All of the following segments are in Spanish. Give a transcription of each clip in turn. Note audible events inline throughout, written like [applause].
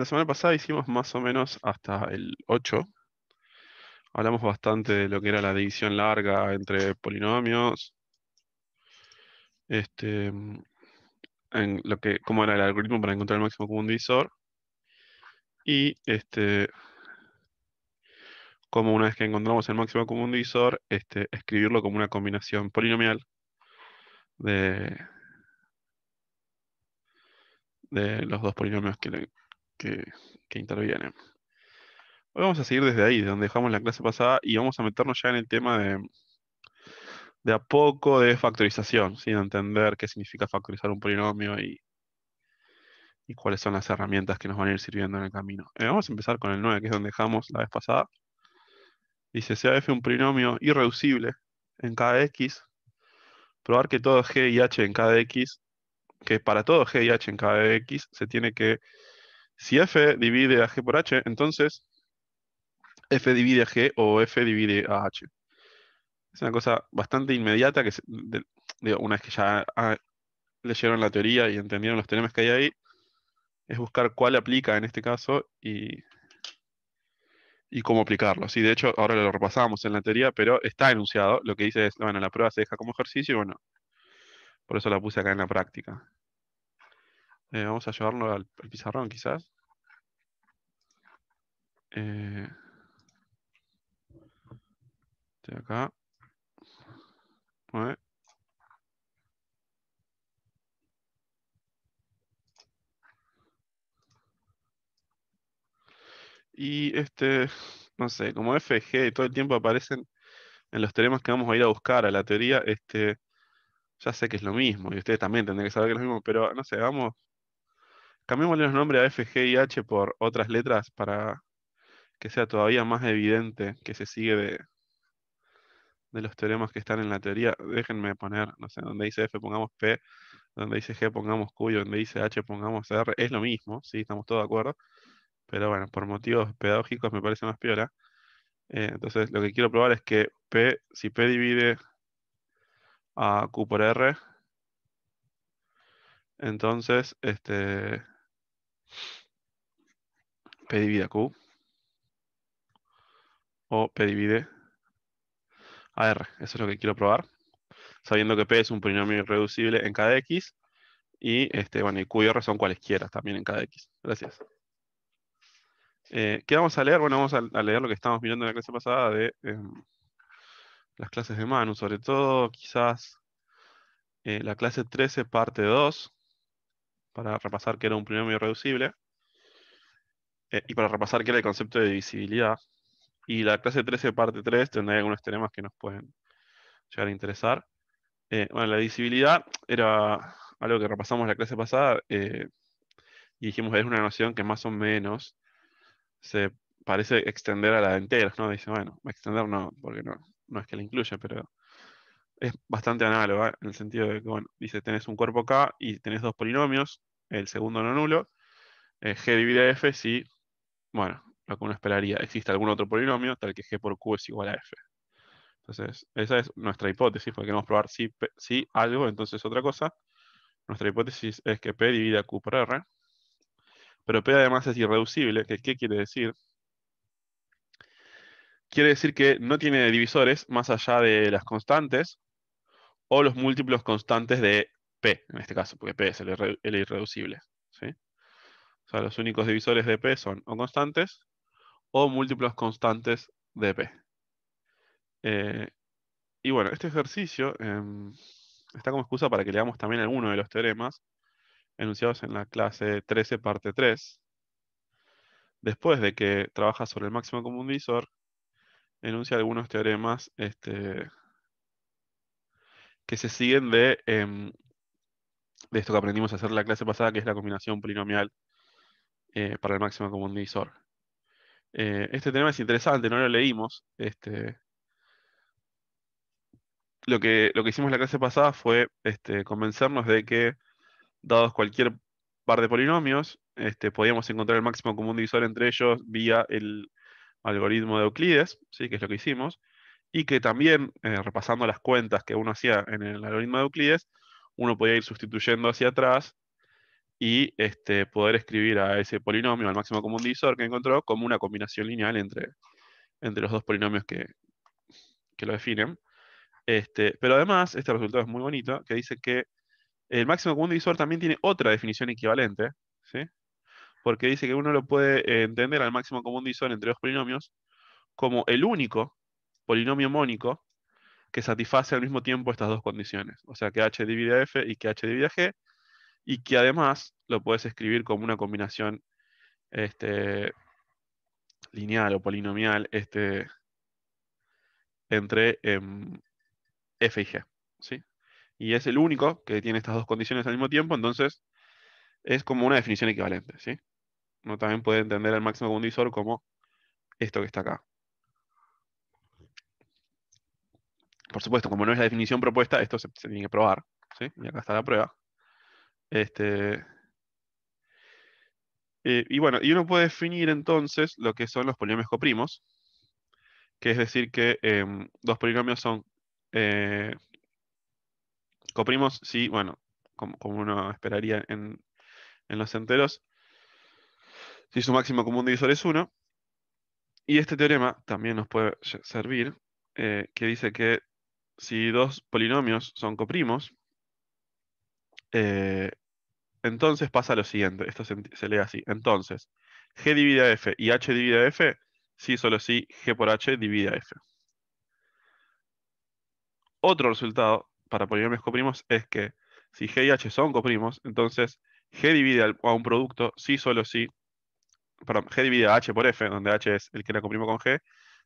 la semana pasada hicimos más o menos hasta el 8. Hablamos bastante de lo que era la división larga entre polinomios. Este, lo que, cómo era el algoritmo para encontrar el máximo común divisor. Y este, una vez que encontramos el máximo común divisor, este, escribirlo como una combinación polinomial de, de los dos polinomios que, le, que, interviene. Hoy vamos a seguir desde ahí, donde dejamos la clase pasada, y vamos a meternos ya en el tema de, de a poco de factorización, sin entender qué significa factorizar un polinomio y, y, cuáles son las herramientas que nos van a ir sirviendo en el camino. Eh, vamos a empezar con el 9, que es donde dejamos la vez pasada. Dice, sea f un polinomio irreducible en cada x, probar que todo g y h en cada x, que para todo g y h en cada x se tiene que si f divide a g por h, entonces f divide a g o f divide a h. Es una cosa bastante inmediata que, una vez que ya leyeron la teoría y entendieron los teoremas que hay ahí, es buscar cuál aplica en este caso y, y cómo aplicarlo. Sí, de hecho, ahora lo repasamos en la teoría, pero está enunciado. Lo que dice es, bueno, la prueba se deja como ejercicio y bueno, por eso la puse acá en la práctica. Eh, vamos a llevarlo al, pizarrón quizás. Eh, de acá. Y este, no sé, como FG todo el tiempo aparecen en los teoremas que vamos a ir a buscar a la teoría, este, ya sé que es lo mismo, y ustedes también tendrían que saber que es lo mismo, pero no sé, vamos Cambiémosle los nombres a F, G y H por otras letras para que sea todavía más evidente que se sigue de, los teoremas que están en la teoría. Déjenme poner, no sé, donde dice F pongamos P, donde dice G pongamos Q y donde dice H pongamos R. Es lo mismo, sí, estamos todos de acuerdo. Pero bueno, por motivos pedagógicos me parece más piora eh, entonces, lo que quiero probar es que P, si P divide a Q por R, entonces, este, P divide a Q. O P divide a R. Eso es lo que quiero probar. Sabiendo que P es un polinomio irreducible en cada X. Y, este, y Q y R son cualesquiera también en cada X. Gracias. Eh, ¿Qué vamos a leer? Bueno, vamos a, leer lo que estábamos viendo en la clase pasada de em, las clases de Manu, sobre todo quizás eh, la clase 13, parte 2, para repasar que era un polinomio reducible, eh, y para repasar qué era el concepto de divisibilidad. Y la clase 13, parte 3, hay algunos temas que nos pueden llegar a interesar. Eh, bueno, la divisibilidad era algo que repasamos la clase pasada eh, y dijimos que es una noción que más o menos se parece extender a la de enteros, ¿no? Dice, bueno, extender no, porque no, no es que la incluya, pero es bastante análoga en el sentido de que, bueno, dice, tenés un cuerpo acá, y tenés dos polinomios, el segundo no nulo, eh, g divide a f si, bueno, lo que uno esperaría, existe algún otro polinomio tal que g por q es igual a f. Entonces, esa es nuestra hipótesis, porque queremos probar si, si algo, entonces otra cosa. Nuestra hipótesis es que p divide a q por r, pero p además es irreducible, ¿qué quiere decir? Quiere decir que no tiene divisores más allá de las constantes o los múltiplos constantes de P, en este caso, porque P es el, irreducible. O sea, los únicos divisores de P son o constantes o múltiplos constantes de P. Eh, y bueno, este ejercicio em, está como excusa para que leamos también algunos de los teoremas enunciados en la clase 13, parte 3. Después de que trabaja sobre el máximo común divisor, enuncia algunos teoremas este, que se siguen de em, de esto que aprendimos a hacer la clase pasada, que es la combinación polinomial eh, para el máximo común divisor. Eh, este tema es interesante, no lo leímos. Este, lo, que, lo que hicimos la clase pasada fue este, convencernos de que, dados cualquier par de polinomios, este, podíamos encontrar el máximo común divisor entre ellos vía el algoritmo de Euclides, ¿sí? que es lo que hicimos, y que también, eh, repasando las cuentas que uno hacía en el algoritmo de Euclides, uno podía ir sustituyendo hacia atrás y este, poder escribir a ese polinomio, al máximo común divisor que encontró, como una combinación lineal entre, entre los dos polinomios que, lo definen. Este, pero además, este resultado es muy bonito, que dice que el máximo común divisor también tiene otra definición equivalente, ¿sí? porque dice que uno lo puede eh, entender al máximo común divisor entre dos polinomios como el único polinomio mónico que satisface al mismo tiempo estas dos condiciones. O sea, que h divide f y que h divide g, y que además lo puedes escribir como una combinación este, lineal o polinomial este, entre em, f y g. ¿sí? Y es el único que tiene estas dos condiciones al mismo tiempo, entonces es como una definición equivalente. ¿sí? Uno también puede entender el máximo condensor como esto que está acá. por supuesto, como no es la definición propuesta, esto se, tiene que probar. ¿sí? Y acá está la prueba. Este, eh, y bueno, y uno puede definir entonces lo que son los polinomios coprimos, que es decir que em, dos polinomios son eh, coprimos si, bueno, como, uno esperaría en, en, los enteros, si su máximo común divisor es 1. Y este teorema también nos puede servir, eh, que dice que si dos polinomios son coprimos, eh, entonces pasa lo siguiente, esto se, lee así. Entonces, g divide a f y h divide a f, sí, solo si, g por h divide a f. Otro resultado para polinomios coprimos es que si g y h son coprimos, entonces g divide a un producto, sí, solo si, perdón, g divide a h por f, donde h es el que la coprimo con g,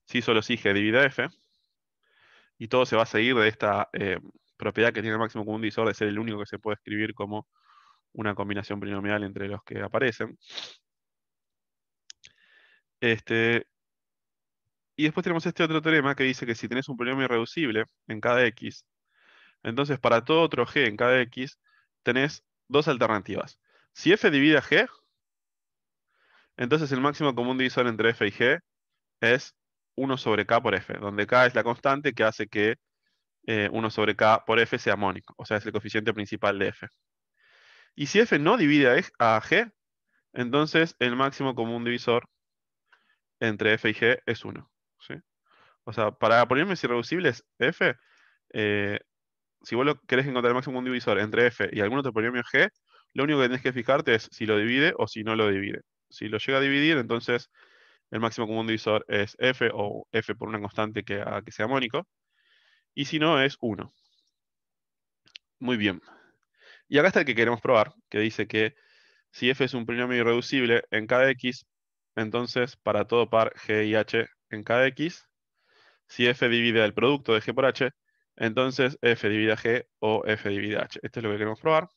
sí, solo sí, g divide a f y todo se va a seguir de esta eh, propiedad que tiene el máximo común divisor de ser el único que se puede escribir como una combinación polinomial entre los que aparecen. Este, y después tenemos este otro teorema que dice que si tenés un polinomio irreducible en cada x, entonces para todo otro g en cada x tenés dos alternativas. Si f divide a g, entonces el máximo común divisor entre f y g es 1 sobre k por f, donde k es la constante que hace que 1 eh, sobre k por f sea mónico, o sea, es el coeficiente principal de f. Y si f no divide a, g, entonces el máximo común divisor entre f y g es 1. O sea, para ponerme irreducibles f, eh, si vos querés encontrar el máximo común divisor entre f y algún otro polinomio g, lo único que tenés que fijarte es si lo divide o si no lo divide. Si lo llega a dividir, entonces el máximo común divisor es f o f por una constante que, sea mónico. Y si no, es 1. Muy bien. Y acá está el que queremos probar, que dice que si f es un polinomio irreducible en cada x, entonces para todo par g y h en cada x, si f divide el producto de g por h, entonces f divide g o f divide h. Esto es lo que queremos probar.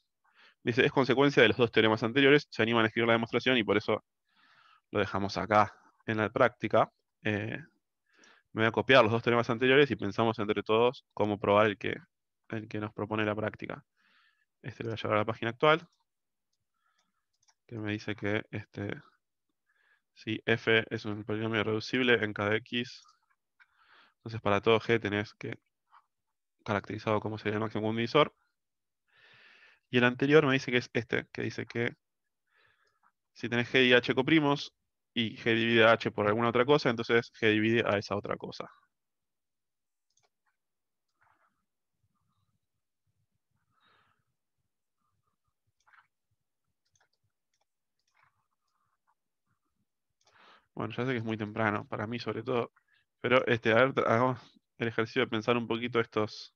Dice, es consecuencia de los dos teoremas anteriores, se animan a escribir la demostración y por eso lo dejamos acá en la práctica, eh, me voy a copiar los dos temas anteriores y pensamos entre todos cómo probar el que, el que nos propone la práctica. Este lo voy a llevar a la página actual, que me dice que este, si f es un polinomio reducible en cada x, entonces para todo g tenés que caracterizado como sería el máximo un divisor. Y el anterior me dice que es este, que dice que si tenés g y h coprimos, y G divide H por alguna otra cosa, entonces G divide a esa otra cosa. Bueno, ya sé que es muy temprano, para mí sobre todo. Pero este, a ver, hagamos el ejercicio de pensar un poquito estos,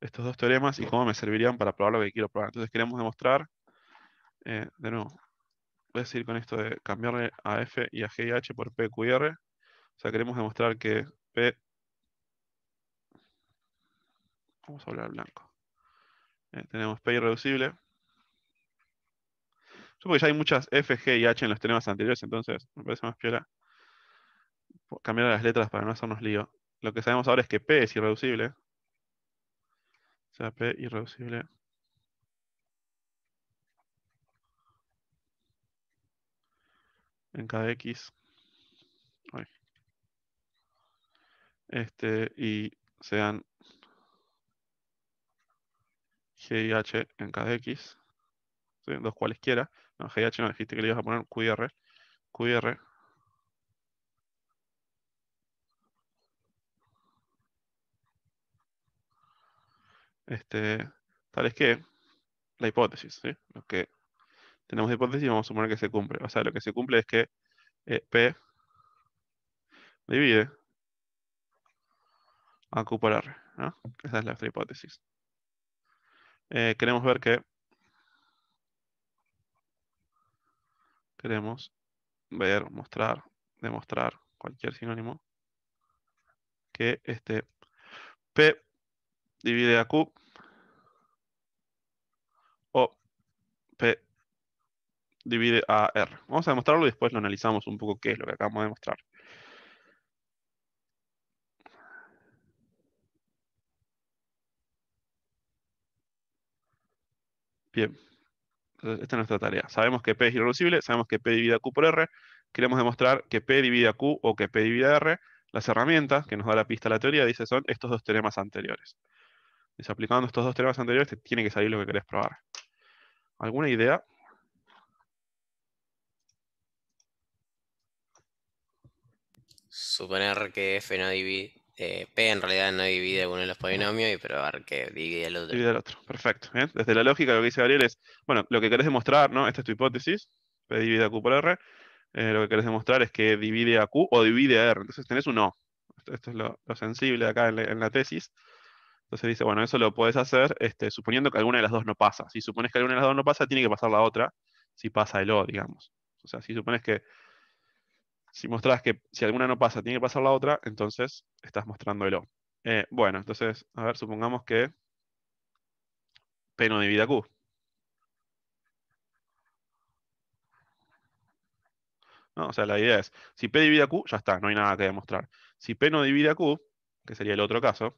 estos dos teoremas y cómo me servirían para probar lo que quiero probar. Entonces queremos demostrar, eh, de nuevo, Voy a decir, con esto de cambiarle a F y a G y H por P, PQR, o sea, queremos demostrar que P... Vamos a hablar blanco. Eh, tenemos P irreducible. Supongo que ya hay muchas F, G y H en los temas anteriores, entonces me parece más piola cambiar las letras para no hacernos lío. Lo que sabemos ahora es que P es irreducible. O sea, P irreducible en cada x. Este, y sean g y h en cada x, dos cualesquiera. No, g y h no, dijiste que le ibas a poner qr. qr Este, tal es que la hipótesis, ¿sí? lo que tenemos hipótesis y vamos a suponer que se cumple. O sea, lo que se cumple es que eh, P divide a Q por R. Esa es la hipótesis. Eh, queremos ver que queremos ver, mostrar, demostrar, cualquier sinónimo, que este P divide a Q o P divide a R. Vamos a demostrarlo y después lo analizamos un poco qué es lo que acabamos de demostrar. Bien. esta es nuestra tarea. Sabemos que P es irreducible, sabemos que P divide a Q por R. Queremos demostrar que P divide a Q o que P divide a R. Las herramientas que nos da la pista la teoría, dice, son estos dos teoremas anteriores. Desaplicando aplicando estos dos teoremas anteriores, te tiene que salir lo que querés probar. ¿Alguna idea? suponer que f no divide, eh, p en realidad no divide uno de los polinomios y probar que divide el otro. Divide el otro, perfecto. ¿eh? Desde la lógica lo que dice Gabriel es, bueno, lo que querés demostrar, ¿no? Esta es tu hipótesis, p divide a q por r, eh, lo que querés demostrar es que divide a q o divide a r, entonces tenés un o. Esto, es lo, lo, sensible acá en la, tesis. Entonces dice, bueno, eso lo puedes hacer este, suponiendo que alguna de las dos no pasa. Si supones que alguna de las dos no pasa, tiene que pasar la otra, si pasa el O, digamos. O sea, si supones que si mostrás que si alguna no pasa, tiene que pasar la otra, entonces estás mostrándolo. o eh, bueno, entonces, a ver, supongamos que P no divide a Q. O sea, la idea es, si P divide a Q, ya está, no hay nada que demostrar. Si P no divide a Q, que sería el otro caso,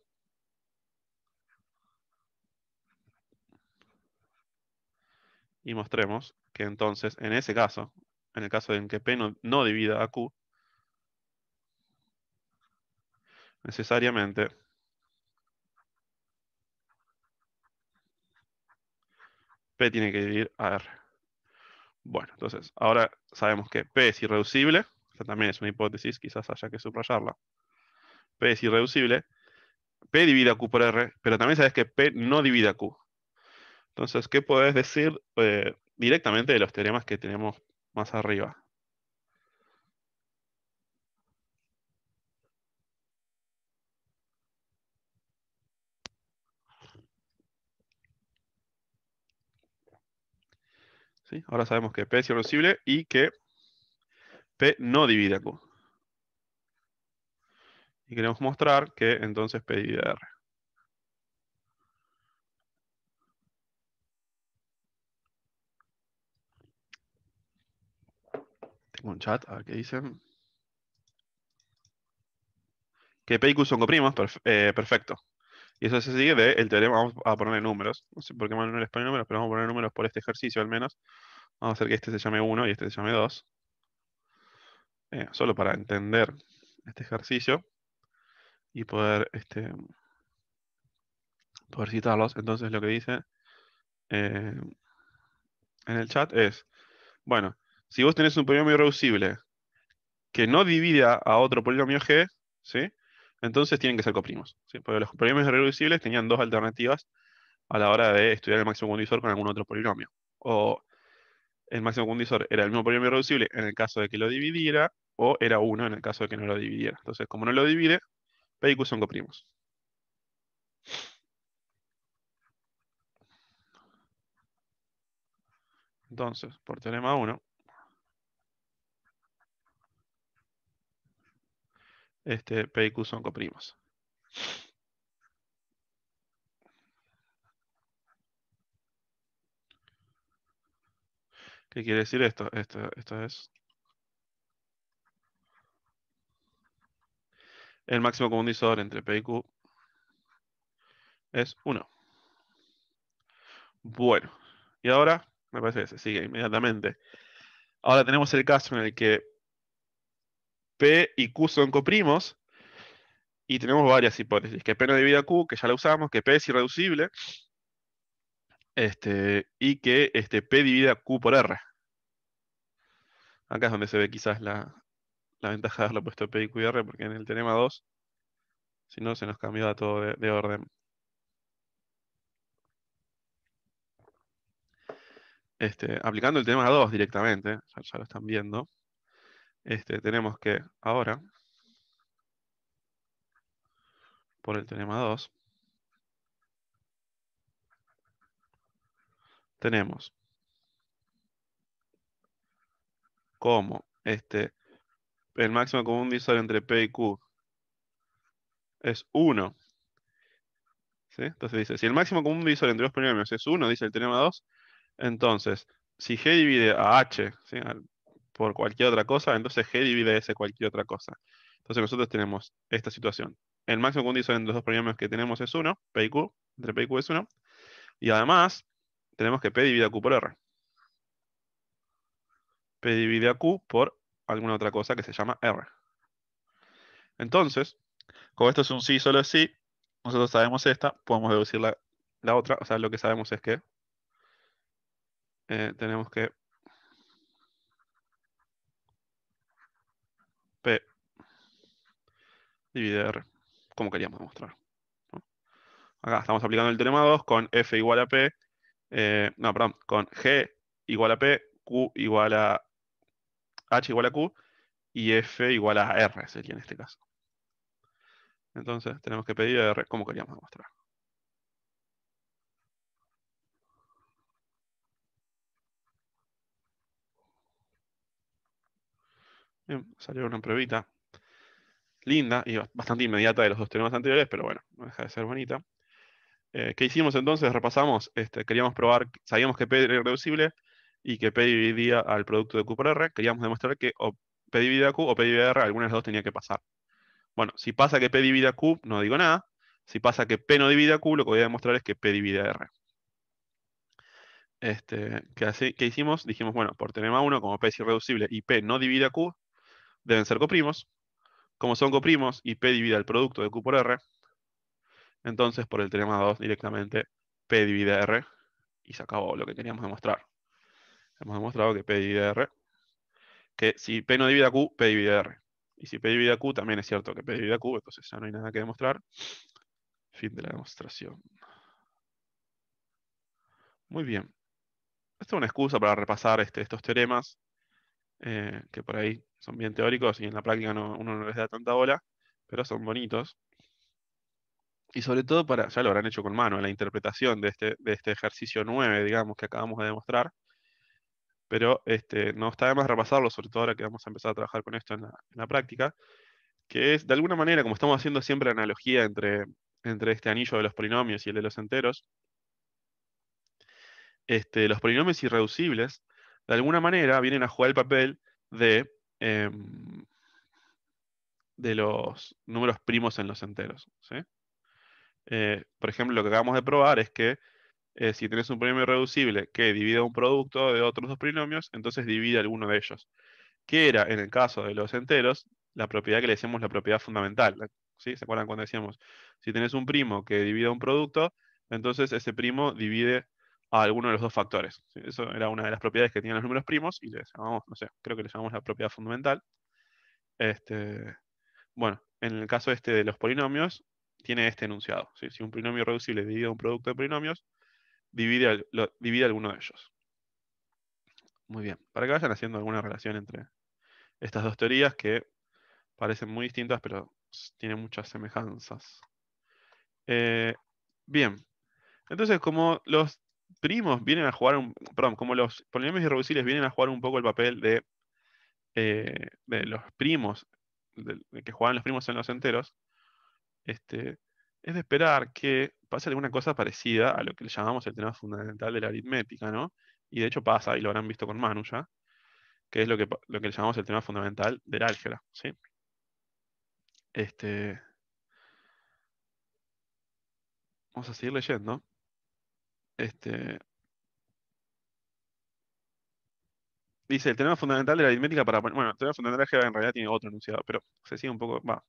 y mostremos que entonces, en ese caso, en el caso de que P no, divida a Q, necesariamente P tiene que dividir a R. Bueno, entonces, ahora sabemos que P es irreducible, esta también es una hipótesis, quizás haya que subrayarla. P es irreducible, P divide a Q por R, pero también sabes que P no divide a Q. Entonces, ¿qué podés decir eh, directamente de los teoremas que tenemos más arriba. ¿Sí? Ahora sabemos que P es irreducible y que P no divide a Q. Y queremos mostrar que entonces P divide a R. Tengo un chat, a ver qué dicen. Que P son primos, eh, perfecto. Y eso se sigue de el teorema, vamos a ponerle números. No sé por qué no les pone números, pero vamos a poner números por este ejercicio al menos. Vamos a hacer que este se llame 1 y este se llame 2. Eh, solo para entender este ejercicio y poder, este, poder citarlos. Entonces lo que dice eh, en el chat es, bueno, si vos tenés un polinomio irreducible que no divida a otro polinomio g, ¿sí? entonces tienen que ser coprimos. Porque los polinomios irreducibles tenían dos alternativas a la hora de estudiar el máximo divisor con algún otro polinomio. O el máximo divisor era el mismo polinomio irreducible en el caso de que lo dividiera, o era uno en el caso de que no lo dividiera. Entonces, como no lo divide, P y Q son coprimos. Entonces, por teorema 1, este, P y Q son coprimos. ¿Qué quiere decir esto? Esto, esto es el máximo común divisor entre P y Q es 1. Bueno, y ahora, me parece que se sigue inmediatamente. Ahora tenemos el caso en el que P y Q son coprimos, y tenemos varias hipótesis, que P no divide a Q, que ya la usamos, que P es irreducible, este, y que este, P divide a Q por R. Acá es donde se ve quizás la, ventaja de haberlo puesto P y Q R, porque en el TENEMA 2, si no, se nos cambió todo de, orden. Este, aplicando el tema 2 directamente, ya lo están viendo. Este, tenemos que ahora, por el teorema 2, tenemos como este, el máximo común divisor entre P y Q es 1. Entonces dice, si el máximo común divisor entre dos polinomios es 1, dice el teorema 2, entonces, si G divide a H, ¿sí? por cualquier otra cosa, entonces G divide S cualquier otra cosa. Entonces nosotros tenemos esta situación. El máximo divisor entre los dos polinomios que tenemos es 1, P y Q, entre P y Q es 1. Y además, tenemos que P divide a Q por R. P divide a Q por alguna otra cosa que se llama R. Entonces, como esto es un sí solo es sí, nosotros sabemos esta, podemos deducir la, otra. O sea, lo que sabemos es que eh, tenemos que P R, como queríamos demostrar. Acá estamos aplicando el teorema 2 con F igual a P, eh, no, perdón, con G igual a P, Q igual a H igual a Q y F igual a R sería en este caso. Entonces tenemos que pedir R como queríamos demostrar. salió una pruebita linda y bastante inmediata de los dos teoremas anteriores, pero bueno, no deja de ser bonita. Eh, ¿Qué hicimos entonces? Repasamos, este, queríamos probar, sabíamos que P era irreducible y que P dividía al producto de Q por R, queríamos demostrar que o P divide a Q o P divide a R, alguna de las dos tenía que pasar. Bueno, si pasa que P divide a Q, no digo nada. Si pasa que P no divide a Q, lo que voy a demostrar es que P divide a R. Este, ¿qué, hicimos? Dijimos, bueno, por teorema 1, como P es irreducible y P no divide a Q, deben ser coprimos. Como son coprimos y P divide el producto de Q por R, entonces por el teorema 2 directamente P divide R y se acabó lo que queríamos demostrar. Hemos demostrado que P divide R, que si P no divide a Q, P divide R. Y si P divide Q, también es cierto que P divide a Q, entonces ya no hay nada que demostrar. Fin de la demostración. Muy bien. Esta es una excusa para repasar este, estos teoremas eh, que por ahí son bien teóricos y en la práctica no, uno no les da tanta bola, pero son bonitos. Y sobre todo para, ya lo habrán hecho con mano, la interpretación de este, de este ejercicio 9, digamos, que acabamos de demostrar. Pero este, no está de más repasarlo, sobre todo ahora que vamos a empezar a trabajar con esto en la, práctica, que es de alguna manera, como estamos haciendo siempre analogía entre, entre este anillo de los polinomios y el de los enteros, este, los polinomios irreducibles de alguna manera vienen a jugar el papel de, em, de los números primos en los enteros. Eh, por ejemplo, lo que acabamos de probar es que eh, si tienes un primo irreducible que divide un producto de otros dos polinomios, entonces divide alguno de ellos. Que era, en el caso de los enteros, la propiedad que le decíamos la propiedad fundamental. ¿sí? ¿Se acuerdan cuando decíamos? Si tienes un primo que divide un producto, entonces ese primo divide a alguno de los dos factores. Eso era una de las propiedades que tenían los números primos y le llamamos, no sé, creo que le llamamos la propiedad fundamental. Este, bueno, en el caso este de los polinomios, tiene este enunciado. Si un polinomio reducible divide un producto de polinomios, divide, divide alguno de ellos. Muy bien, para que vayan haciendo alguna relación entre estas dos teorías que parecen muy distintas, pero tienen muchas semejanzas. Eh, bien, entonces como los primos vienen a jugar, un, perdón, como los polinomios irreducibles vienen a jugar un poco el papel de, eh, de los primos, de, que juegan los primos en los enteros, este, es de esperar que pase alguna cosa parecida a lo que le llamamos el tema fundamental de la aritmética, ¿no? Y de hecho pasa, y lo habrán visto con Manu ya, que es lo que, lo que le llamamos el tema fundamental del álgebra, ¿sí? Este... Vamos a seguir leyendo. Este, dice, el teorema fundamental de la aritmética para... Bueno, el teorema fundamental de álgebra en realidad tiene otro enunciado, pero se sigue un poco... Va,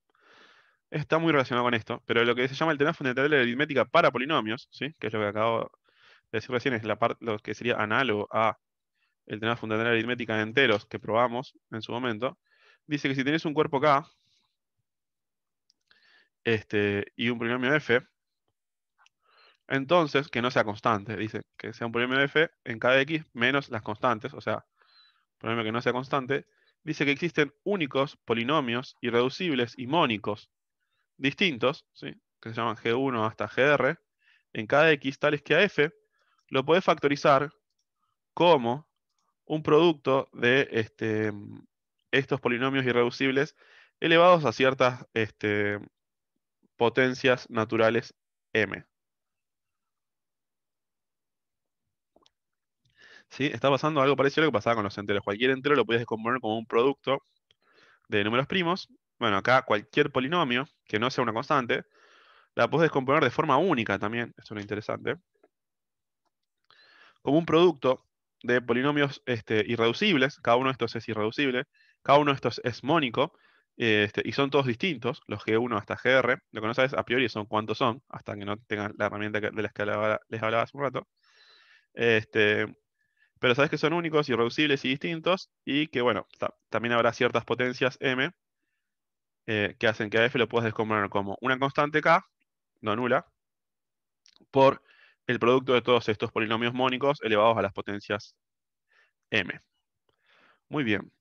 está muy relacionado con esto, pero lo que se llama el teorema fundamental de la aritmética para polinomios, ¿sí? que es lo que acabo de decir recién, es la parte lo que sería análogo a el teorema fundamental de la aritmética de enteros que probamos en su momento, dice que si tenés un cuerpo K este, y un polinomio F, entonces, que no sea constante, dice, que sea un polinomio de f en cada x menos las constantes, o sea, polinomio que no sea constante, dice que existen únicos polinomios irreducibles y mónicos distintos, que se llaman G1 hasta GR, en cada x tales que a f, lo puede factorizar como un producto de este, estos polinomios irreducibles elevados a ciertas este, potencias naturales m. ¿sí? Está pasando algo parecido a lo que pasaba con los enteros. Cualquier entero lo puedes descomponer como un producto de números primos. Bueno, acá cualquier polinomio que no sea una constante, la puedes descomponer de forma única también. Esto es interesante. Como un producto de polinomios este, irreducibles. Cada uno de estos es irreducible. Cada uno de estos es mónico. Este, y son todos distintos, los G1 hasta GR. Lo que no sabes a priori son cuántos son, hasta que no tengan la herramienta de la que les hablaba hace un rato. Este, pero sabes que son únicos, irreducibles y distintos, y que, bueno, también habrá ciertas potencias m eh, que hacen que a f lo puedas descomponer como una constante k, no nula, por el producto de todos estos polinomios mónicos elevados a las potencias m. Muy bien.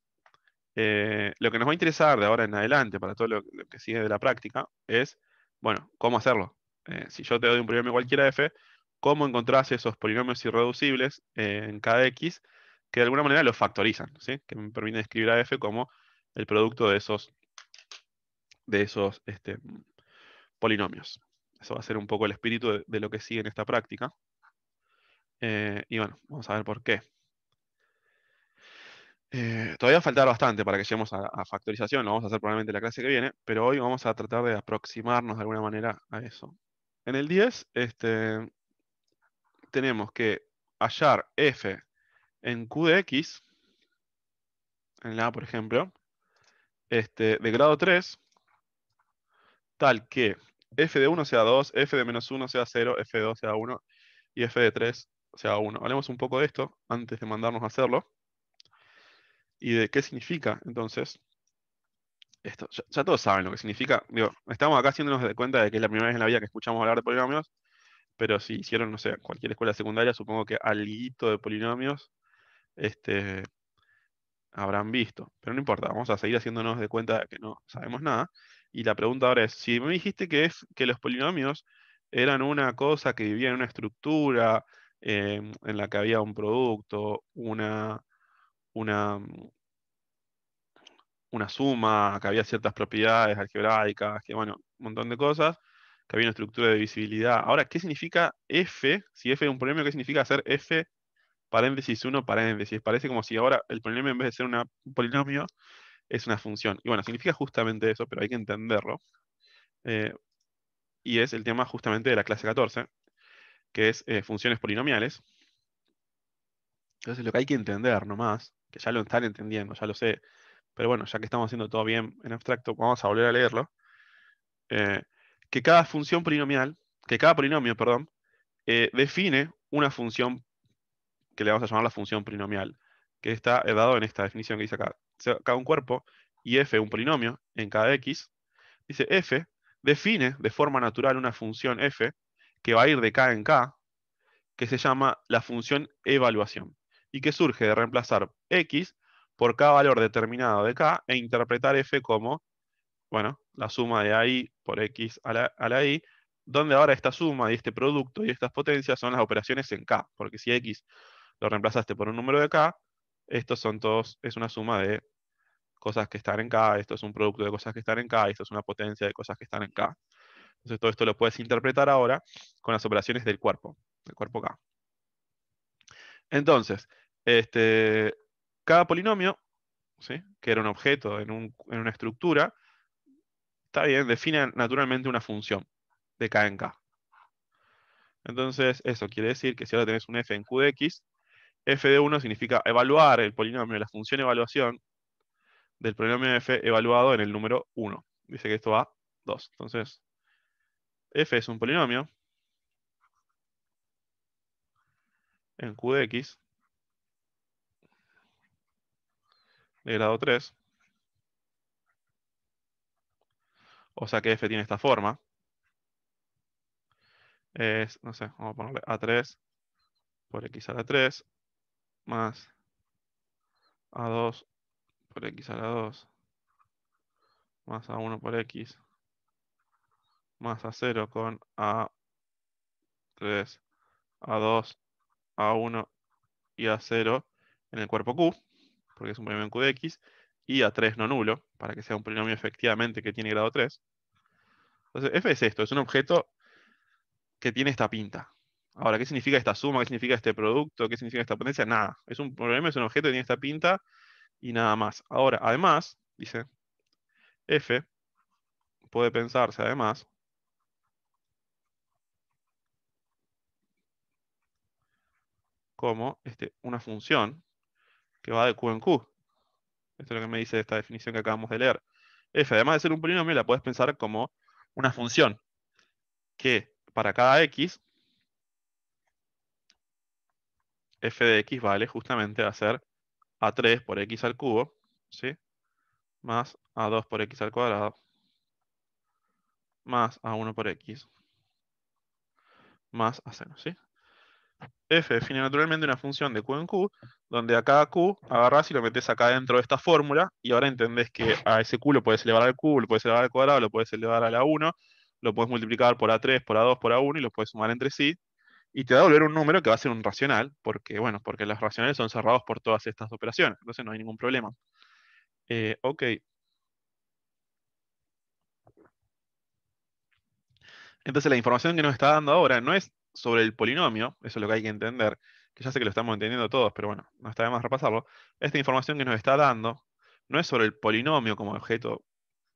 Eh, lo que nos va a interesar de ahora en adelante, para todo lo, que sigue de la práctica, es, bueno, cómo hacerlo. Eh, si yo te doy un polinomio cualquiera f, cómo encontrás esos polinomios irreducibles eh, en cada x que de alguna manera los factorizan, que me permite escribir a f como el producto de esos, de esos este, polinomios. Eso va a ser un poco el espíritu de, lo que sigue en esta práctica. Eh, y bueno, vamos a ver por qué. Eh, todavía va a bastante para que lleguemos a, a, factorización, lo vamos a hacer probablemente la clase que viene, pero hoy vamos a tratar de aproximarnos de alguna manera a eso. En el 10, este, tenemos que hallar f en q de x, en la por ejemplo, este, de grado 3, tal que f de 1 sea 2, f de menos 1 sea 0, f de 2 sea 1 y f de 3 sea 1. Hablemos un poco de esto antes de mandarnos a hacerlo. ¿Y de qué significa entonces? Esto, ya, todos saben lo que significa. estamos acá haciéndonos de cuenta de que es la primera vez en la vida que escuchamos hablar de polinomios pero si hicieron, no sé, cualquier escuela secundaria, supongo que algo de polinomios este, habrán visto. Pero no importa, vamos a seguir haciéndonos de cuenta que no sabemos nada. Y la pregunta ahora es, si me dijiste que, es, que los polinomios eran una cosa que vivía en una estructura em, en la que había un producto, una, una, una suma, que había ciertas propiedades algebraicas, que bueno, un montón de cosas, que había una estructura de visibilidad. Ahora, ¿qué significa F? Si F es un polinomio, ¿qué significa hacer F paréntesis 1 paréntesis? Parece como si ahora el polinomio en vez de ser un polinomio es una función. Y bueno, significa justamente eso, pero hay que entenderlo. Eh, y es el tema justamente de la clase 14, que es eh, funciones polinomiales. Entonces lo que hay que entender nomás, que ya lo están entendiendo, ya lo sé, pero bueno, ya que estamos haciendo todo bien en abstracto, vamos a volver a leerlo. Eh, que cada función polinomial, que cada polinomio, perdón, eh, define una función que le vamos a llamar la función polinomial, que está eh, dado en esta definición que dice acá. Cada un cuerpo y f, un polinomio, en cada x, dice f define de forma natural una función f que va a ir de k en k, que se llama la función evaluación, y que surge de reemplazar x por cada valor determinado de k e interpretar f como bueno, la suma de AI por X a la, a Y, donde ahora esta suma y este producto y estas potencias son las operaciones en K, porque si X lo reemplazaste por un número de K, estos son todos, es una suma de cosas que están en K, esto es un producto de cosas que están en K, esto es una potencia de cosas que están en K. Entonces todo esto lo puedes interpretar ahora con las operaciones del cuerpo, del cuerpo K. Entonces, este, cada polinomio, que era un objeto en una estructura, Está bien, define naturalmente una función de K en K. Entonces, eso quiere decir que si ahora tenés un f en q de x, f de 1 significa evaluar el polinomio, la función evaluación del polinomio f evaluado en el número 1. Dice que esto va 2. Entonces, f es un polinomio en q de x de grado 3 o sea que f tiene esta forma. Es, no sé, vamos a ponerle A3 por x a la 3 más A2 por x a la 2 más A1 por x más A0 con A3, A2, A1 y A0 en el cuerpo Q, porque es un polinomio en Q de x, y A3 no nulo, para que sea un polinomio efectivamente que tiene grado 3. Entonces, f es esto, es un objeto que tiene esta pinta. Ahora, ¿qué significa esta suma? ¿Qué significa este producto? ¿Qué significa esta potencia? Nada. Es un problema, es un objeto que tiene esta pinta y nada más. Ahora, además, dice, f puede pensarse además como este, una función que va de Q en Q. Esto es lo que me dice esta definición que acabamos de leer. F, además de ser un polinomio, la puedes pensar como una función que para cada x, f de x vale justamente a ser a3 por x al cubo, ¿sí? Más a2 por x al cuadrado, más a1 por x, más a seno, ¿sí? f define naturalmente una función de q en q, donde a cada q agarrás y lo metes acá dentro de esta fórmula, y ahora entendés que a ese q lo puedes elevar al q, lo puedes elevar al cuadrado, lo puedes elevar a la 1, lo puedes multiplicar por a3, por a2, por a1, y lo puedes sumar entre sí, y te va a volver un número que va a ser un racional, porque, bueno, porque los racionales son cerrados por todas estas operaciones, entonces no hay ningún problema. Eh, ok. Entonces la información que nos está dando ahora no es sobre el polinomio, eso es lo que hay que entender, que ya sé que lo estamos entendiendo todos, pero bueno, no está de más repasarlo, esta información que nos está dando no es sobre el polinomio como objeto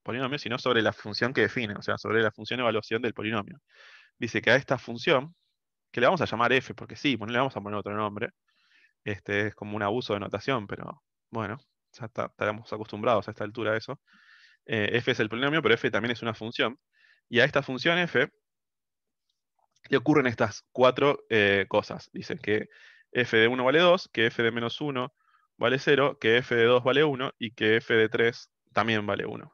polinomio, sino sobre la función que define, o sea, sobre la función de evaluación del polinomio. Dice que a esta función, que le vamos a llamar f, porque sí, no le vamos a poner otro nombre, este es como un abuso de notación, pero bueno, ya estaremos acostumbrados a esta altura a eso. Eh, f es el polinomio, pero f también es una función. Y a esta función f le ocurren estas cuatro eh, cosas. Dicen que f de 1 vale 2, que f de menos 1 vale 0, que f de 2 vale 1 y que f de 3 también vale 1.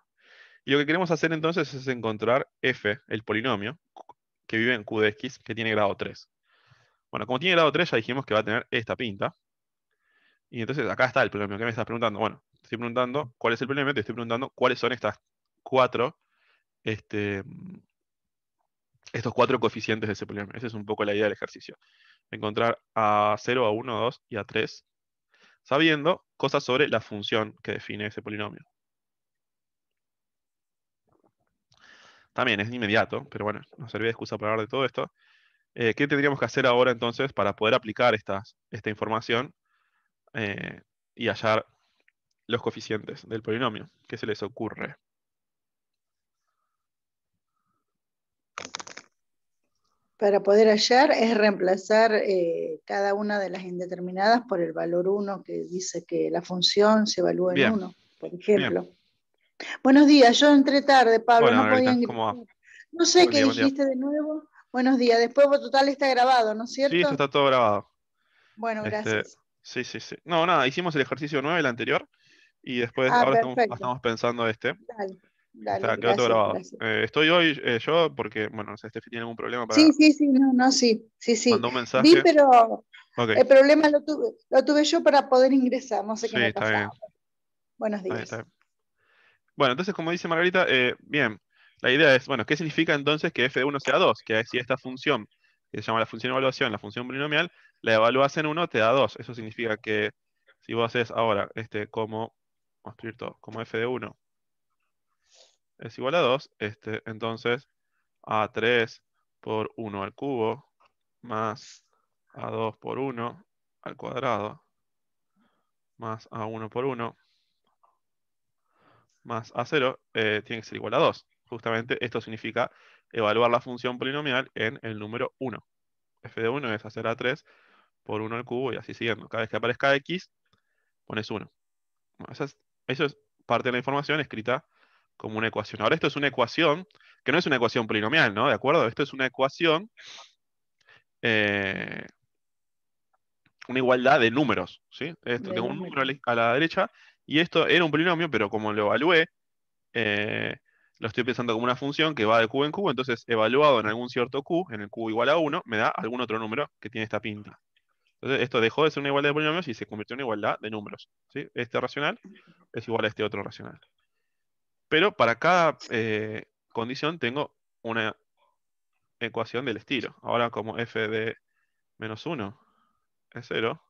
Y lo que queremos hacer entonces es encontrar f, el polinomio, que vive en Q de X, que tiene grado 3. Bueno, como tiene grado 3 ya dijimos que va a tener esta pinta. Y entonces acá está el polinomio. ¿Qué me estás preguntando? Bueno, te estoy preguntando cuál es el polinomio, te estoy preguntando cuáles son estas cuatro este, estos cuatro coeficientes de ese polinomio. Esa es un poco la idea del ejercicio. Encontrar a 0, a 1, a 2 y a 3, sabiendo cosas sobre la función que define ese polinomio. También es inmediato, pero bueno, nos servía de excusa para hablar de todo esto. Eh, ¿Qué tendríamos que hacer ahora entonces para poder aplicar esta información eh, y hallar los coeficientes del polinomio? ¿Qué se les ocurre? para poder hallar es reemplazar eh, cada una de las indeterminadas por el valor 1 que dice que la función se evalúa en 1, por ejemplo. Buenos días, yo entré tarde, Pablo, no No sé qué dijiste de nuevo. Buenos días, después total está grabado, ¿no es cierto? Sí, está todo grabado. Bueno, este, gracias. sí, sí, sí. No, nada, hicimos el ejercicio 9, el anterior, y después ah, ahora estamos, pensando este. Eh, estoy hoy eh, yo porque, bueno, no sé, Steffi tiene algún problema para... Sí, sí, sí, no, no, sí, sí, sí. pero el problema lo tuve, yo para poder ingresar, no sé qué sí, está Bien. Buenos días. Bueno, entonces, como dice Margarita, eh, bien, la idea es, bueno, ¿qué significa entonces que f de 1 sea 2? Que si esta función, que se llama la función evaluación, la función binomial la evaluás en 1, te da 2. Eso significa que si vos haces ahora, este, como, construir todo, como f de 1 es igual a 2. Este, entonces, A3 por 1 al cubo más A2 por 1 al cuadrado más A1 por 1 más A0 eh, tiene que ser igual a 2. Justamente esto significa evaluar la función polinomial en el número 1. f de 1 es hacer A3 por 1 al cubo y así siguiendo. Cada vez que aparezca X, pones 1. eso es parte de la información escrita como una ecuación. Ahora esto es una ecuación, que no es una ecuación polinomial, ¿no? ¿De acuerdo? Esto es una ecuación, eh, una igualdad de números, ¿sí? Esto, tengo un número a la derecha, y esto era un polinomio, pero como lo evalué, eh, lo estoy pensando como una función que va de q en q, entonces evaluado en algún cierto q, en el q igual a 1, me da algún otro número que tiene esta pinta. Entonces esto dejó de ser una igualdad de polinomios y se convirtió en una igualdad de números. ¿sí? Este racional es igual a este otro racional. Pero para cada eh, condición tengo una ecuación del estilo. Ahora como f de menos 1 es 0,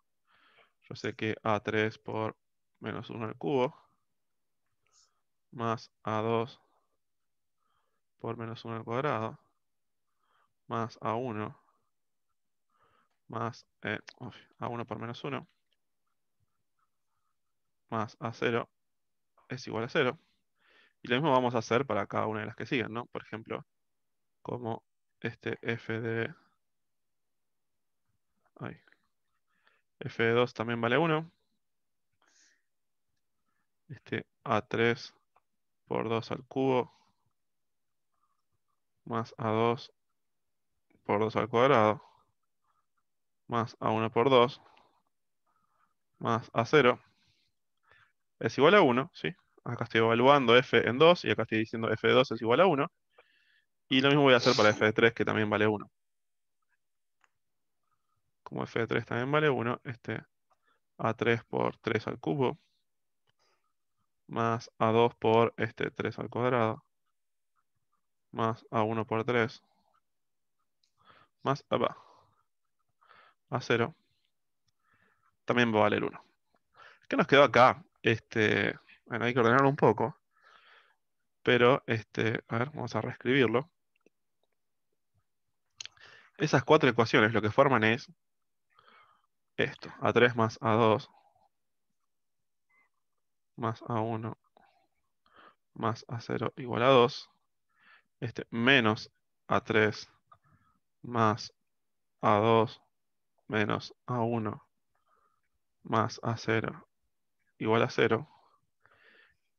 yo sé que a3 por menos 1 al cubo más a2 por menos 1 al cuadrado más a1 más eh, a1 por menos 1 más a0 es igual a 0. Y lo mismo vamos a hacer para cada una de las que siguen, ¿no? Por ejemplo, como este f de... f de 2 también vale 1. Este a3 por 2 al cubo más a2 por 2 al cuadrado más a1 por 2 más a0 es igual a 1, ¿sí? Acá estoy evaluando f en 2 y acá estoy diciendo f de 2 es igual a 1. Y lo mismo voy a hacer para f de 3 que también vale 1. Como f de 3 también vale 1, este a3 por 3 al cubo más a2 por este 3 al cuadrado más a1 por 3 más a, a 0 también va a valer 1. ¿Qué nos quedó acá? Este, bueno, hay que ordenarlo un poco. Pero, este, a ver, vamos a reescribirlo. Esas cuatro ecuaciones lo que forman es esto, A3 más A2 más A1 más A0 igual a 2, este, menos A3 más A2 menos A1 más A0 igual a 0.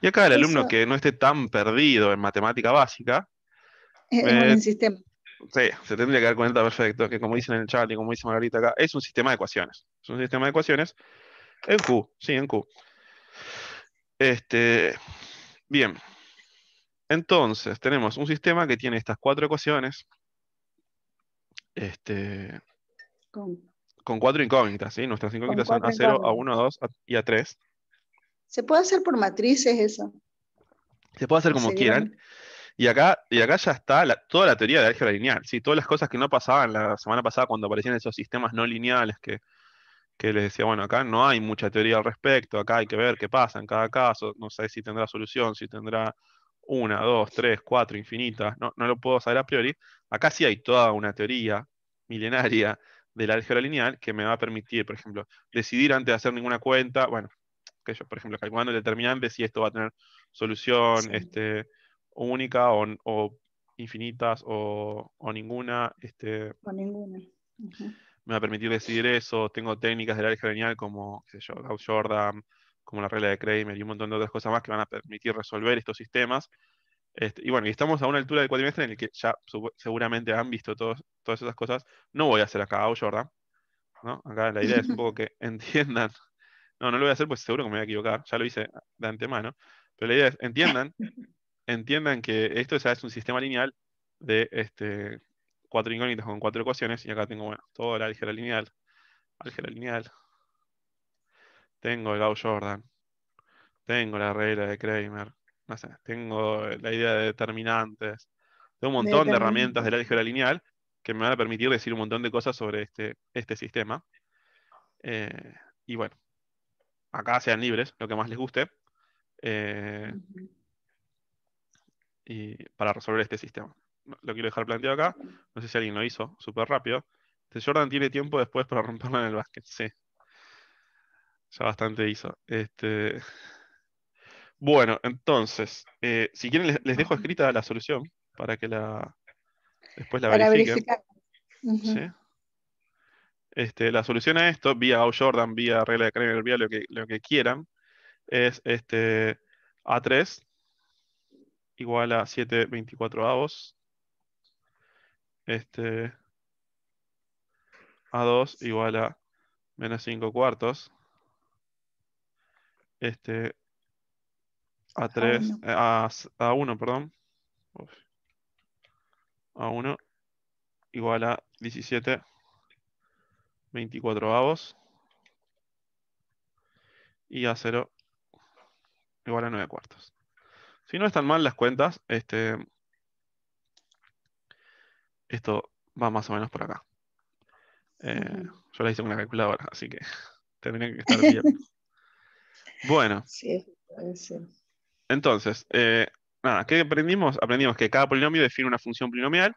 Y acá el alumno que no esté tan perdido en matemática básica. Es eh, un sistema. Sí, se tendría que dar cuenta perfecto que, como dicen en el chat y como dice ahorita acá, es un sistema de ecuaciones. Es un sistema de ecuaciones en Q, sí, en Q. Este, bien. Entonces, tenemos un sistema que tiene estas cuatro ecuaciones. Este, con, cuatro incógnitas, ¿sí? Nuestras incógnitas son A0, A1, A2 y A3. Se puede hacer por matrices eso. Se puede hacer como quieran. Y acá, y acá ya está toda la teoría de álgebra lineal. ¿sí? Todas las cosas que no pasaban la semana pasada cuando aparecían esos sistemas no lineales que, les decía, bueno, acá no hay mucha teoría al respecto, acá hay que ver qué pasa en cada caso, no sé si tendrá solución, si tendrá una, dos, tres, cuatro, infinitas, no, no lo puedo saber a priori. Acá sí hay toda una teoría milenaria de la álgebra lineal que me va a permitir, por ejemplo, decidir antes de hacer ninguna cuenta, bueno, que ellos, por ejemplo, calculando el determinante, si esto va a tener solución este, única o, infinitas o, ninguna. Este, Me va a permitir decidir eso. Tengo técnicas del área lineal como, qué sé yo, Gauss-Jordan, como la regla de Kramer y un montón de otras cosas más que van a permitir resolver estos sistemas. Este, y bueno, y estamos a una altura del cuatrimestre en el que ya seguramente han visto todas esas cosas. No voy a hacer acá Gauss-Jordan. Acá la idea es un poco que [laughs] entiendan no, no lo voy a hacer pues seguro que me voy a equivocar, ya lo hice de antemano. Pero la idea es, entiendan, [laughs] entiendan que esto es un sistema lineal de este, cuatro incógnitas con cuatro ecuaciones, y acá tengo, bueno, toda la álgebra lineal, álgebra lineal, tengo el Gauss-Jordan, tengo la regla de Kramer, no sé, tengo la idea de determinantes, tengo un montón de, de herramientas del álgebra lineal que me van a permitir decir un montón de cosas sobre este, este sistema. Eh, y bueno, acá sean libres, lo que más les guste, eh, y para resolver este sistema. Lo quiero dejar planteado acá, no sé si alguien lo hizo, súper rápido. Este Jordan tiene tiempo después para romperla en el básquet, sí. Ya bastante hizo. Este... Bueno, entonces, eh, si quieren les, dejo escrita la solución para que la después la ¿Sí? Este, la solución a esto, vía o Jordan, vía regla de Kramer, vía lo que, lo que quieran, es este, A3 igual a 724 avos. Este, A2 igual a menos 5 cuartos. Este, A3, A1, perdón. A1 igual a 17 24 avos. Y a 0 igual a 9 cuartos. Si no están mal las cuentas, este, esto va más o menos por acá. Eh, yo la hice con la calculadora, así que [laughs] tendría que estar bien. [laughs] bueno. Entonces, eh, nada, ¿qué aprendimos? Aprendimos que cada polinomio define una función polinomial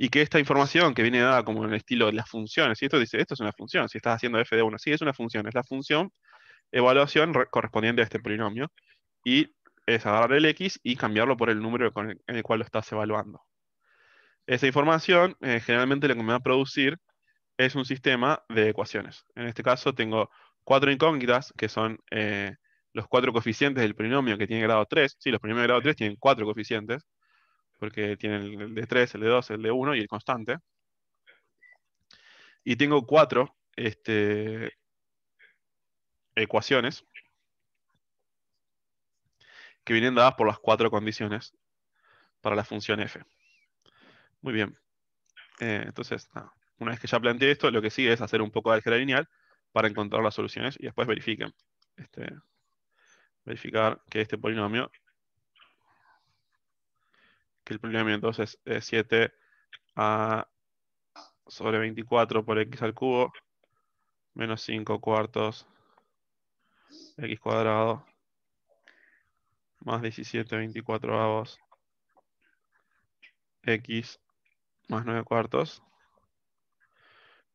y que esta información que viene dada como en el estilo de las funciones, si esto dice, esto es una función, si estás haciendo f de 1, sí, es una función, es la función evaluación correspondiente a este polinomio, y es agarrar el x y cambiarlo por el número en el cual lo estás evaluando. Esa información, eh, generalmente lo que me va a producir es un sistema de ecuaciones. En este caso tengo cuatro incógnitas, que son eh, los cuatro coeficientes del polinomio que tiene grado 3. Sí, los polinomios de grado 3 tienen cuatro coeficientes porque tiene el de 3, el de 2, el de 1 y el constante. Y tengo cuatro este, ecuaciones que vienen dadas por las cuatro condiciones para la función f. Muy bien. Eh, entonces, una vez que ya planteé esto, lo que sigue es hacer un poco de álgebra lineal para encontrar las soluciones y después verifiquen. Este, verificar que este polinomio que el problema entonces es, 7 a sobre 24 por x al cubo, menos 5 cuartos x cuadrado, más 17, 24 avos, x más 9 cuartos.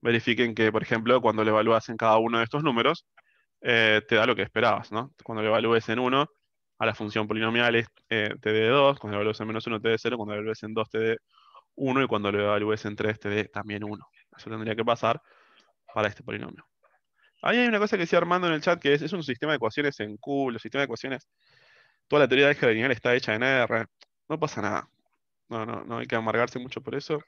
Verifiquen que, por ejemplo, cuando le evalúas en cada uno de estos números, eh, te da lo que esperabas, ¿no? Cuando le evalúes en 1 a la función polinomial es eh, de 2, cuando evalúes en menos 1 td de 0, cuando evalúes en 2 td de 1 y cuando lo evalúes en 3 t de también 1. Eso tendría que pasar para este polinomio. Ahí hay una cosa que decía Armando en el chat, que es, es un sistema de ecuaciones en Q, los sistemas de ecuaciones, toda la teoría de álgebra lineal está hecha en R, no pasa nada. No, hay que amargarse mucho por eso.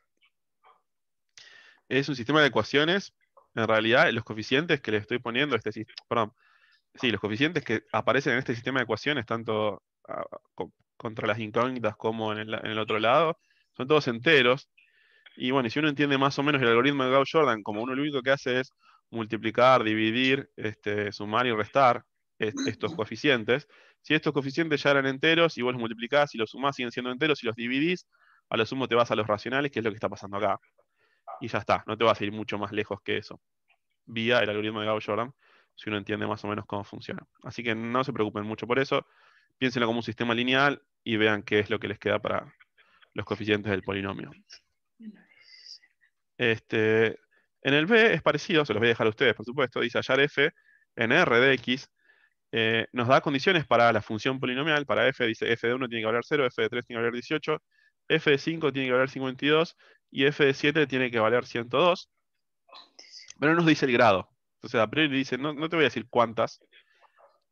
Es un sistema de ecuaciones, en realidad los coeficientes que le estoy poniendo, este, perdón, Sí, los coeficientes que aparecen en este sistema de ecuaciones, tanto ah, contra las incógnitas como en el, otro lado, son todos enteros. Y bueno, si uno entiende más o menos el algoritmo de Gauss-Jordan, como uno lo único que hace es multiplicar, dividir, este, sumar y restar estos coeficientes, si estos coeficientes ya eran enteros y vos los multiplicás y los sumás, siguen siendo enteros, y los dividís, a lo sumo te vas a los racionales, que es lo que está pasando acá. Y ya está, no te vas a ir mucho más lejos que eso, vía el algoritmo de Gauss-Jordan si uno entiende más o menos cómo funciona. Así que no se preocupen mucho por eso, piénsenlo como un sistema lineal y vean qué es lo que les queda para los coeficientes del polinomio. Este, en el B es parecido, se los voy a dejar a ustedes, por supuesto, dice hallar f en r de x, eh, nos da condiciones para la función polinomial, para f, dice f de 1 tiene que valer 0, f de 3 tiene que valer 18, f de 5 tiene que valer 52 y f de 7 tiene que valer 102, pero no nos dice el grado. Entonces priori dice, no, no te voy a decir cuántas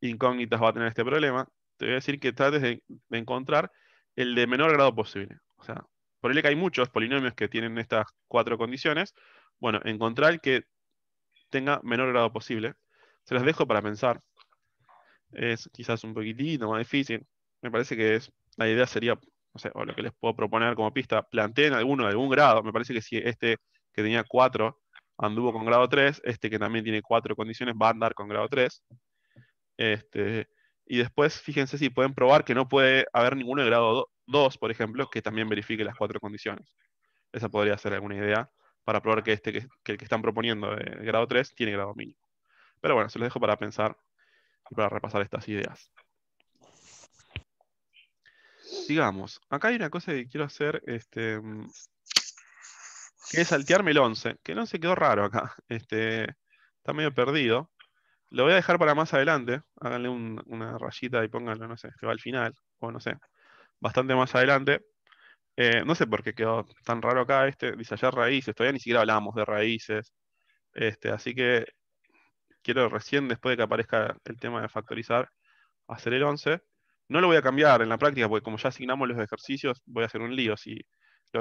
incógnitas va a tener este problema, te voy a decir que trates de, encontrar el de menor grado posible. O sea, por el que hay muchos polinomios que tienen estas cuatro condiciones, bueno, encontrar el que tenga menor grado posible. Se las dejo para pensar. Es quizás un poquitito más difícil. Me parece que es, la idea sería, no o lo que les puedo proponer como pista, planteen alguno de algún grado. Me parece que si este que tenía cuatro anduvo con grado 3, este que también tiene cuatro condiciones va a andar con grado 3. Este, y después fíjense si pueden probar que no puede haber ninguno de grado 2, por ejemplo, que también verifique las cuatro condiciones. Esa podría ser alguna idea para probar que, este, que, están proponiendo de grado 3 tiene grado mínimo. Pero bueno, se los dejo para pensar y para repasar estas ideas. Sigamos. acá hay una cosa que quiero hacer este, que es saltearme el 11, que el 11 quedó raro acá, [laughs] este, está medio perdido. Lo voy a dejar para más adelante, háganle una rayita y pónganlo, no sé, que va al final, o no sé, bastante más adelante. Eh, no sé por qué quedó tan raro acá este, dice raíces, todavía ni siquiera hablamos de raíces. Este, así que quiero recién, después de que aparezca el tema de factorizar, hacer el 11. No lo voy a cambiar en la práctica, porque como ya asignamos los ejercicios, voy a hacer un lío si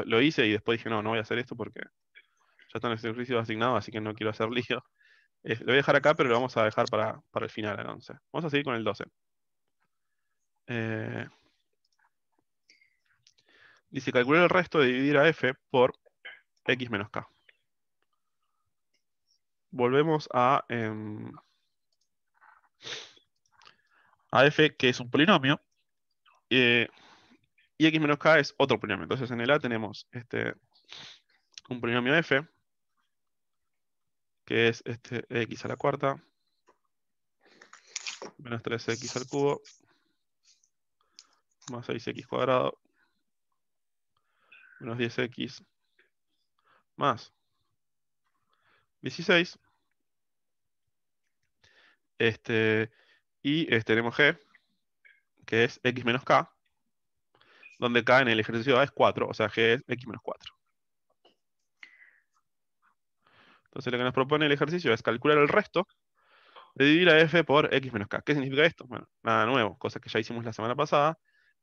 lo, hice y después dije, no, no voy a hacer esto porque ya está en el servicio asignado, así que no quiero hacer lío. lo voy a dejar acá, pero lo vamos a dejar para, el final, el 11. Vamos a seguir con el 12. Eh, dice, calcular el resto de dividir a f por x menos k. Volvemos a, em, a f, que es un polinomio. Eh, y x menos k es otro polinomio. Entonces en el A tenemos este, un polinomio f, que es este x a la cuarta, menos 3x al cubo, más 6x cuadrado, menos 10x, más 16. Este, y este, tenemos g, que es x menos k, donde K en el ejercicio A es 4, o sea, G es X menos 4. Entonces lo que nos propone el ejercicio es calcular el resto de dividir a f por x menos k. ¿Qué significa esto? Bueno, nada nuevo, cosa que ya hicimos la semana pasada.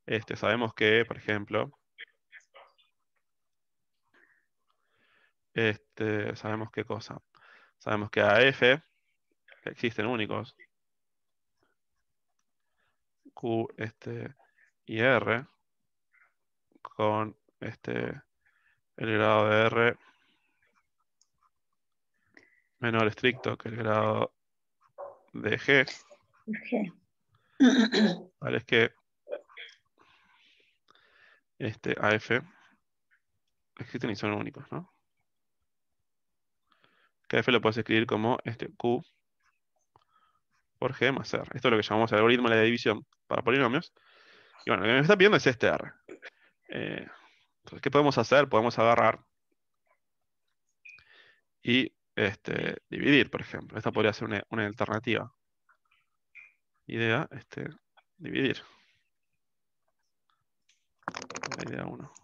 Este, sabemos que, por ejemplo, este, sabemos qué cosa. Sabemos que a f existen únicos, q este, y r, con este, el grado de R menor estricto que el grado de G. Parece Vale, es que este AF existen y son únicos, ¿no? Que lo puedes escribir como este Q por G más R. Esto es lo que llamamos el algoritmo de la división para polinomios. Y bueno, lo que me está pidiendo es este R entonces, eh, pues, ¿qué podemos hacer? Podemos agarrar y este, dividir, por ejemplo. Esta podría ser una, alternativa. Idea, este, dividir. idea 1.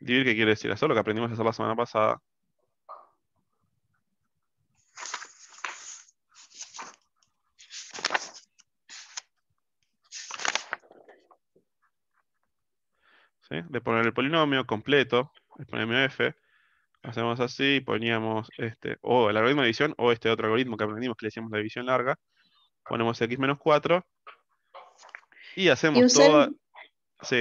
Dividir, ¿qué quiere decir? Eso es lo que aprendimos a hacer la semana pasada. de poner el polinomio completo, el polinomio f, hacemos así, poníamos este, o el algoritmo de división, o este otro algoritmo que aprendimos que le decíamos la división larga, ponemos x menos 4, y hacemos todo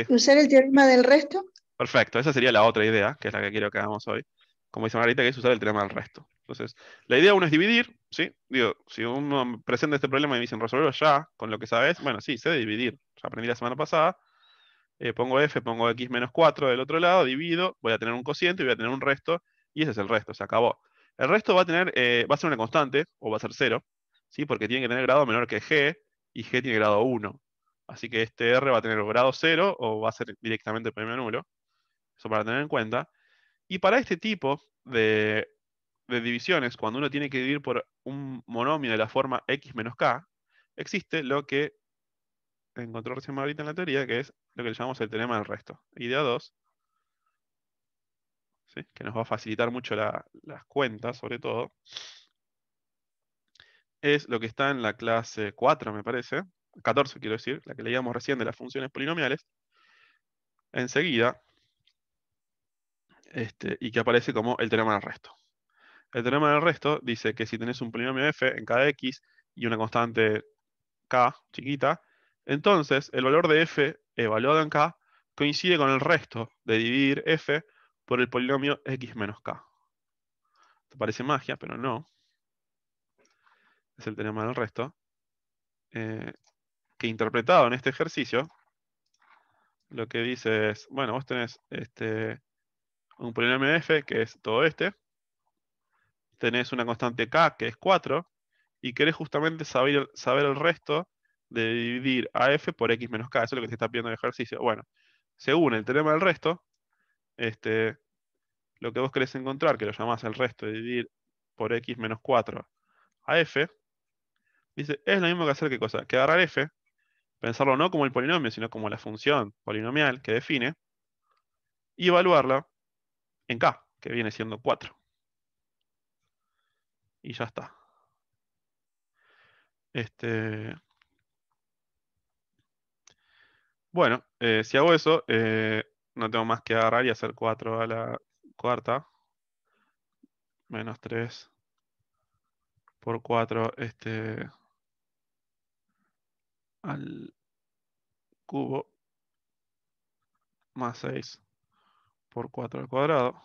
usar, el teorema del resto? Perfecto, esa sería la otra idea, que es la que quiero que hagamos hoy. Como dice Margarita, que es usar el teorema del resto. Entonces, la idea uno es dividir, ¿sí? Digo, si uno presenta este problema y me dicen resolverlo ya, con lo que sabes, bueno, sí, sé dividir. Ya aprendí la semana pasada, eh, pongo f, pongo x menos 4 del otro lado, divido, voy a tener un cociente y voy a tener un resto, y ese es el resto, se acabó. El resto va a tener, eh, va a ser una constante, o va a ser 0, ¿sí? porque tiene que tener grado menor que g, y g tiene grado 1. Así que este r va a tener grado 0, o va a ser directamente premio nulo. Eso para tener en cuenta. Y para este tipo de, divisiones, cuando uno tiene que dividir por un monomio de la forma x menos k, existe lo que encontró recién ahorita en la teoría, que es lo que le llamamos el teorema del resto. Idea 2, que nos va a facilitar mucho las cuentas, sobre todo, es lo que está en la clase 4, me parece, 14 quiero decir, la que leíamos recién de las funciones polinomiales, enseguida, este, y que aparece como el teorema del resto. El teorema del resto dice que si tenés un polinomio f en cada x y una constante k chiquita, entonces, el valor de f evaluado en k coincide con el resto de dividir f por el polinomio x menos k. Te parece magia, pero no. Es el teorema del resto. Eh, que interpretado en este ejercicio, lo que dice es, bueno, vos tenés este, un polinomio f, que es todo este, tenés una constante k, que es 4, y querés justamente saber, saber el resto de dividir a f por x menos k, eso es lo que se está pidiendo el ejercicio. Bueno, según el teorema del resto, este, lo que vos querés encontrar, que lo llamás el resto de dividir por x menos 4 a f, dice, es lo mismo que hacer qué cosa, que agarrar f, pensarlo no como el polinomio, sino como la función polinomial que define, y evaluarla en k, que viene siendo 4. Y ya está. Este, bueno, eh, si hago eso, eh, no tengo más que agarrar y hacer 4 a la cuarta. Menos 3 por 4 este, al cubo. Más 6 por 4 al cuadrado.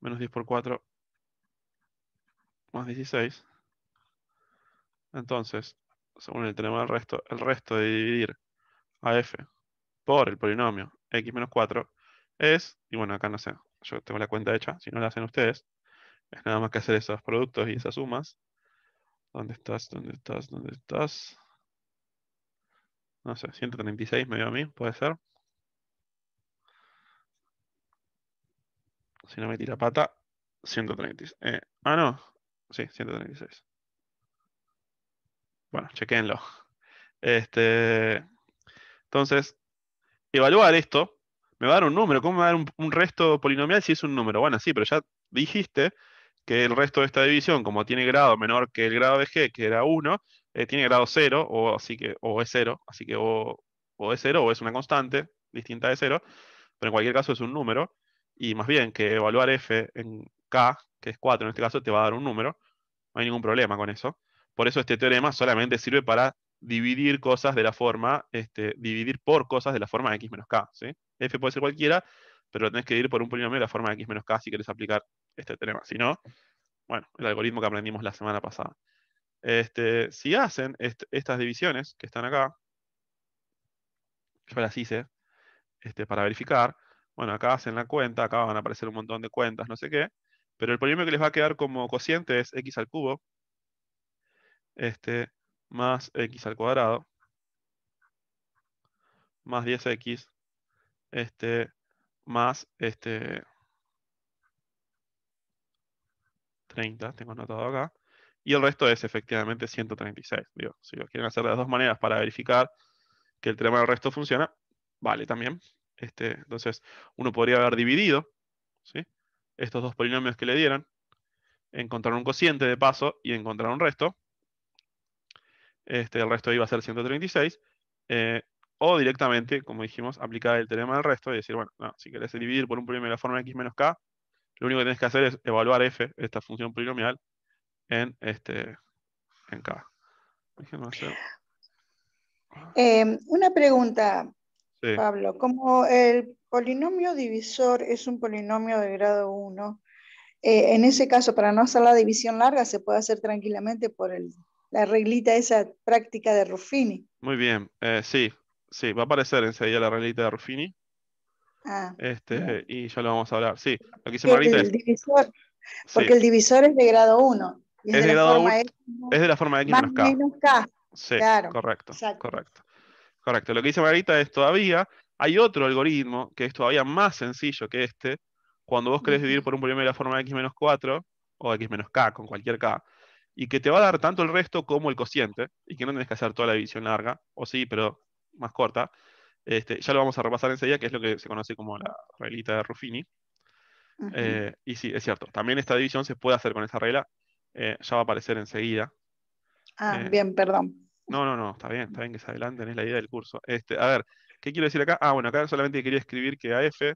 Menos 10 por 4. Más 16. Entonces, según el teorema del resto, el resto de dividir a f por el polinomio x menos 4 es, y bueno, acá no sé, yo tengo la cuenta hecha, si no la hacen ustedes, es nada más que hacer esos productos y esas sumas. ¿Dónde estás? ¿Dónde estás? ¿Dónde estás? No sé, 136 me dio a mí, puede ser. Si no me tira pata, 136. Eh, ah, no. Sí, 136. Bueno, chequenlo. Este, entonces, evaluar esto me va a dar un número. ¿Cómo me va a dar un, resto polinomial si es un número? Bueno, sí, pero ya dijiste que el resto de esta división, como tiene grado menor que el grado de g, que era 1, eh, tiene grado 0, o, así que, o es 0, así que o, o es 0 o es una constante distinta de 0, pero en cualquier caso es un número, y más bien que evaluar f en k, que es 4 en este caso, te va a dar un número, no hay ningún problema con eso. Por eso este teorema solamente sirve para dividir cosas de la forma, este, dividir por cosas de la forma de x menos k. f puede ser cualquiera, pero lo tenés que dividir por un polinomio de la forma de x menos k si querés aplicar este teorema. Si no, bueno, el algoritmo que aprendimos la semana pasada. Este, si hacen estas divisiones que están acá, yo las hice este, para verificar, bueno, acá hacen la cuenta, acá van a aparecer un montón de cuentas, no sé qué, pero el polinomio que les va a quedar como cociente es x al cubo, este, más x al cuadrado, más 10x, este, más este, 30, tengo anotado acá, y el resto es efectivamente 136. si lo quieren hacer de las dos maneras para verificar que el teorema del resto funciona, vale también. Este, entonces, uno podría haber dividido ¿sí? estos dos polinomios que le dieran, encontrar un cociente de paso y encontrar un resto, este, el resto iba a ser 136, eh, o directamente, como dijimos, aplicar el teorema del resto y decir, bueno, si querés dividir por un polinomio de la forma x menos k, lo único que tenés que hacer es evaluar f, esta función polinomial, en, este, en k. Em, una pregunta, Pablo. Como el polinomio divisor es un polinomio de grado 1, eh, en ese caso, para no hacer la división larga, se puede hacer tranquilamente por el la reglita esa práctica de Ruffini. Muy bien, eh, sí, sí, va a aparecer enseguida la reglita de Ruffini. Ah, este, y ya lo vamos a hablar. Sí, lo que hice el, es. Porque el divisor es de grado 1. Es, de, la forma es de la forma X menos K. Sí, claro, correcto, correcto. Correcto. Lo que dice Margarita es todavía hay otro algoritmo que es todavía más sencillo que este. Cuando vos querés dividir por un polinomio de la forma de x menos 4 o x menos k, con cualquier k, y que te va a dar tanto el resto como el cociente, y que no tenés que hacer toda la división larga, o sí, pero más corta. Este, ya lo vamos a repasar enseguida, que es lo que se conoce como la reglita de Ruffini. Eh, y sí, es cierto, también esta división se puede hacer con esa regla, eh, ya va a aparecer enseguida. Ah, eh, bien, perdón. No, no, no, está bien, está bien que se adelanten, es la idea del curso. Este, a ver, ¿qué quiero decir acá? Ah, bueno, acá solamente quería escribir que a f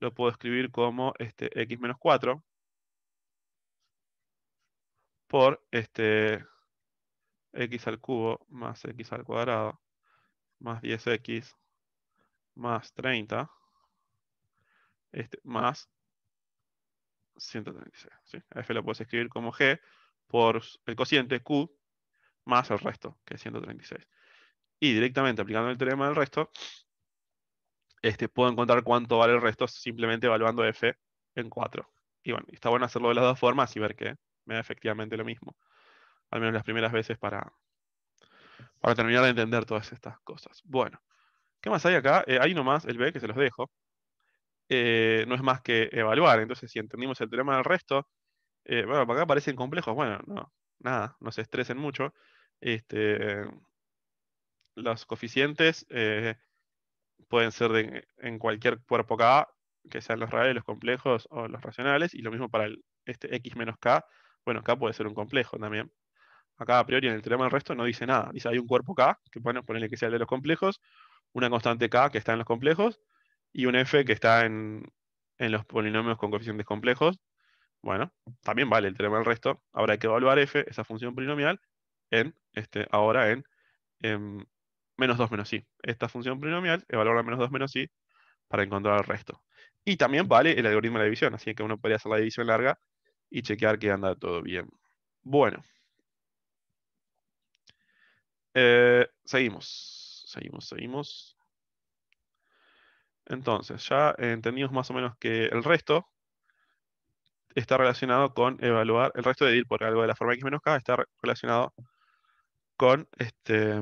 lo puedo escribir como este, x menos 4, por este x al cubo más x al cuadrado más 10x más 30 este, más 136. F lo puedes escribir como G por el cociente Q más el resto, que es 136. Y directamente aplicando el teorema del resto, este, puedo encontrar cuánto vale el resto simplemente evaluando F en 4. Y bueno, está bueno hacerlo de las dos formas y ver que me da efectivamente lo mismo. Al menos las primeras veces para, para terminar de entender todas estas cosas. Bueno, ¿qué más hay acá? Eh, hay nomás el B que se los dejo. Eh, no es más que evaluar. Entonces, si entendimos el teorema del resto, eh, bueno, acá parecen complejos. Bueno, no, nada, no se estresen mucho. Este, los coeficientes eh, pueden ser en cualquier cuerpo K, que sean los reales, los complejos o los racionales, y lo mismo para el, este X menos K, bueno, acá puede ser un complejo también. Acá a priori en el teorema del resto no dice nada. Dice hay un cuerpo K, que bueno, ponerle que sea el de los complejos, una constante K que está en los complejos, y un F que está en, los polinomios con coeficientes complejos. Bueno, también vale el teorema del resto. Ahora hay que evaluar F, esa función polinomial, en, este, ahora en, em, menos 2 menos i. Esta función polinomial, evaluarla menos 2 menos i para encontrar el resto. Y también vale el algoritmo de la división, así que uno podría hacer la división larga y chequear que anda todo bien. Bueno. Eh, seguimos, seguimos, seguimos. Entonces, ya eh, entendimos más o menos que el resto está relacionado con evaluar, el resto de DIL por algo de la forma x menos k está relacionado con este,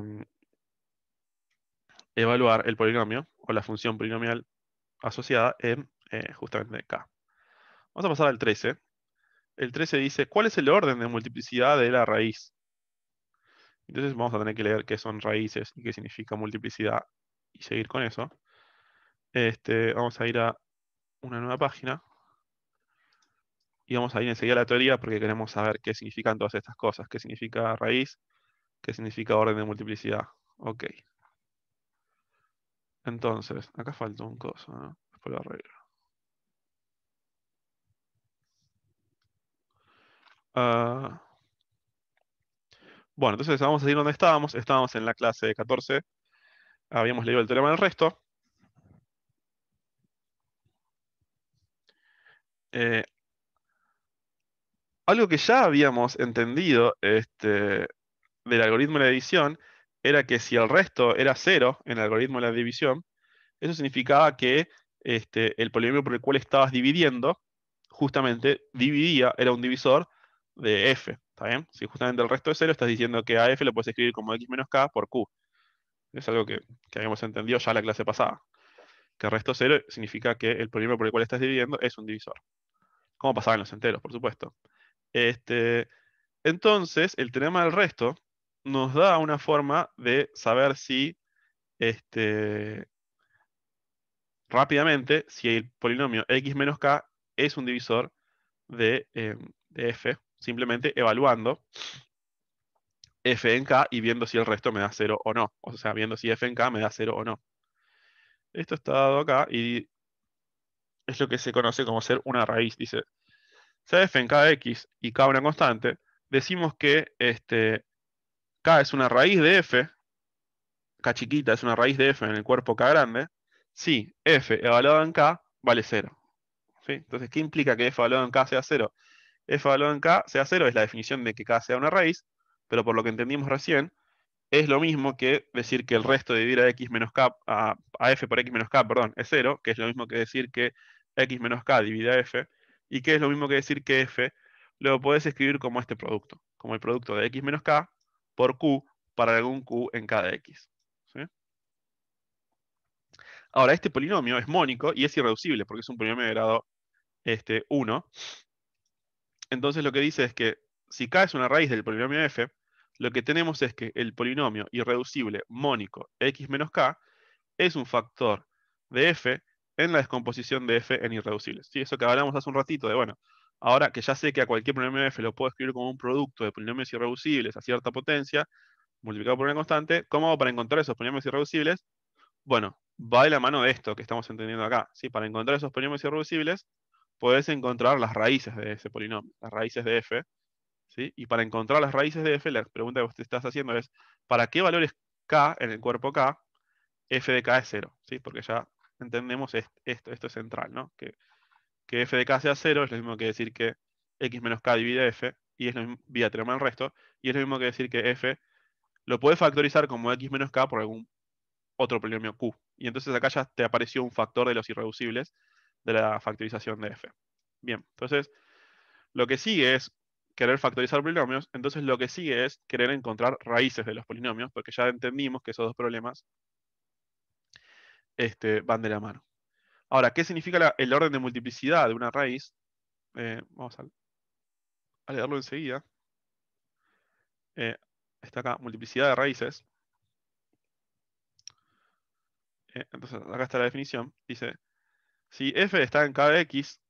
evaluar el polinomio o la función polinomial asociada en eh, justamente k. Vamos a pasar al 13, el 13 dice, ¿cuál es el orden de multiplicidad de la raíz? Entonces vamos a tener que leer qué son raíces y qué significa multiplicidad y seguir con eso. Este, vamos a ir a una nueva página y vamos a ir enseguida a la teoría porque queremos saber qué significan todas estas cosas. ¿Qué significa raíz? ¿Qué significa orden de multiplicidad? Ok. Entonces, acá falta un coso, Después lo arreglo. Ah, bueno, entonces vamos a decir donde estábamos. Estábamos en la clase 14. Habíamos leído el teorema del resto. Eh, algo que ya habíamos entendido este, del algoritmo de la división era que si el resto era cero en el algoritmo de la división, eso significaba que este, el polinomio por el cual estabas dividiendo, justamente dividía, era un divisor, de f, ¿está bien? Si justamente el resto es 0, estás diciendo que a f lo puedes escribir como x menos k por q. Es algo que, habíamos entendido ya la clase pasada. Que el resto 0 significa que el polinomio por el cual estás dividiendo es un divisor. Como pasaba en los enteros, por supuesto. Este, entonces, el teorema del resto nos da una forma de saber si este, rápidamente si el polinomio x menos k es un divisor de, eh, de f simplemente evaluando f en k y viendo si el resto me da 0 o no. O sea, viendo si f en k me da 0 o no. Esto está dado acá y es lo que se conoce como ser una raíz. Dice, sea f en k x y k una constante, decimos que este, k es una raíz de f, k chiquita es una raíz de f en el cuerpo k grande, si f evaluado en k vale 0. Entonces, ¿qué implica que f evaluado en k sea 0? f evaluado en k sea 0, es la definición de que k sea una raíz, pero por lo que entendimos recién, es lo mismo que decir que el resto de dividir a x menos k, a, f por x menos k, perdón, es 0, que es lo mismo que decir que x menos k divide a f, y que es lo mismo que decir que f lo puedes escribir como este producto, como el producto de x menos k por q para algún q en cada x. Ahora, este polinomio es mónico y es irreducible, porque es un polinomio de grado este, 1, entonces lo que dice es que si K es una raíz del polinomio f, lo que tenemos es que el polinomio irreducible mónico x menos k es un factor de f en la descomposición de f en irreducibles. ¿Sí? Eso que hablamos hace un ratito de, bueno, ahora que ya sé que a cualquier polinomio f lo puedo escribir como un producto de polinomios irreducibles a cierta potencia, multiplicado por una constante, ¿cómo hago para encontrar esos polinomios irreducibles? Bueno, va de la mano de esto que estamos entendiendo acá. Para encontrar esos polinomios irreducibles, puedes encontrar las raíces de ese polinomio, las raíces de f. ¿sí? Y para encontrar las raíces de f, la pregunta que vos te estás haciendo es, ¿para qué valores k en el cuerpo k, f de k es 0? ¿sí? Porque ya entendemos esto, esto, es central, ¿no? Que, f de k sea 0 es lo mismo que decir que x menos k divide f, y es lo mismo, resto, y es lo mismo que decir que f lo puedes factorizar como x menos k por algún otro polinomio q. Y entonces acá ya te apareció un factor de los irreducibles, de la factorización de f. Bien, entonces lo que sigue es querer factorizar polinomios, entonces lo que sigue es querer encontrar raíces de los polinomios, porque ya entendimos que esos dos problemas este, van de la mano. Ahora, ¿qué significa el orden de multiplicidad de una raíz? Eh, vamos a, a, leerlo enseguida. Eh, está acá, multiplicidad de raíces. Eh, entonces, acá está la definición. Dice, si f está en cada x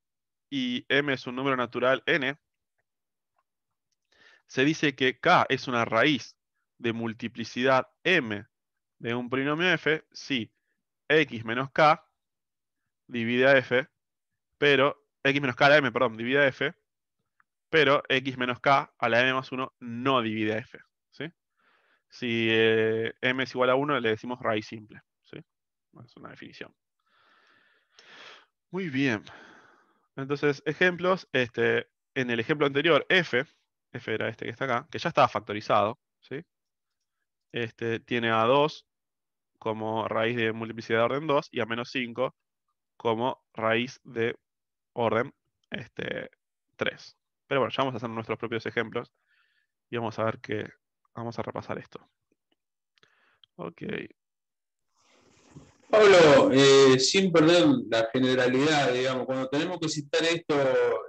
y m es un número natural n, se dice que k es una raíz de multiplicidad m de un polinomio f si x menos k divide a f, pero x menos k a la m, perdón, divide a f, pero x menos k a la m más 1 no divide a f. Si eh, m es igual a 1, le decimos raíz simple. ¿sí? Es una definición. Muy bien. Entonces, ejemplos. Este, en el ejemplo anterior, F, F era este que está acá, que ya estaba factorizado, ¿sí? Este, tiene a 2 como raíz de multiplicidad de orden 2 y a menos 5 como raíz de orden este, 3. Pero bueno, ya vamos a hacer nuestros propios ejemplos y vamos a ver que vamos a repasar esto. Ok, Pablo, eh, sin perder la generalidad, digamos, cuando tenemos que citar esto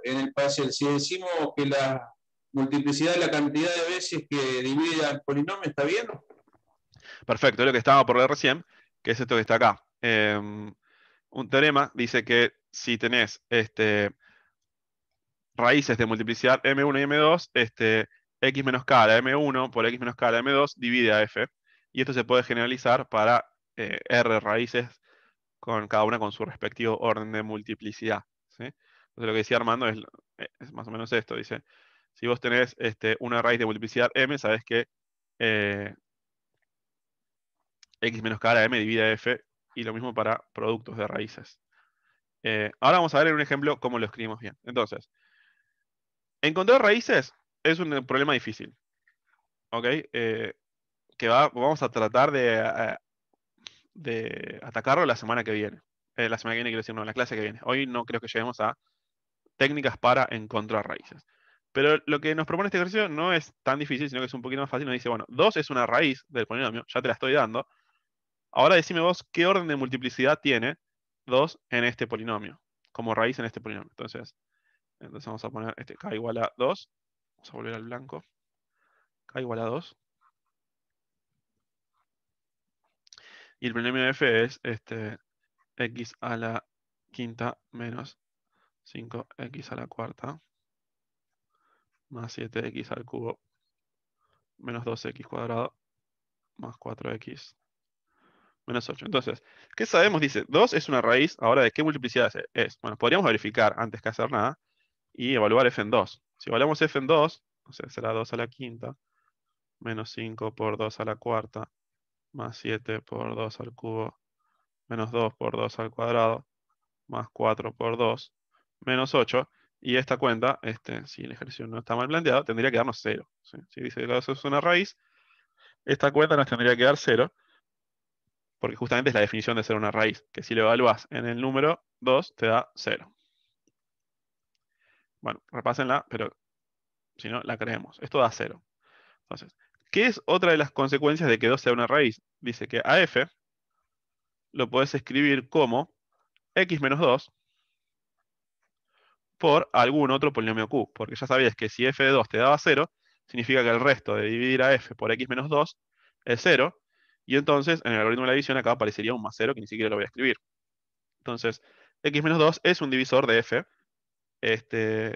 en el pase, si decimos que la multiplicidad de la cantidad de veces que divide al polinomio, ¿está bien? Perfecto, es lo que estaba por leer recién, que es esto que está acá. Em, un teorema dice que si tenés este, raíces de multiplicidad m1 y m2, este, x menos k a m1 por x menos k a m2 divide a f. Y esto se puede generalizar para eh, R raíces, con cada una con su respectivo orden de multiplicidad. Entonces lo que decía Armando eh, es, más o menos esto, dice, si vos tenés este, una raíz de multiplicidad m, sabés que eh, x menos k m divide f, y lo mismo para productos de raíces. ahora vamos a ver en un ejemplo cómo lo escribimos bien. Entonces, encontrar raíces es un problema difícil. ¿Ok? que vamos a tratar de de atacarlo la semana que viene. Eh, la semana que viene quiero decir, no, la clase que viene. Hoy no creo que lleguemos a técnicas para encontrar raíces. Pero lo que nos propone este ejercicio no es tan difícil, sino que es un poquito más fácil. Nos dice, bueno, 2 es una raíz del polinomio, ya te la estoy dando. Ahora decime vos qué orden de multiplicidad tiene 2 en este polinomio, como raíz en este polinomio. Entonces, entonces vamos a poner este k igual a 2. Vamos a volver al blanco. k igual a 2. Y el de f es este, x a la quinta menos 5x a la cuarta más 7x al cubo menos 2x cuadrado más 4x menos 8. Entonces, ¿qué sabemos? Dice, 2 es una raíz, ahora ¿de qué multiplicidad es? Bueno, podríamos verificar antes que hacer nada y evaluar f en 2. Si evaluamos f en 2, o sea, será 2 a la quinta menos 5 por 2 a la cuarta más 7 por 2 al cubo, menos 2 por 2 al cuadrado, más 4 por 2, menos 8. Y esta cuenta, este, si el ejercicio no está mal planteado, tendría que darnos 0. Si dice que eso es una raíz, esta cuenta nos tendría que dar 0, porque justamente es la definición de ser una raíz, que si lo evaluás en el número 2, te da 0. Bueno, repásenla, pero si no, la creemos. Esto da 0. Entonces, ¿Qué es otra de las consecuencias de que 2 sea una raíz. Dice que a f lo puedes escribir como x menos 2 por algún otro polinomio q, porque ya sabías que si f de 2 te daba 0, significa que el resto de dividir a f por x menos 2 es 0, y entonces en el algoritmo de la división acá aparecería un más 0 que ni siquiera lo voy a escribir. Entonces, x menos 2 es un divisor de f, este,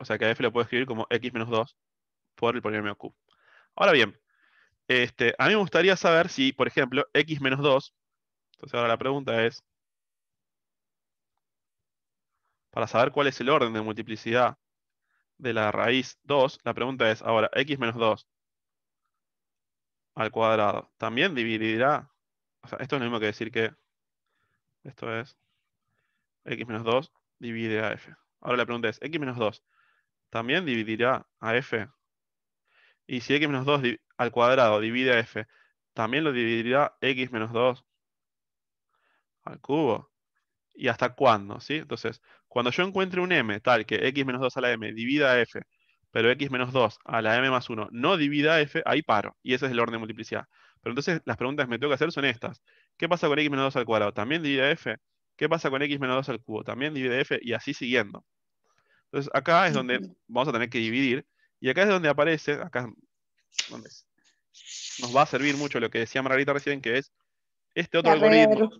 o sea que f lo puedo escribir como x menos 2 por el polinomio q. Ahora bien, este, a mí me gustaría saber si, por ejemplo, x menos 2, entonces ahora la pregunta es, para saber cuál es el orden de multiplicidad de la raíz 2, la pregunta es ahora, x menos 2 al cuadrado, ¿también dividirá? O sea, esto es lo mismo que decir que esto es x menos 2 divide a f. Ahora la pregunta es, x menos 2 también dividirá a f. Y si x menos 2 al cuadrado divide a f, también lo dividirá x menos 2 al cubo. ¿Y hasta cuándo? ¿sí? Entonces, cuando yo encuentre un m tal que x menos 2 a la m divida a f, pero x menos 2 a la m más 1 no divida a f, ahí paro. Y ese es el orden de multiplicidad. Pero entonces las preguntas que me tengo que hacer son estas. ¿Qué pasa con x menos 2 al cuadrado? ¿También divide a f? ¿Qué pasa con x menos 2 al cubo? También divide a f y así siguiendo. Entonces, acá es donde vamos a tener que dividir. Y acá es donde aparece, acá nos va a servir mucho lo que decía Margarita recién, que es este otro algoritmo.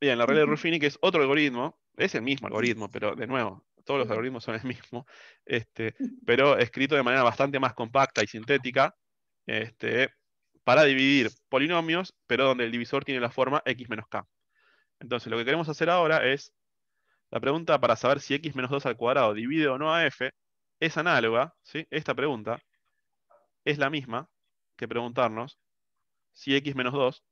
Bien, la regla de Ruffini, que es otro algoritmo, es el mismo algoritmo, pero de nuevo, todos los algoritmos son el mismo, este, pero escrito de manera bastante más compacta y sintética, este, para dividir polinomios, pero donde el divisor tiene la forma x menos k. Entonces, lo que queremos hacer ahora es la pregunta para saber si x menos 2 al cuadrado divide o no a f es análoga, ¿sí? esta pregunta es la misma que preguntarnos si x menos 2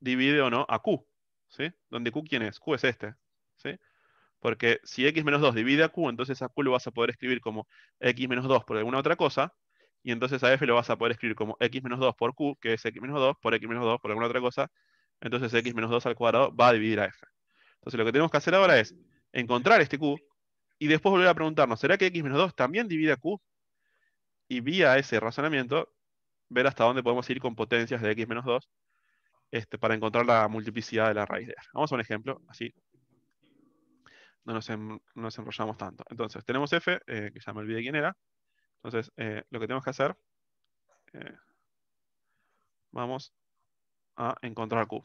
divide o no a q. ¿sí? Donde q quién es? q es este. ¿sí? Porque si x menos 2 divide a q, entonces a q lo vas a poder escribir como x menos 2 por alguna otra cosa, y entonces a f lo vas a poder escribir como x menos 2 por q, que es x menos 2, por x menos 2 por alguna otra cosa, entonces x menos 2 al cuadrado va a dividir a f. Entonces lo que tenemos que hacer ahora es encontrar este Q y después volver a preguntarnos, ¿será que X menos 2 también divide Q? Y vía ese razonamiento, ver hasta dónde podemos ir con potencias de X menos 2 este, para encontrar la multiplicidad de la raíz de F. Vamos a un ejemplo, así no nos, em-, enrollamos tanto. Entonces, tenemos F, eh, que ya me olvidé quién era. Entonces, eh, lo que tenemos que hacer, eh, vamos a encontrar Q.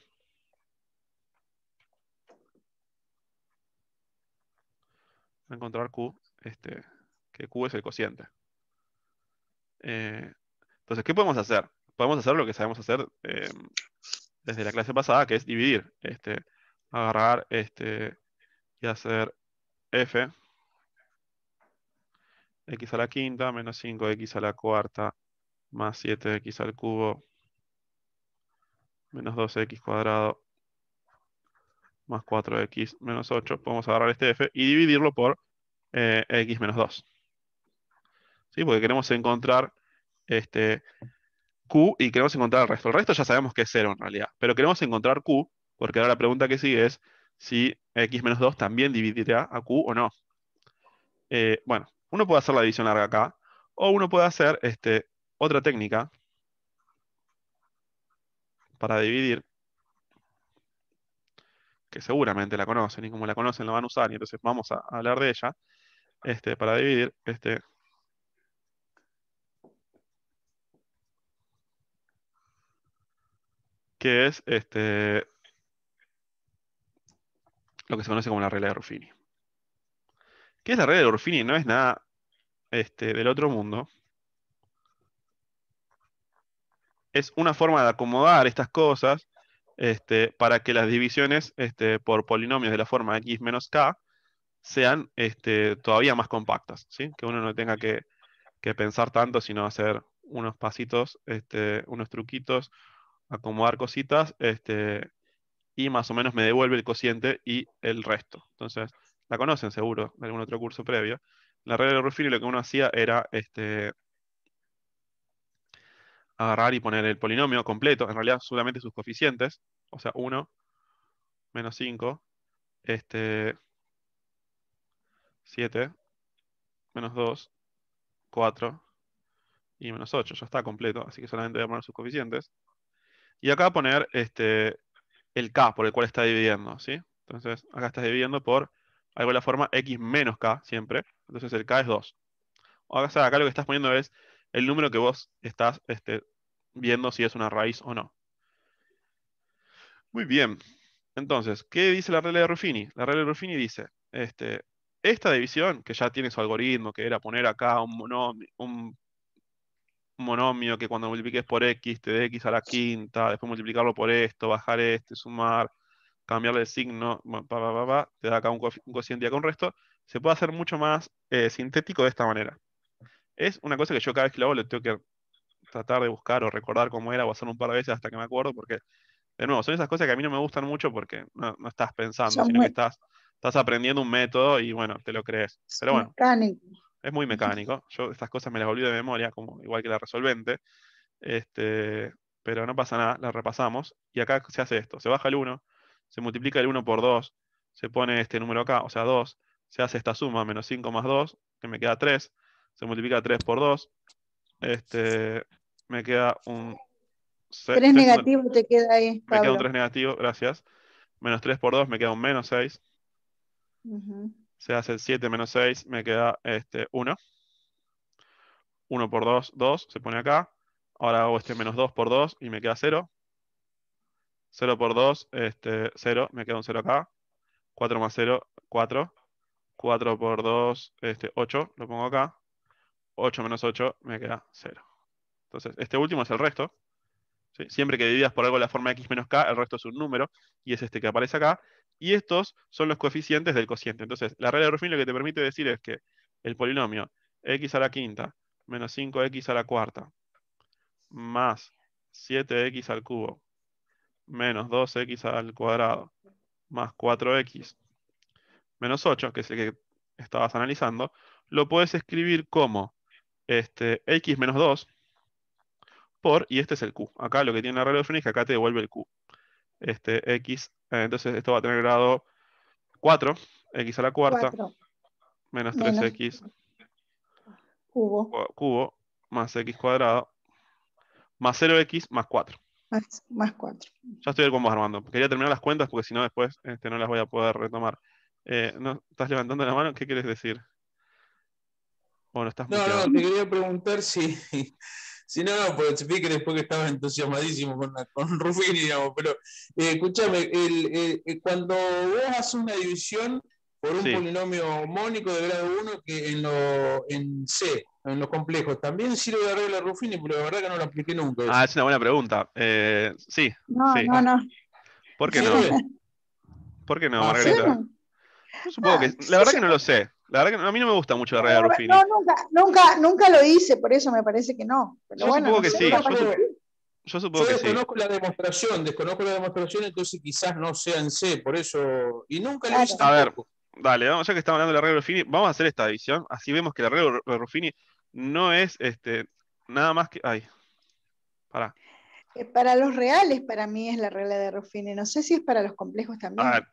encontrar Q, este, que Q es el cociente. Eh, entonces, ¿qué podemos hacer? Podemos hacer lo que sabemos hacer eh, desde la clase pasada, que es dividir. Este, agarrar este, y hacer f x a la quinta menos 5x a la cuarta más 7x al cubo menos 12 x cuadrado más 4x menos 8, podemos agarrar este f y dividirlo por x eh, menos 2. ¿Sí? Porque queremos encontrar este, q y queremos encontrar el resto. El resto ya sabemos que es 0 en realidad, pero queremos encontrar q, porque ahora la pregunta que sigue es si x menos 2 también dividirá a q o no. Eh, bueno, uno puede hacer la división larga acá, o uno puede hacer este, otra técnica para dividir, seguramente la conocen y como la conocen la van a usar y entonces vamos a hablar de ella este, para dividir. Este, que es este, lo que se conoce como la regla de Ruffini. ¿Qué es la regla de Ruffini? No es nada este, del otro mundo. Es una forma de acomodar estas cosas este, para que las divisiones este, por polinomios de la forma x menos k sean este, todavía más compactas, que uno no tenga que, pensar tanto, sino hacer unos pasitos, unos truquitos, acomodar cositas, y más o menos me devuelve el cociente y el resto. Entonces, la conocen seguro de algún otro curso previo. La regla de Ruffini lo que uno hacía era este, agarrar y poner el polinomio completo, en realidad solamente sus coeficientes, o sea, 1 menos 5, este, 7, menos 2, 4 y menos 8, ya está completo, así que solamente voy a poner sus coeficientes. Y acá poner este, el k por el cual está dividiendo, ¿sí? Entonces, acá está dividiendo por algo de la forma x menos k siempre, entonces el k es 2. O sea, acá lo que estás poniendo es el número que vos estás este, viendo si es una raíz o no. Muy bien. Entonces, ¿qué dice la regla de Ruffini? La regla de Ruffini dice, este, esta división, que ya tiene su algoritmo, que era poner acá un monomio, monomio que cuando multipliques por x te dé x a la quinta, después multiplicarlo por esto, bajar este, sumar, cambiarle el signo, te da acá un, cociente y acá un resto, se puede hacer mucho más eh, sintético de esta manera. Es una cosa que yo cada vez que lo hago lo tengo que tratar de buscar o recordar cómo era o hacer un par de veces hasta que me acuerdo, porque, de nuevo, son esas cosas que a mí no me gustan mucho porque no, estás pensando, sino que estás, estás aprendiendo un método y bueno, te lo crees. Pero bueno, es muy mecánico. Yo estas cosas me las olvido de memoria, como igual que la resolvente. Este, pero no pasa nada, las repasamos. Y acá se hace esto: se baja el 1, se multiplica el 1 por 2, se pone este número acá, o sea 2, se hace esta suma, menos 5 más 2, que me queda 3 se multiplica 3 por 2. Este, me queda un 3 negativo te queda ahí. Me queda un 3 negativo, gracias. Menos 3 por 2 me queda un menos 6. Se hace 7 menos 6, me queda este, 1. 1 por 2, 2, se pone acá. Ahora hago este menos 2 por 2 y me queda 0. 0 por 2, este, 0, me queda un 0 acá. 4 más 0, 4. 4 por 2, este, 8, lo pongo acá. 8 menos 8 me queda 0. Entonces, este último es el resto. Siempre que dividas por algo la forma x menos k, el resto es un número, y es este que aparece acá. Y estos son los coeficientes del cociente. Entonces, la regla de Ruffin lo que te permite decir es que el polinomio x a la quinta menos 5x a la cuarta más 7x al cubo menos 2x al cuadrado más 4x menos 8, que es el que estabas analizando, lo puedes escribir como este, x menos 2 por, y este es el q. Acá lo que tiene la regla de que acá te devuelve el q. Este x, eh, entonces esto va a tener grado 4, x a la cuarta, menos 3x cubo. cubo, más x cuadrado, más 0x, más 4. Más, 4. Ya estoy el vos, Armando. Quería terminar las cuentas porque si no después este, no las voy a poder retomar. Eh, no, ¿Estás levantando la mano? ¿Qué quieres decir? no, no, te quería preguntar si, [laughs] si no, no, porque vi que después que estabas entusiasmadísimo con, con [laughs] Rufini, digamos, pero eh, escúchame, eh, cuando vos haces una división por un polinomio homónico de grado 1 que en, en C, en los complejos, ¿también sirve de regla Rufini, Pero la verdad que no lo apliqué nunca. Ah, es una buena pregunta. Eh, sí. No, no, no. ¿Por qué no? ¿Por qué no, Margarita? Supongo que. La verdad que no lo sé. La verdad que a mí no me gusta mucho la regla de Ruffini. No, nunca, nunca, nunca lo hice, por eso me parece que no. yo supongo que sí. Yo supongo yo desconozco la demostración, desconozco la demostración, entonces quizás no sea en C, por eso. Y nunca lo hice. A ver, dale, vamos, ya que estamos hablando de la regla de Ruffini, vamos a hacer esta división. Así vemos que la regla de Ruffini no es este, nada más que. Ay. Eh, para los reales, para mí es la regla de Ruffini. No sé si es para los complejos también. A ver,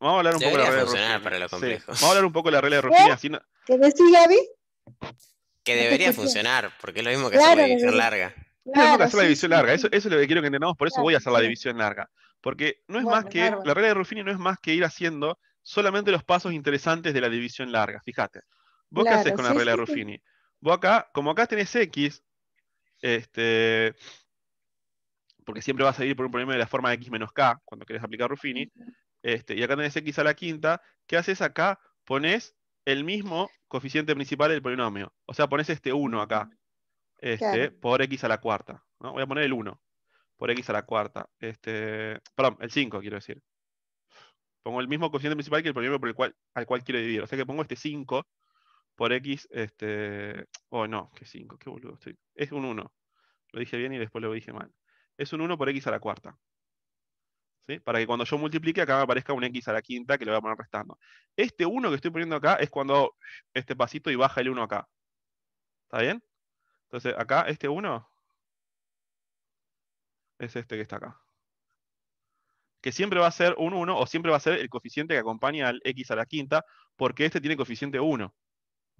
Vamos a hablar un poco de la regla de para lo Vamos ¿Eh? a hablar un poco de la regla de Ruffini. ¿Qué decís, Gaby? Que debería funcionar, porque es lo mismo que hacer la división larga. Tenemos que hacer la división larga, eso, eso, es lo que quiero que entendamos, por eso voy a hacer la división larga. Porque no es más que, la regla de Ruffini no es más que ir haciendo solamente los pasos interesantes de la división larga, fíjate. ¿Vos qué haces con la regla de Ruffini? Vos acá, como acá tenés X, este, porque siempre vas a ir por un problema de la forma de X menos K cuando querés aplicar Ruffini, este, y acá tenés x a la quinta. ¿Qué haces acá? Pones el mismo coeficiente principal del polinomio. O sea, pones este 1 acá. Este, por x a la cuarta. ¿no? Voy a poner el 1. Por x a la cuarta. Este, perdón, el 5 quiero decir. Pongo el mismo coeficiente principal que el polinomio por el cual, al cual quiero dividir. O sea que pongo este 5 por x, este, Oh, no, que 5, qué boludo Es un 1. Lo dije bien y después lo dije mal. Es un 1 por x a la cuarta. Para que cuando yo multiplique acá me aparezca un x a la quinta que lo voy a poner restando. Este 1 que estoy poniendo acá es cuando este pasito y baja el 1 acá. ¿Está bien? Entonces acá este 1 es este que está acá. Que siempre va a ser un 1 o siempre va a ser el coeficiente que acompaña al x a la quinta porque este tiene coeficiente 1.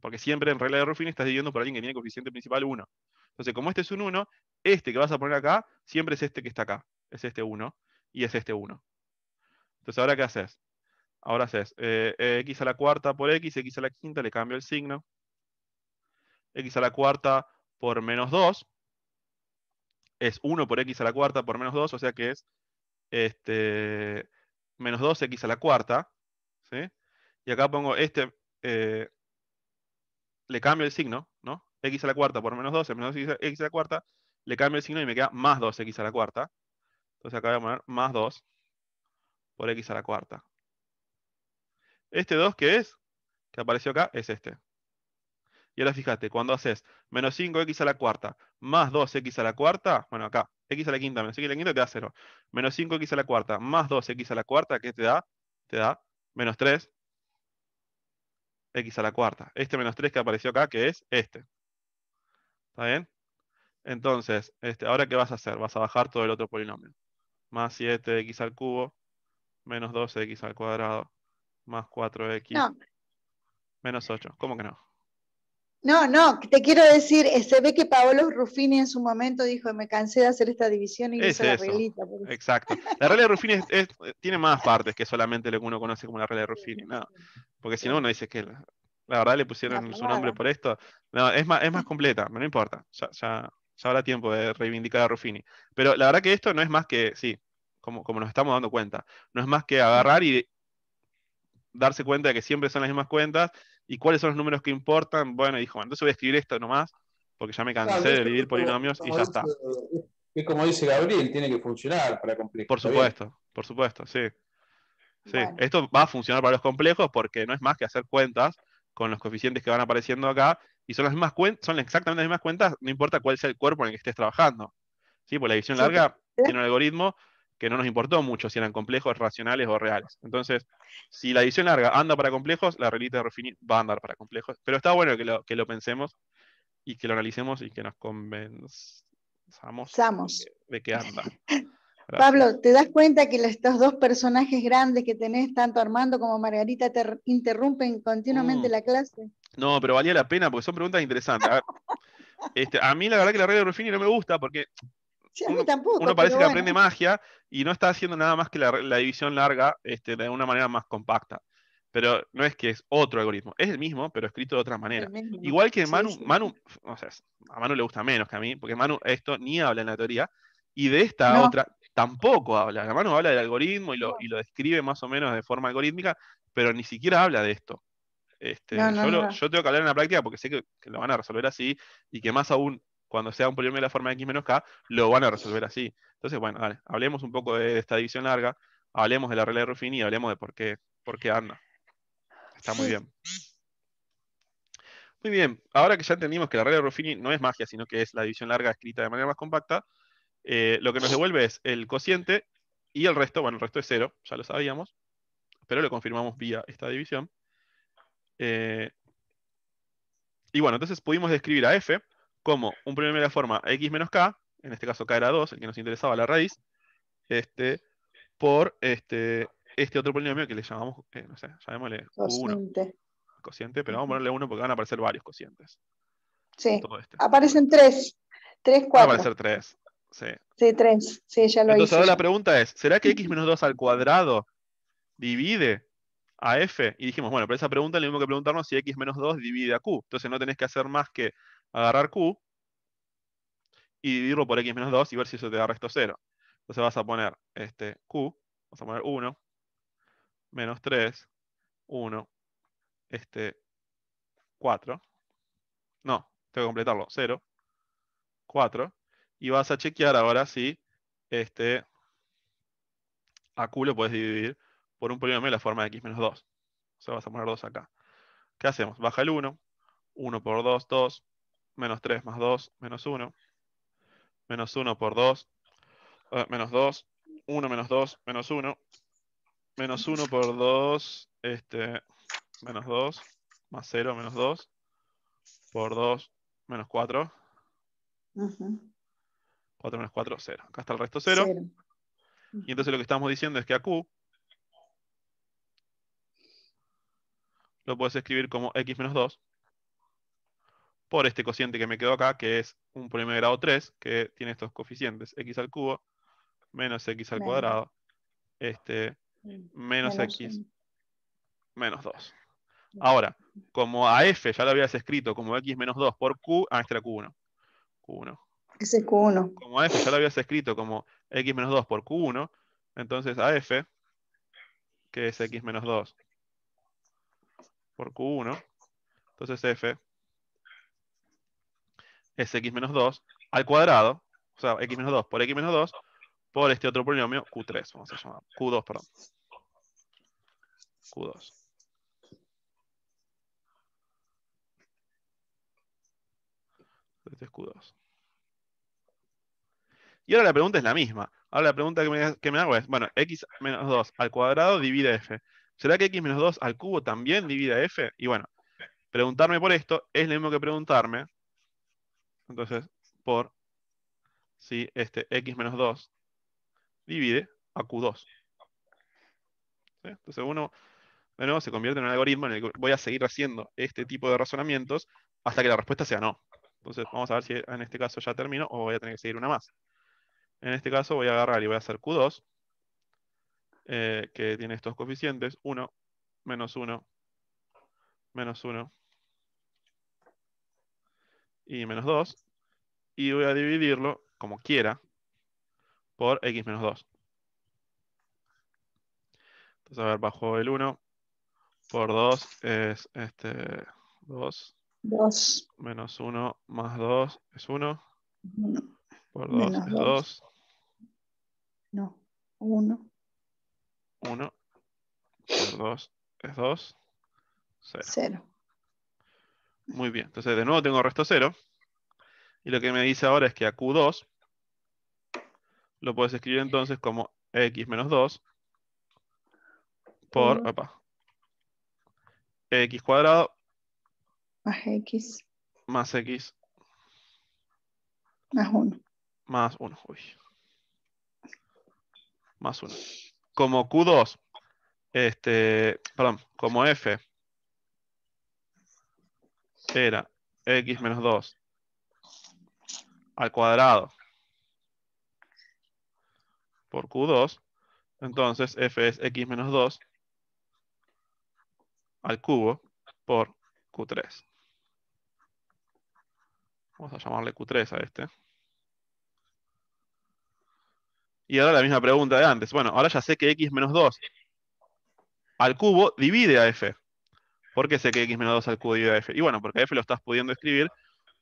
Porque siempre en regla de Ruffin estás dividiendo por alguien que tiene coeficiente principal 1. Entonces, como este es un 1, este que vas a poner acá, siempre es este que está acá. Es este 1 y es este 1. Entonces, ¿ahora qué haces? Ahora haces eh, x a la cuarta por x, x a la quinta, le cambio el signo. x a la cuarta por menos 2. Es 1 por x a la cuarta por menos 2, o sea que es este, menos 2x a la cuarta. Y acá pongo este, eh, le cambio el signo, ¿no? x a la cuarta por menos 2, menos 2x a la cuarta, le cambio el signo y me queda más 2x a la cuarta. Entonces acá voy a poner más 2 por x a la cuarta. Este 2 que es, que apareció acá, es este. Y ahora fíjate, cuando haces menos 5x a la cuarta más 2x a la cuarta, bueno acá, x a la quinta menos x a la quinta te da 0. Menos 5x a la cuarta más 2x a la cuarta, ¿qué te da? Te da menos 3 x a la cuarta. Este menos 3 que apareció acá, que es este. ¿Está bien? Entonces, este, ¿ahora qué vas a hacer? Vas a bajar todo el otro polinomio más 7x al cubo, menos 12x al cuadrado, más 4x, menos 8. ¿Cómo que no? No, no, te quiero decir, eh, se ve que Paolo Ruffini en su momento dijo, me cansé de hacer esta división y hice la reglita. Exacto. La regla de Ruffini tiene más partes que solamente lo que uno conoce como la regla de Ruffini, Porque si no, uno dice que la, verdad le pusieron su nombre por esto. No, es más, es más completa, no importa, ya, ya, ya habrá tiempo de reivindicar a Ruffini. Pero la verdad que esto no es más que, sí, como, nos estamos dando cuenta. No es más que agarrar y darse cuenta de que siempre son las mismas cuentas y cuáles son los números que importan. Bueno, dijo, bueno, entonces voy a escribir esto nomás, porque ya me cansé de vivir polinomios y ya está. Es como dice Gabriel, tiene que funcionar para complejos. Por supuesto, por supuesto, sí. sí. Esto va a funcionar para los complejos porque no es más que hacer cuentas con los coeficientes que van apareciendo acá y son las mismas cuentas, son exactamente las mismas cuentas, no importa cuál sea el cuerpo en el que estés trabajando. Sí, pues la división larga tiene un algoritmo que no nos importó mucho si eran complejos, racionales o reales. Entonces, si la edición larga anda para complejos, la reglita de Ruffini va a andar para complejos. Pero está bueno que lo, que lo pensemos y que lo analicemos y que nos convenzamos de que anda. [laughs] Pablo, ¿te das cuenta que estos dos personajes grandes que tenés, tanto Armando como Margarita, te interrumpen continuamente mm. la clase? No, pero valía la pena porque son preguntas interesantes. A, este, a mí la verdad que la regla de Ruffini no me gusta porque uno, parece que aprende magia y no está haciendo nada más que la, división larga este, de una manera más compacta. Pero no es que es otro algoritmo, es el mismo, pero escrito de otra manera. Igual que Manu, Manu, a Manu le gusta menos que a mí, porque Manu esto ni habla en la teoría, y de esta otra tampoco habla. Manu habla del algoritmo y lo, describe más o menos de forma algorítmica, pero ni siquiera habla de esto. Este, yo, tengo que hablar en la práctica porque sé que, lo van a resolver así y que más aún cuando sea un polinomio de la forma de x menos k, lo van a resolver así. Entonces, bueno, hablemos un poco de esta división larga, hablemos de la regla de Ruffini y hablemos de por qué, por qué anda. Está muy bien. Muy bien, ahora que ya entendimos que la regla de Ruffini no es magia, sino que es la división larga escrita de manera más compacta, eh, lo que nos devuelve es el cociente y el resto, bueno, el resto es cero, ya lo sabíamos, pero lo confirmamos vía esta división. Eh, y bueno, entonces pudimos describir a f como un polinomio de la forma x menos k, en este caso k era 2, el que nos interesaba la raíz, este, por este, este, otro polinomio que le llamamos, eh, no sé, llamémosle 1 Cociente. pero vamos a ponerle 1 porque van a aparecer varios cocientes. Sí, este. aparecen 3, 3, 4. Van a aparecer 3, sí. Sí, 3, sí, ya lo Entonces hice ahora la pregunta es, ¿será que x menos 2 al cuadrado divide a f, y dijimos, bueno, pero esa pregunta le mismo que preguntarnos si x menos 2 divide a q. Entonces no tenés que hacer más que agarrar q y dividirlo por x menos 2 y ver si eso te da resto 0. Entonces vas a poner este q, vas a poner 1, menos 3, 1, este 4, no, tengo que completarlo, 0, 4, y vas a chequear ahora si este, a Q lo puedes dividir por un polinomio de la forma de x menos 2. O sea, vas a poner 2 acá. ¿Qué hacemos? Baja el 1. 1 por 2, 2. Menos 3 más 2, menos 1. Menos 1 por 2, eh, menos 2. 1 menos 2, menos 1. Menos 1 por 2, este, menos 2. Más 0, menos 2. Por 2, menos 4. 4 menos 4, 0. Acá está el resto 0. Y entonces lo que estamos diciendo es que a Q lo puedes escribir como x menos 2 por este cociente que me quedó acá, que es un polinomio de grado 3, que tiene estos coeficientes, x al cubo, menos x al cuadrado, este, mm. menos, x, menos 2. Ahora, como a f ya lo habías escrito como x menos 2 por q, ah, este era q1. q1. q1. Como a f ya lo habías escrito como x menos 2 por q1, entonces a f, que es x menos 2 por Q1. Entonces F es x menos 2 al cuadrado, o sea, x menos 2 por x menos 2, por este otro polinomio Q3, vamos a llamar, Q2, perdón. Q2. Este es Q2. Y ahora la pregunta es la misma. Ahora la pregunta que me, que me hago es, bueno, x menos 2 al cuadrado divide f. ¿Será que x menos 2 al cubo también divide a f? Y bueno, preguntarme por esto es lo mismo que preguntarme, entonces, por si este x menos 2 divide a q2. Entonces uno, de se convierte en un algoritmo en el que voy a seguir haciendo este tipo de razonamientos hasta que la respuesta sea no. Entonces vamos a ver si en este caso ya termino o voy a tener que seguir una más. En este caso voy a agarrar y voy a hacer Q2. Eh, que tiene estos coeficientes, 1, menos 1, menos 1 y menos 2, y voy a dividirlo como quiera por x menos 2. Entonces, a ver, bajo el 1 por 2 es este 2. Menos 1 más 2 es 1. Por 2 es 2. No, 1. 1 por 2 es 2, 0. Muy bien, entonces de nuevo tengo resto 0. Y lo que me dice ahora es que a Q2 lo puedes escribir entonces como X menos 2 por, X cuadrado más X más X más 1 más 1, Más 1 como Q2, este, perdón, como F era X menos 2 al cuadrado por Q2, entonces F es X menos 2 al cubo por Q3. Vamos a llamarle Q3 a este. Y ahora la misma pregunta de antes. Bueno, ahora ya sé que x menos 2 al cubo divide a f. ¿Por qué sé que x menos 2 al cubo divide a f? Y bueno, porque f lo estás pudiendo escribir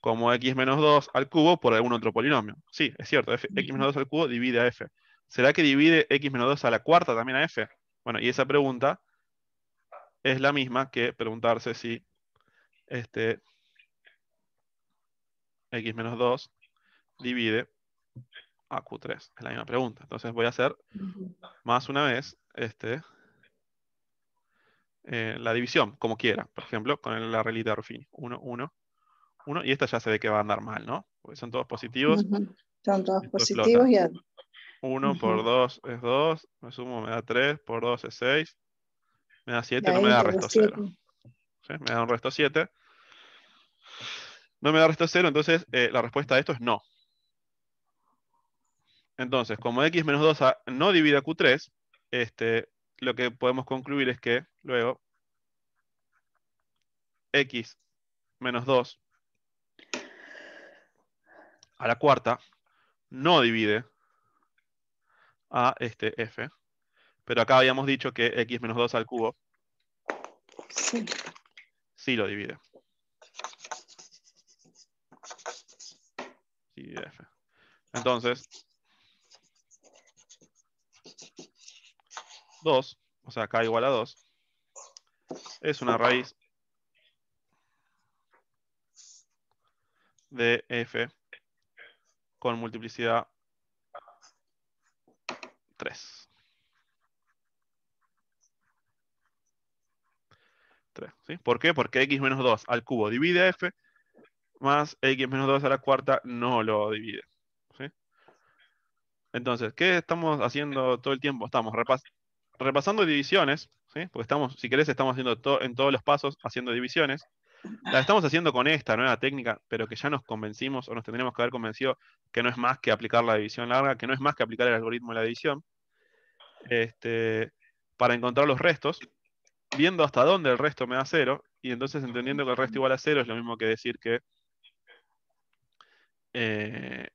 como x menos 2 al cubo por algún otro polinomio. Sí, es cierto, x menos 2 al cubo divide a f. ¿Será que divide x menos 2 a la cuarta también a f? Bueno, y esa pregunta es la misma que preguntarse si este, x menos 2 divide a Q3? Es la misma pregunta. Entonces voy a hacer más una vez este, eh, la división, como quiera. Por ejemplo, con la relita de Ruffini. 1, 1, 1. Y esta ya se ve que va a andar mal, ¿no? Porque son todos positivos. Son todos positivos y... 1 por 2 es 2, me sumo, me da 3, por 2 es 6, me da 7, no me da resto 0. Me da un resto 7. No me da resto 0, entonces eh, la respuesta a esto es no. Entonces, como x menos 2 no divide a Q3, este, lo que podemos concluir es que luego x menos 2 a la cuarta no divide a este f. Pero acá habíamos dicho que x menos 2 al cubo sí, lo divide. Sí, f. Entonces, 2, o sea, k igual a 2, es una raíz de f con multiplicidad 3. 3 ¿Por qué? Porque x menos 2 al cubo divide f, más x menos 2 a la cuarta no lo divide. Entonces, ¿qué estamos haciendo todo el tiempo? Estamos repasando repasando divisiones, porque estamos, si querés, estamos haciendo en todos los pasos, haciendo divisiones. La estamos haciendo con esta nueva técnica, pero que ya nos convencimos o nos tendríamos que haber convencido que no es más que aplicar la división larga, que no es más que aplicar el algoritmo de la división, este, para encontrar los restos, viendo hasta dónde el resto me da cero, y entonces entendiendo que el resto igual a cero es lo mismo que decir que eh,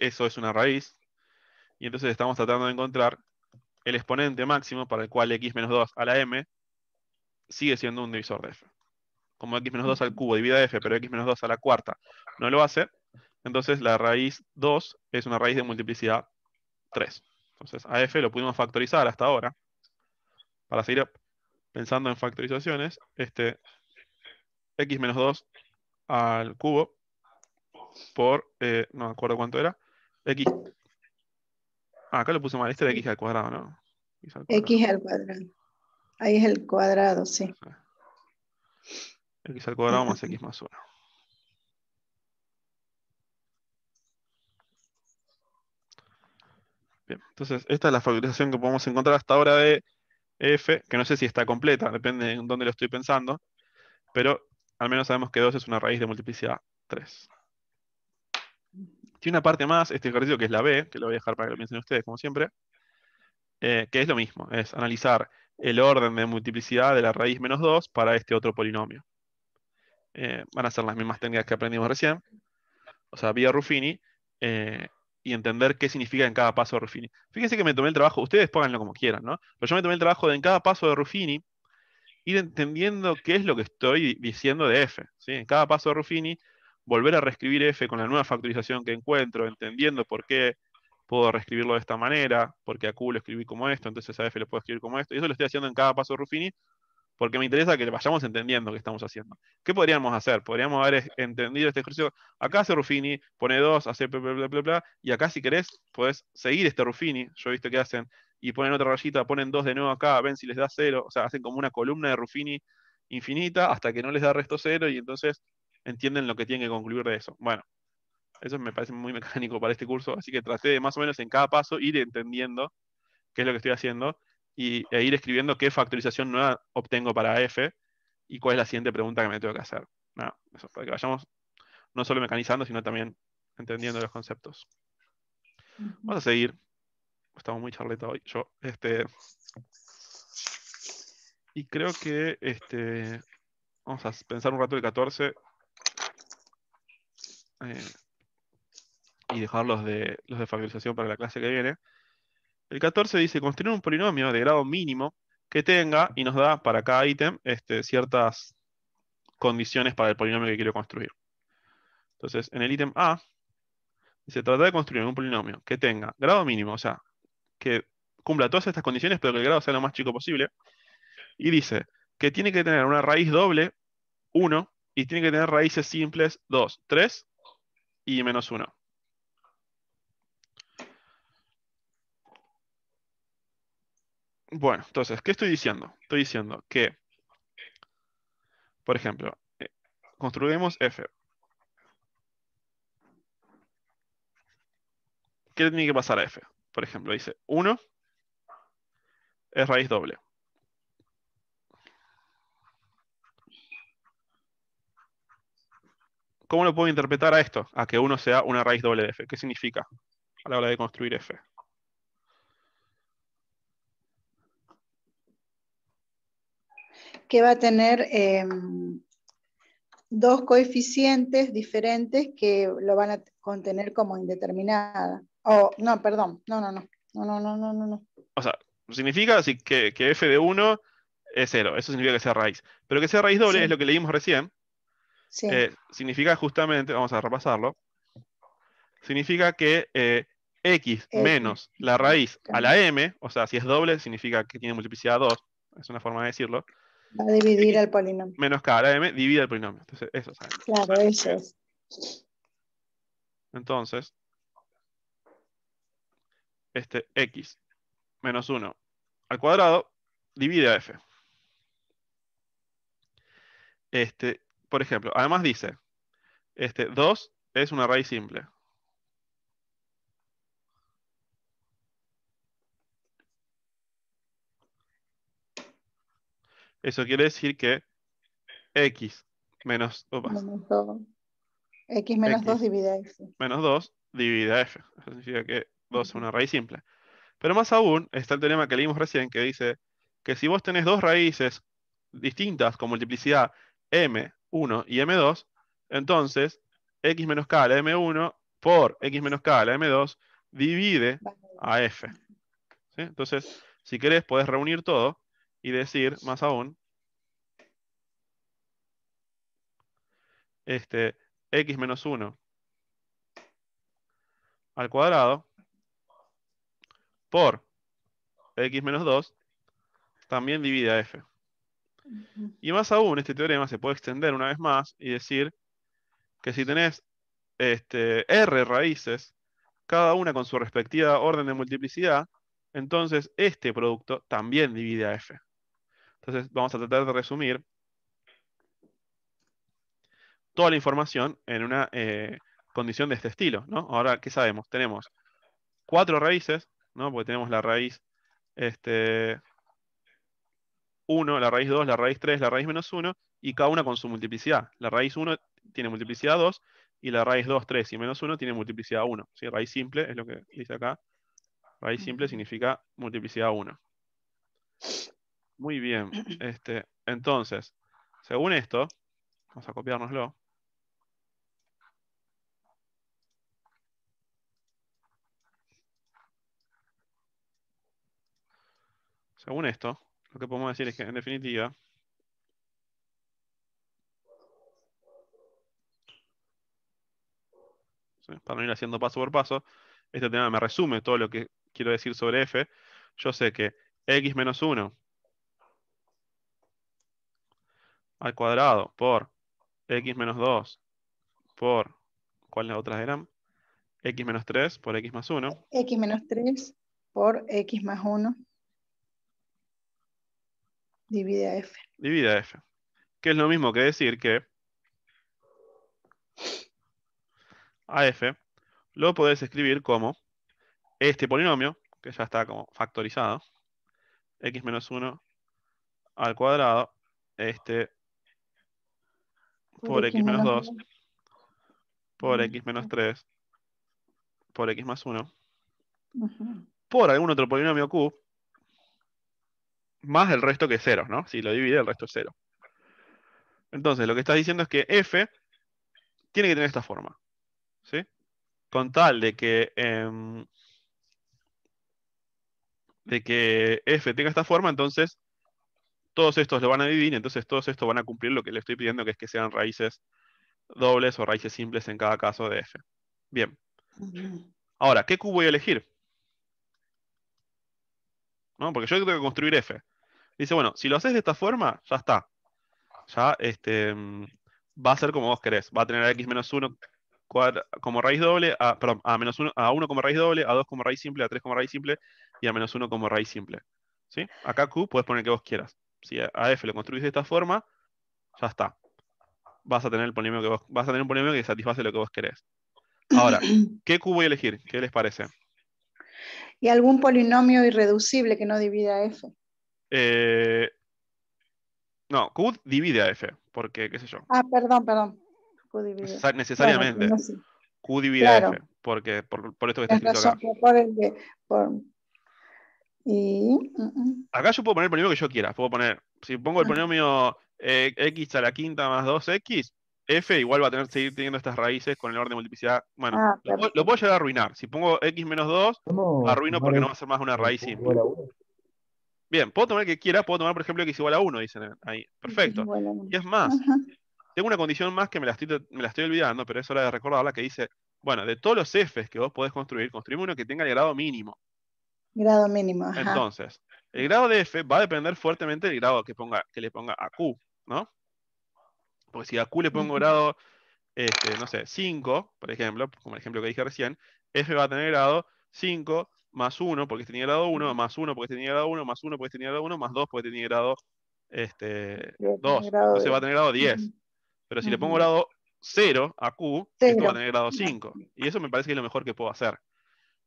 eso es una raíz, y entonces estamos tratando de encontrar el exponente máximo para el cual x menos 2 a la m sigue siendo un divisor de f. Como x menos 2 al cubo divide f, pero x menos 2 a la cuarta no lo hace, entonces la raíz 2 es una raíz de multiplicidad 3. Entonces a f lo pudimos factorizar hasta ahora. Para seguir pensando en factorizaciones, este x menos 2 al cubo por, eh, no me acuerdo cuánto era, x Ah, acá lo puse mal. Este era x al cuadrado, ¿no? X al cuadrado. Ahí es el cuadrado, sí. X al cuadrado más x más 1. Bien, entonces esta es la factorización que podemos encontrar hasta ahora de f, que no sé si está completa, depende en dónde lo estoy pensando, pero al menos sabemos que 2 es una raíz de multiplicidad 3. Tiene una parte más, este ejercicio que es la B, que lo voy a dejar para que lo piensen ustedes, como siempre, eh, que es lo mismo, es analizar el orden de multiplicidad de la raíz menos 2 para este otro polinomio. Eh, van a ser las mismas técnicas que aprendimos recién, o sea, vía Ruffini, eh, y entender qué significa en cada paso de Ruffini. Fíjense que me tomé el trabajo, ustedes pónganlo como quieran, ¿no? Pero yo me tomé el trabajo de en cada paso de Ruffini ir entendiendo qué es lo que estoy diciendo de F. ¿sí? En cada paso de Ruffini volver a reescribir F con la nueva factorización que encuentro, entendiendo por qué puedo reescribirlo de esta manera, porque a Q lo escribí como esto, entonces a F lo puedo escribir como esto, y eso lo estoy haciendo en cada paso de Ruffini, porque me interesa que vayamos entendiendo qué estamos haciendo. ¿Qué podríamos hacer? Podríamos haber entendido este ejercicio. Acá hace Ruffini, pone 2, hace bla, bla, bla, bla, y acá si querés, podés seguir este Ruffini, yo he visto que hacen, y ponen otra rayita, ponen 2 de nuevo acá, ven si les da 0, o sea, hacen como una columna de Ruffini infinita hasta que no les da resto 0, y entonces entienden lo que tienen que concluir de eso. Bueno, eso me parece muy [laughs] mecánico para este curso, así que traté de más o menos en cada paso ir entendiendo qué es lo que estoy haciendo y, e ir escribiendo qué factorización nueva obtengo para F y cuál es la siguiente pregunta que me tengo que hacer. eso, para que vayamos no solo mecanizando, sino también entendiendo los conceptos. Vamos a seguir. Estamos muy charleta hoy. Yo, este, y creo que este, vamos a pensar un rato el 14 eh, y dejar los de, los de factorización para la clase que viene. El 14 dice construir un polinomio de grado mínimo que tenga y nos da para cada ítem este, ciertas condiciones para el polinomio que quiero construir. Entonces, en el ítem A, dice trata de construir un polinomio que tenga grado mínimo, o sea, que cumpla todas estas condiciones, pero que el grado sea lo más chico posible. Y dice que tiene que tener una raíz doble, 1, y tiene que tener raíces simples, 2, 3, y menos 1. Bueno, entonces, ¿qué estoy diciendo? Estoy diciendo que, por ejemplo, eh, construimos F. ¿Qué tiene que pasar a F? Por ejemplo, dice 1 es raíz doble. ¿Cómo lo puedo interpretar a esto? A que uno sea una raíz doble de f. ¿Qué significa a la hora de construir f? Que va a tener em, dos coeficientes diferentes que lo van a contener como indeterminada. no, perdón, no, no, no, no, no, no, no, O sea, significa así que, f de 1 es 0, eso significa que sea raíz. Pero que sea raíz doble es lo que leímos recién, eh, significa justamente, vamos a repasarlo, significa que eh, x, menos la raíz a la m, o sea, si es doble, significa que tiene multiplicidad 2, es una forma de decirlo. Va a dividir el polinomio. Menos k a la m divide el polinomio. Entonces, eso Claro, eso Entonces, este x menos 1 al cuadrado divide a f. Este, por ejemplo, además dice, este, 2 es una raíz simple. Eso quiere decir que x menos, X menos 2 divide x. Menos 2 divide f. Eso significa que 2 es una raíz simple. Pero más aún, está el teorema que leímos recién que dice que si vos tenés dos raíces distintas con multiplicidad m 1 y M2, entonces X menos K a la M1 por X menos K a la M2 divide a F. Entonces, si querés, podés reunir todo y decir, más aún, este, X menos 1 al cuadrado por X menos 2 también divide a F. Y más aún, este teorema se puede extender una vez más y decir que si tenés este, R raíces, cada una con su respectiva orden de multiplicidad, entonces este producto también divide a F. Entonces vamos a tratar de resumir toda la información en una eh, condición de este estilo. Ahora, ¿qué sabemos? Tenemos cuatro raíces, ¿no? porque tenemos la raíz este, 1, la raíz 2, la raíz 3, la raíz menos 1, y cada una con su multiplicidad. La raíz 1 tiene multiplicidad 2, y la raíz 2, 3 y menos 1 tiene multiplicidad 1. Raíz simple es lo que dice acá. Raíz simple significa multiplicidad 1. Muy bien. [coughs] Este, entonces, según esto, vamos a copiárnoslo. Según esto, lo que podemos decir es que, en definitiva, para no ir haciendo paso por paso, este tema me resume todo lo que quiero decir sobre f. Yo sé que x menos 1 al cuadrado por x menos 2 por, ¿cuáles otras eran? x menos 3 por x más 1. x menos 3 por x más 1. Divide a f. Divide a f. Que es lo mismo que decir que a f lo podés escribir como este polinomio, que ya está como factorizado, x menos 1 al cuadrado, este por x menos 2, por ah, x menos 3, por x más 1, por algún otro polinomio q, más el resto que cero, ¿no? Si lo divide, el resto es cero. Entonces, lo que estás diciendo es que f tiene que tener esta forma. ¿Sí? Con tal de que, em, de que f tenga esta forma, entonces todos estos lo van a dividir, entonces todos estos van a cumplir lo que le estoy pidiendo, que es que sean raíces dobles o raíces simples en cada caso de f. Bien. Ahora, ¿qué q voy a elegir? ¿No? Porque yo tengo que construir f. Dice, bueno, si lo haces de esta forma, ya está. Ya este, mm, va a ser como vos querés. Va a tener a x menos 1 como raíz doble, a, perdón, a menos 1, a 1 como raíz doble, a 2 como raíz simple, a 3 como raíz simple y a menos 1 como raíz simple. ¿Sí? Acá Q puedes poner que vos quieras. Si a F lo construís de esta forma, ya está. Vas a tener el polinomio que vas a tener un polinomio que satisface lo que vos querés. Ahora, [clears throat] ¿qué Q voy a elegir? ¿Qué les parece? Y algún polinomio irreducible que no divida F. Eh, no, Q divide a F, porque qué sé yo. Ah, perdón, perdón. Q divide. F. necesariamente. Q divide a F, porque, por, esto que está escrito acá. Y... Mm, mm. Acá yo puedo poner el polinomio que yo quiera. Puedo poner, si pongo el ah. polinomio eh, x a la quinta más 2x, f igual va a tener seguir teniendo estas raíces con el orden de multiplicidad. Bueno, ah, lo, puedo, llegar a arruinar. Si pongo x menos 2, arruino porque no va a ser más una raíz simple. Bien, puedo tomar el que quiera, puedo tomar, por ejemplo, x igual a 1, dicen ahí. Perfecto. Y es más, tengo una condición más que me la, estoy, olvidando, pero es hora de recordarla, que dice, bueno, de todos los Fs que vos podés construir, construimos uno que tenga el grado mínimo. Grado mínimo. Ajá. Entonces, el grado de F va a depender fuertemente del grado que, ponga, que le ponga a Q, ¿no? Porque si a Q le pongo grado, este, no sé, 5, por ejemplo, como el ejemplo que dije recién, F va a tener grado 5, más 1 porque tenía grado 1, más 1 porque tenía grado 1, más 1 porque tenía grado 1, más 2 porque tenía grado 2. Este, Entonces va a tener grado 10. Pero si le pongo grado 0 a Q, esto va a tener grado 5. Y eso me parece que es lo mejor que puedo hacer.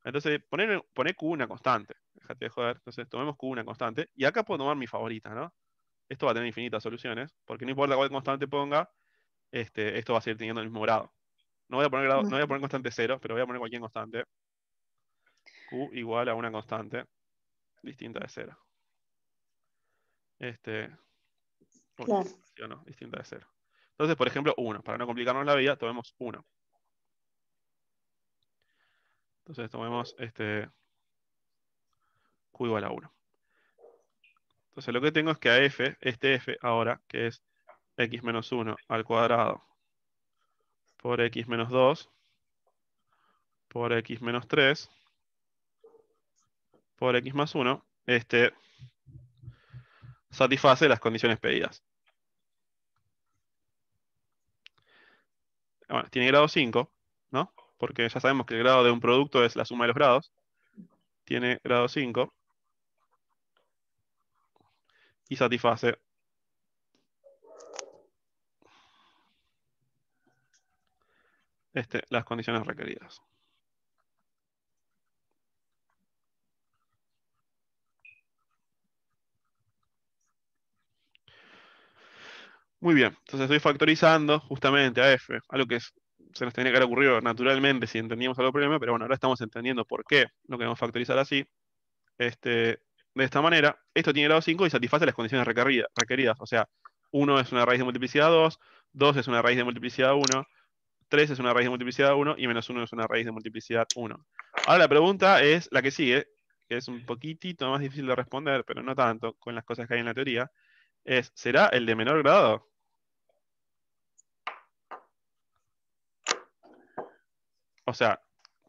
Entonces, poner, Q una constante. Déjate joder. Entonces, tomemos Q una constante. Y acá puedo tomar mi favorita, ¿no? Esto va a tener infinitas soluciones, porque no importa cuál constante ponga, este, esto va a seguir teniendo el mismo grado, no voy a poner constante 0, pero voy a poner cualquier constante. U igual a una constante distinta de 0. Este, claro. no, distinta de 0. Entonces, por ejemplo, 1. Para no complicarnos la vida, tomemos 1. Entonces, tomemos este Q igual a 1. Entonces, lo que tengo es que a F, este F ahora, que es x menos 1 al cuadrado por x menos 2 por x menos 3 por x más 1 este, satisface las condiciones pedidas. tiene grado 5, ¿no? Porque ya sabemos que el grado de un producto es la suma de los grados. Tiene grado 5. Y satisface este, las condiciones requeridas. Muy bien, entonces estoy factorizando justamente a f, algo que se nos tenía que haber ocurrido naturalmente si entendíamos algo problema, pero bueno, ahora estamos entendiendo por qué lo queremos factorizar así. Este, de esta manera, esto tiene grado 5 y satisface las condiciones requeridas, requeridas. O sea, 1 es una raíz de multiplicidad 2, 2 es una raíz de multiplicidad 1, 3 es una raíz de multiplicidad 1 y menos 1 es una raíz de multiplicidad 1. Ahora la pregunta es la que sigue, que es un poquitito más difícil de responder, pero no tanto, con las cosas que hay en la teoría, es, ¿será el de menor grado? O sea,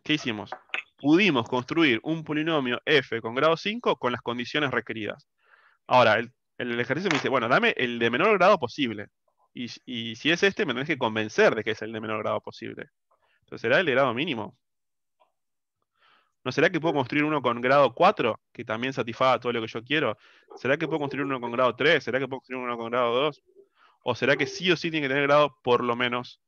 ¿qué hicimos? Pudimos construir un polinomio f con grado 5 con las condiciones requeridas. Ahora, el, el ejercicio me dice, bueno, dame el de menor grado posible. Y, si es este, me tenés que convencer de que es el de menor grado posible. Entonces, ¿será el de grado mínimo? ¿No será que puedo construir uno con grado 4, que también satisfaga todo lo que yo quiero? ¿Será que puedo construir uno con grado 3? ¿Será que puedo construir uno con grado 2? ¿O será que sí o sí tiene que tener grado por lo menos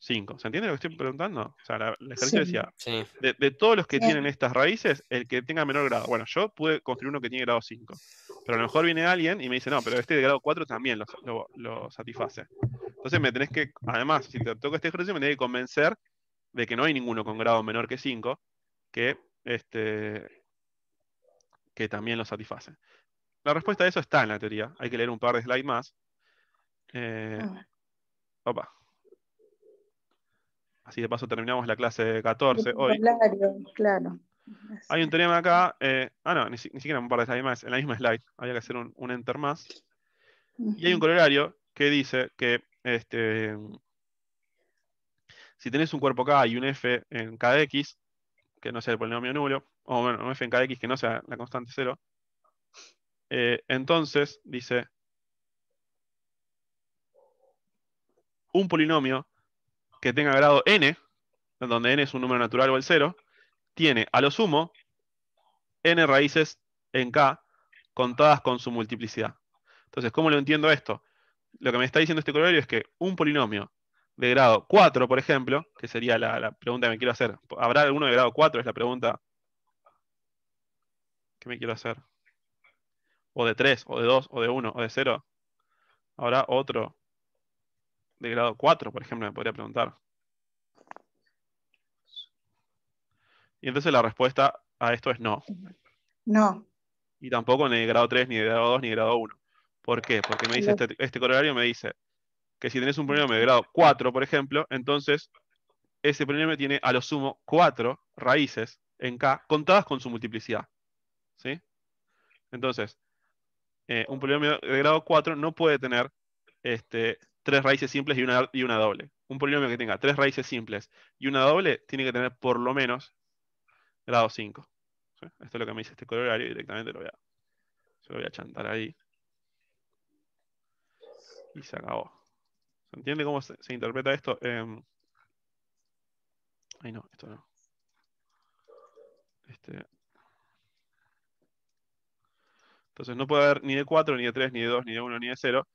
5. ¿Se entiende lo que estoy preguntando? O sea, la, el ejercicio decía, De, todos los que tienen estas raíces, el que tenga menor grado. Bueno, yo pude construir uno que tiene grado 5, pero a lo mejor viene alguien y me dice, no, pero este de grado 4 también lo, satisface. Entonces me tenés que, además, si te toca este ejercicio, me tenés que convencer de que no hay ninguno con grado menor que 5 que, este, que también lo satisface. La respuesta a eso está en la teoría. Hay que leer un par de slides más. Eh, opa. Así de paso terminamos la clase 14 hoy. Claro, claro. Hay un teorema acá, eh, ah no, ni, siquiera un par de slides más, en la misma slide, había que hacer un, enter más. Y hay un corolario que dice que este, si tenés un cuerpo K y un F en KX, que no sea el polinomio nulo, o bueno, un F en KX que no sea la constante cero, eh, entonces dice, un polinomio que tenga grado n, donde n es un número natural o el 0, tiene a lo sumo n raíces en k contadas con su multiplicidad. Entonces, ¿cómo lo entiendo esto? Lo que me está diciendo este corolario es que un polinomio de grado 4, por ejemplo, que sería la, pregunta que me quiero hacer, ¿habrá alguno de grado 4? Es la pregunta que me quiero hacer. O de 3, o de 2, o de 1, o de 0. ¿Habrá otro de grado 4, por ejemplo, me podría preguntar. Y entonces la respuesta a esto es no. No. Y tampoco ni de grado 3, ni de grado 2, ni de grado 1. ¿Por qué? Porque me dice este, este, corolario me dice que si tenés un polinomio de grado 4, por ejemplo, entonces ese polinomio tiene a lo sumo 4 raíces en K contadas con su multiplicidad. ¿Sí? Entonces, eh, un polinomio de grado 4 no puede tener este, tres raíces simples y una, y una doble. Un polinomio que tenga tres raíces simples y una doble tiene que tener por lo menos grado 5. Esto es lo que me dice este corolario y directamente lo voy a, lo voy a chantar ahí. Y se acabó. ¿Se entiende cómo se, interpreta esto? Em, ay, no, esto no. Este, entonces no puede haber ni de 4, ni de 3, ni de 2, ni de 1, ni de 0,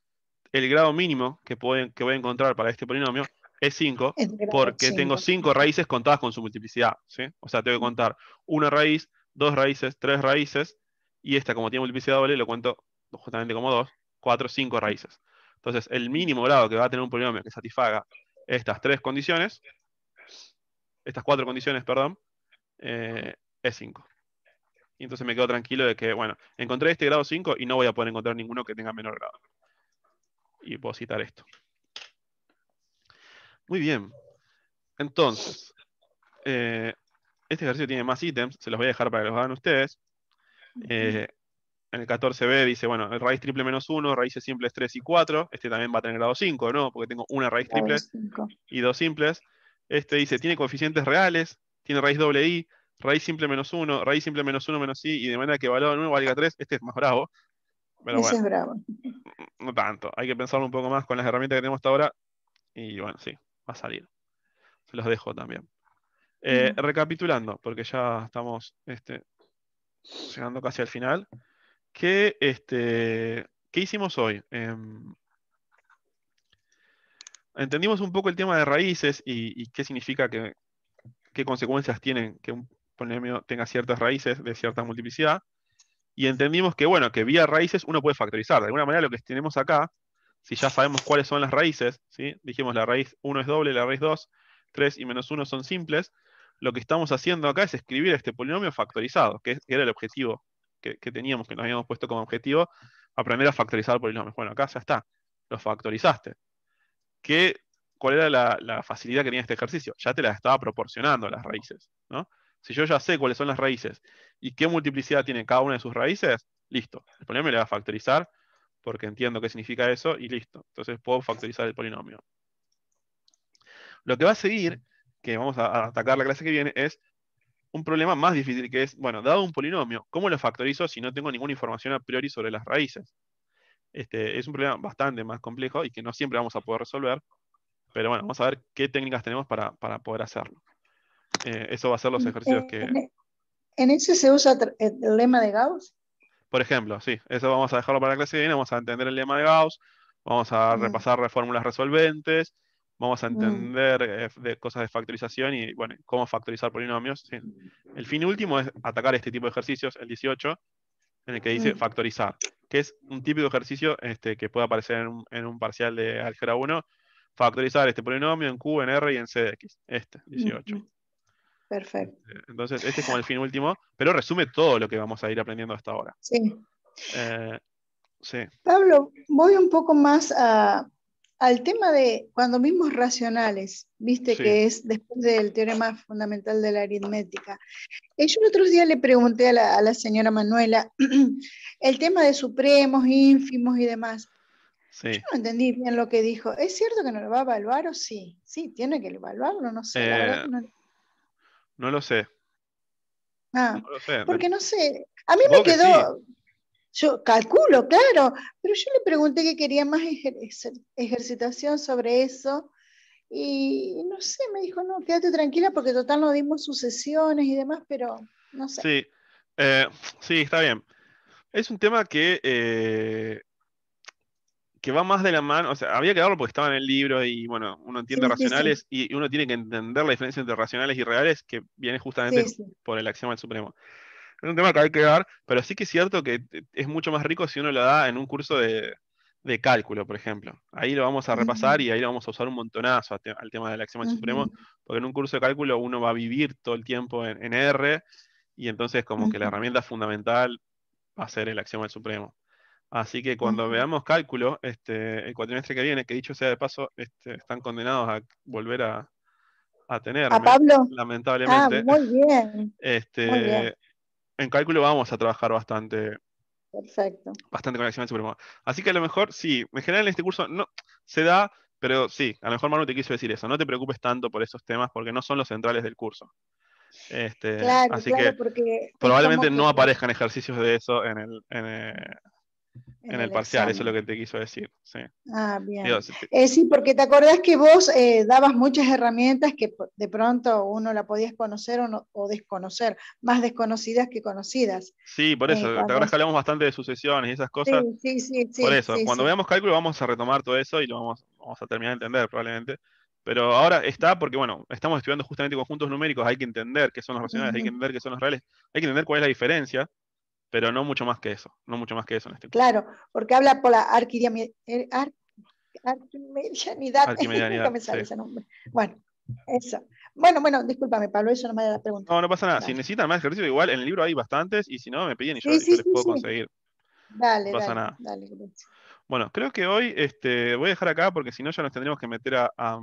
el grado mínimo que, pueden, que voy a encontrar para este polinomio es 5, porque tengo 5 raíces contadas con su multiplicidad. O sea, tengo que contar una raíz, dos raíces, tres raíces, y esta como tiene multiplicidad doble, lo cuento justamente como 2, 4, 5 raíces. Entonces, el mínimo grado que va a tener un polinomio que satisfaga estas tres condiciones, estas cuatro condiciones, perdón, eh, es 5. Y entonces me quedo tranquilo de que, bueno, encontré este grado 5 y no voy a poder encontrar ninguno que tenga menor grado y puedo citar esto. Muy bien. Entonces, eh, este ejercicio tiene más ítems, se los voy a dejar para que los hagan ustedes. Eh, en el 14b dice, bueno, el raíz triple menos 1, raíces simples 3 y 4. Este también va a tener grado 5, ¿no? Porque tengo una raíz triple y dos simples. Este dice, tiene coeficientes reales, tiene raíz doble i, raíz simple menos 1, raíz simple menos 1 menos i, y de manera que valor 1 valga 3. Este es más bravo, no tanto. Hay que pensarlo un poco más con las herramientas que tenemos hasta ahora. Y bueno, sí, va a salir. Se los dejo también. Eh, recapitulando, porque ya estamos este, llegando casi al final. ¿Qué, este, hicimos hoy? Em, entendimos un poco el tema de raíces y, qué significa que, qué consecuencias tienen que un polinomio tenga ciertas raíces de cierta multiplicidad y entendimos que, bueno, que vía raíces uno puede factorizar. De alguna manera lo que tenemos acá, si ya sabemos cuáles son las raíces, dijimos la raíz 1 es doble, la raíz 2, 3 y menos 1 son simples, lo que estamos haciendo acá es escribir este polinomio factorizado, que, era el objetivo que, teníamos, que nos habíamos puesto como objetivo, aprender a factorizar polinomios. Bueno, acá ya está, lo factorizaste. ¿Qué, ¿Cuál era la, facilidad que tenía este ejercicio? Ya te la estaba proporcionando las raíces. ¿no? Si yo ya sé cuáles son las raíces y qué multiplicidad tiene cada una de sus raíces, listo. El polinomio le va a factorizar porque entiendo qué significa eso y listo. Entonces puedo factorizar el polinomio. Lo que va a seguir, que vamos a atacar la clase que viene, es un problema más difícil que es, bueno, dado un polinomio, ¿cómo lo factorizo si no tengo ninguna información a priori sobre las raíces? Este, es un problema bastante más complejo y que no siempre vamos a poder resolver, pero bueno, vamos a ver qué técnicas tenemos para, poder hacerlo. Eh, eso va a ser los mm, ejercicios eh, que... ¿En ese se usa el lema de Gauss? Por ejemplo, sí, eso vamos a dejarlo para la clase y vamos a entender el lema de Gauss, vamos a repasar fórmulas resolventes, vamos a entender eh, cosas de factorización y, bueno, cómo factorizar polinomios. El fin último es atacar este tipo de ejercicios, el 18, en el que dice factorizar, que es un típico ejercicio este, que puede aparecer en un, parcial de álgebra 1, factorizar este polinomio en Q, en R y en C de CX, este, 18. Perfecto. Este, entonces, este es como el fin último, pero resume todo lo que vamos a ir aprendiendo hasta ahora. Sí. Eh, Pablo, voy un poco más al tema de cuando mismos racionales, viste que es después del teorema fundamental de la aritmética. Eh, yo el otro día le pregunté a la, señora Manuela [clears throat] el tema de supremos, ínfimos y demás. Yo no entendí bien lo que dijo. ¿Es cierto que no lo va a evaluar o sí? Sí, tiene que evaluarlo, no sé. Eh, no lo sé. Ah, Porque no sé. A mí me quedó. Yo calculo, claro, pero yo le pregunté que quería más ejercitación sobre eso y no sé, me dijo, no, quédate tranquila porque total no dimos sucesiones y demás, pero no sé. Sí, eh, sí, está bien. Es un tema que eh, que va más de la mano, o sea, había que darlo porque estaba en el libro y bueno, uno entiende racionales y uno tiene que entender la diferencia entre racionales y reales que viene justamente por el axioma del Supremo. Es un tema que hay que dar, pero sí que es cierto que eh, es mucho más rico si uno lo da en un curso de, cálculo, por ejemplo. Ahí lo vamos a repasar y ahí lo vamos a usar un montonazo al tema del axioma del Supremo, porque en un curso de cálculo uno va a vivir todo el tiempo en, R y entonces como que la herramienta fundamental va a ser el axioma del Supremo. Así que ah, cuando veamos cálculo, este, el cuatrimestre que viene, que dicho sea de paso, este, están condenados a volver a, a tener, ah, lamentablemente. Ah, muy bien. Este, en cálculo vamos a trabajar bastante. Perfecto. Bastante con la acción de Así que a lo mejor, sí, en general en este curso no se da, pero sí, a lo mejor Manu te quiso decir eso. No te preocupes tanto por esos temas porque no son los centrales del curso. Este, claro, así claro, porque probablemente no aparezcan ejercicios de eso en el eh, en, el, parcial, eso es lo que te quiso decir. Sí. Ah, bien. Eh, sí, porque te acordás que vos eh, dabas muchas herramientas que de pronto uno la podías conocer o, desconocer, más desconocidas que conocidas. Sí, por eh, eso, te acordás que hablamos bastante de sucesiones y esas cosas. Sí, sí, sí. por eso, cuando veamos cálculo vamos a retomar todo eso y lo vamos, vamos a terminar de entender probablemente. Pero ahora está porque, bueno, estamos estudiando justamente conjuntos numéricos, hay que entender qué son los racionales, hay que entender qué son los reales, hay que entender cuál es la diferencia pero no mucho más que eso, no mucho más que eso en este Claro, porque habla por la er, arquimedianidad, [laughs] nunca me sale ese nombre. Bueno, eso. Bueno, bueno, discúlpame, Pablo, eso no me da la pregunta. No, no pasa nada. Si necesitan más ejercicio, igual en el libro hay bastantes, y si no, me piden y yo, les puedo conseguir. Dale, no pasa dale, nada. dale Bueno, creo que hoy este, voy a dejar acá porque si no ya nos tendríamos que meter a,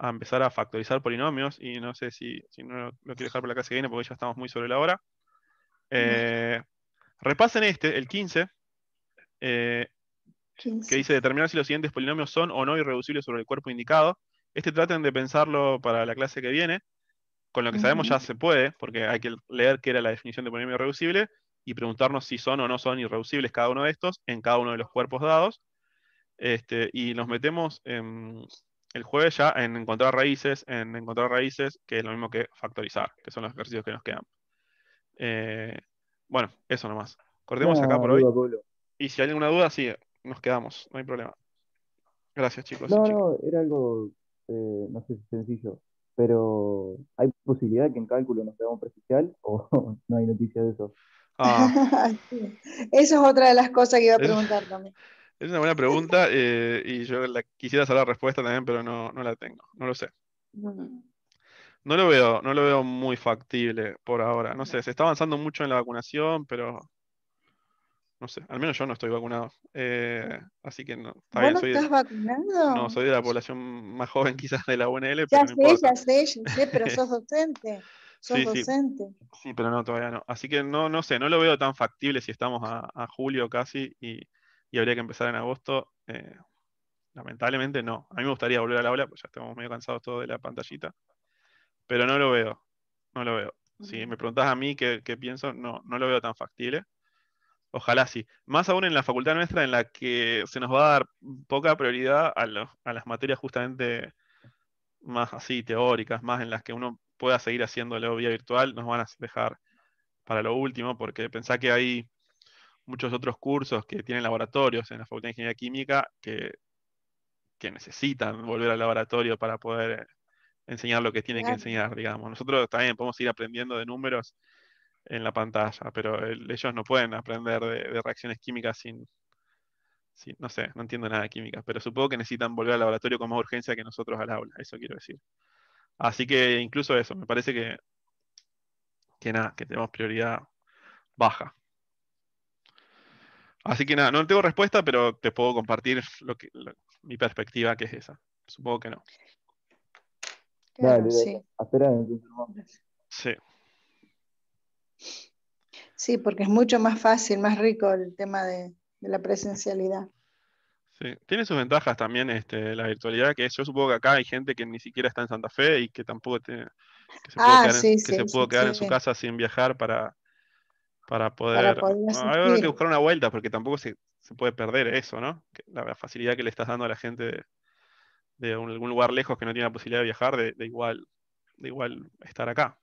empezar a factorizar polinomios y no sé si, no lo quiero dejar por la clase que viene porque ya estamos muy sobre la hora. Eh, Repasen este, el 15, eh, que dice determinar si los siguientes polinomios son o no irreducibles sobre el cuerpo indicado. Este traten de pensarlo para la clase que viene. Con lo que sabemos ya se puede, porque hay que leer qué era la definición de polinomio irreducible y preguntarnos si son o no son irreducibles cada uno de estos en cada uno de los cuerpos dados. Este, y nos metemos en, el jueves ya en encontrar raíces, en encontrar raíces, que es lo mismo que factorizar, que son los ejercicios que nos quedan. Eh, bueno, eso nomás. Cortemos acá por hoy. Y si hay alguna duda, sí, nos quedamos, no hay problema. Gracias, chicos. No, no, era algo, eh, no sé si sencillo, pero ¿hay posibilidad de que en cálculo nos veamos presencial o [laughs] no hay noticias de eso? Ah. [laughs] Eso es otra de las cosas que iba a preguntar también. Es una buena pregunta eh, y yo quisiera saber la respuesta también, pero no, la tengo, no lo sé. Mm. No lo veo, no lo veo muy factible por ahora. No sé, se está avanzando mucho en la vacunación, pero no sé, al menos yo no estoy vacunado. Eh, así que no. no estás vacunado? No, soy de la población más joven [laughs] quizás de la UNL. Ya sé, ya sé, sé, pero sos [laughs] docente. Sos sí, docente. Sí. pero no, todavía no. Así que no, no sé, no lo veo tan factible si estamos a, julio casi y, habría que empezar en agosto. Eh, lamentablemente no. A mí me gustaría volver a la aula, pues ya estamos medio cansados todos de la pantallita pero no lo veo. No lo veo. Si me preguntás a mí qué, pienso, no, no lo veo tan factible. Ojalá sí. Más aún en la facultad nuestra, en la que se nos va a dar poca prioridad a, las materias justamente más así teóricas, más en las que uno pueda seguir haciéndolo vía virtual, nos van a dejar para lo último, porque pensá que hay muchos otros cursos que tienen laboratorios en la Facultad de Ingeniería Química que, que necesitan volver al laboratorio para poder enseñar lo que tienen que enseñar, digamos. Nosotros también podemos ir aprendiendo de números en la pantalla, pero ellos no pueden aprender de, reacciones químicas sin, no sé, no entiendo nada de química pero supongo que necesitan volver al laboratorio con más urgencia que nosotros al aula, eso quiero decir. Así que incluso eso, me parece que, que nada, que tenemos prioridad baja. Así que nada, no tengo respuesta, pero te puedo compartir lo que, mi perspectiva, que es esa. Supongo que no. Claro, sí. Sí. porque es mucho más fácil, más rico el tema de, la presencialidad. Sí. Tiene sus ventajas también este, la virtualidad, que yo supongo que acá hay gente que ni siquiera está en Santa Fe y que tampoco tiene, que se pudo ah, quedar, en, su casa sin viajar para, para poder... Ah, hay que buscar una vuelta porque tampoco se, puede perder eso, ¿no? la facilidad que le estás dando a la gente de, de algún lugar lejos que no tiene la posibilidad de viajar, de, igual, de igual estar acá.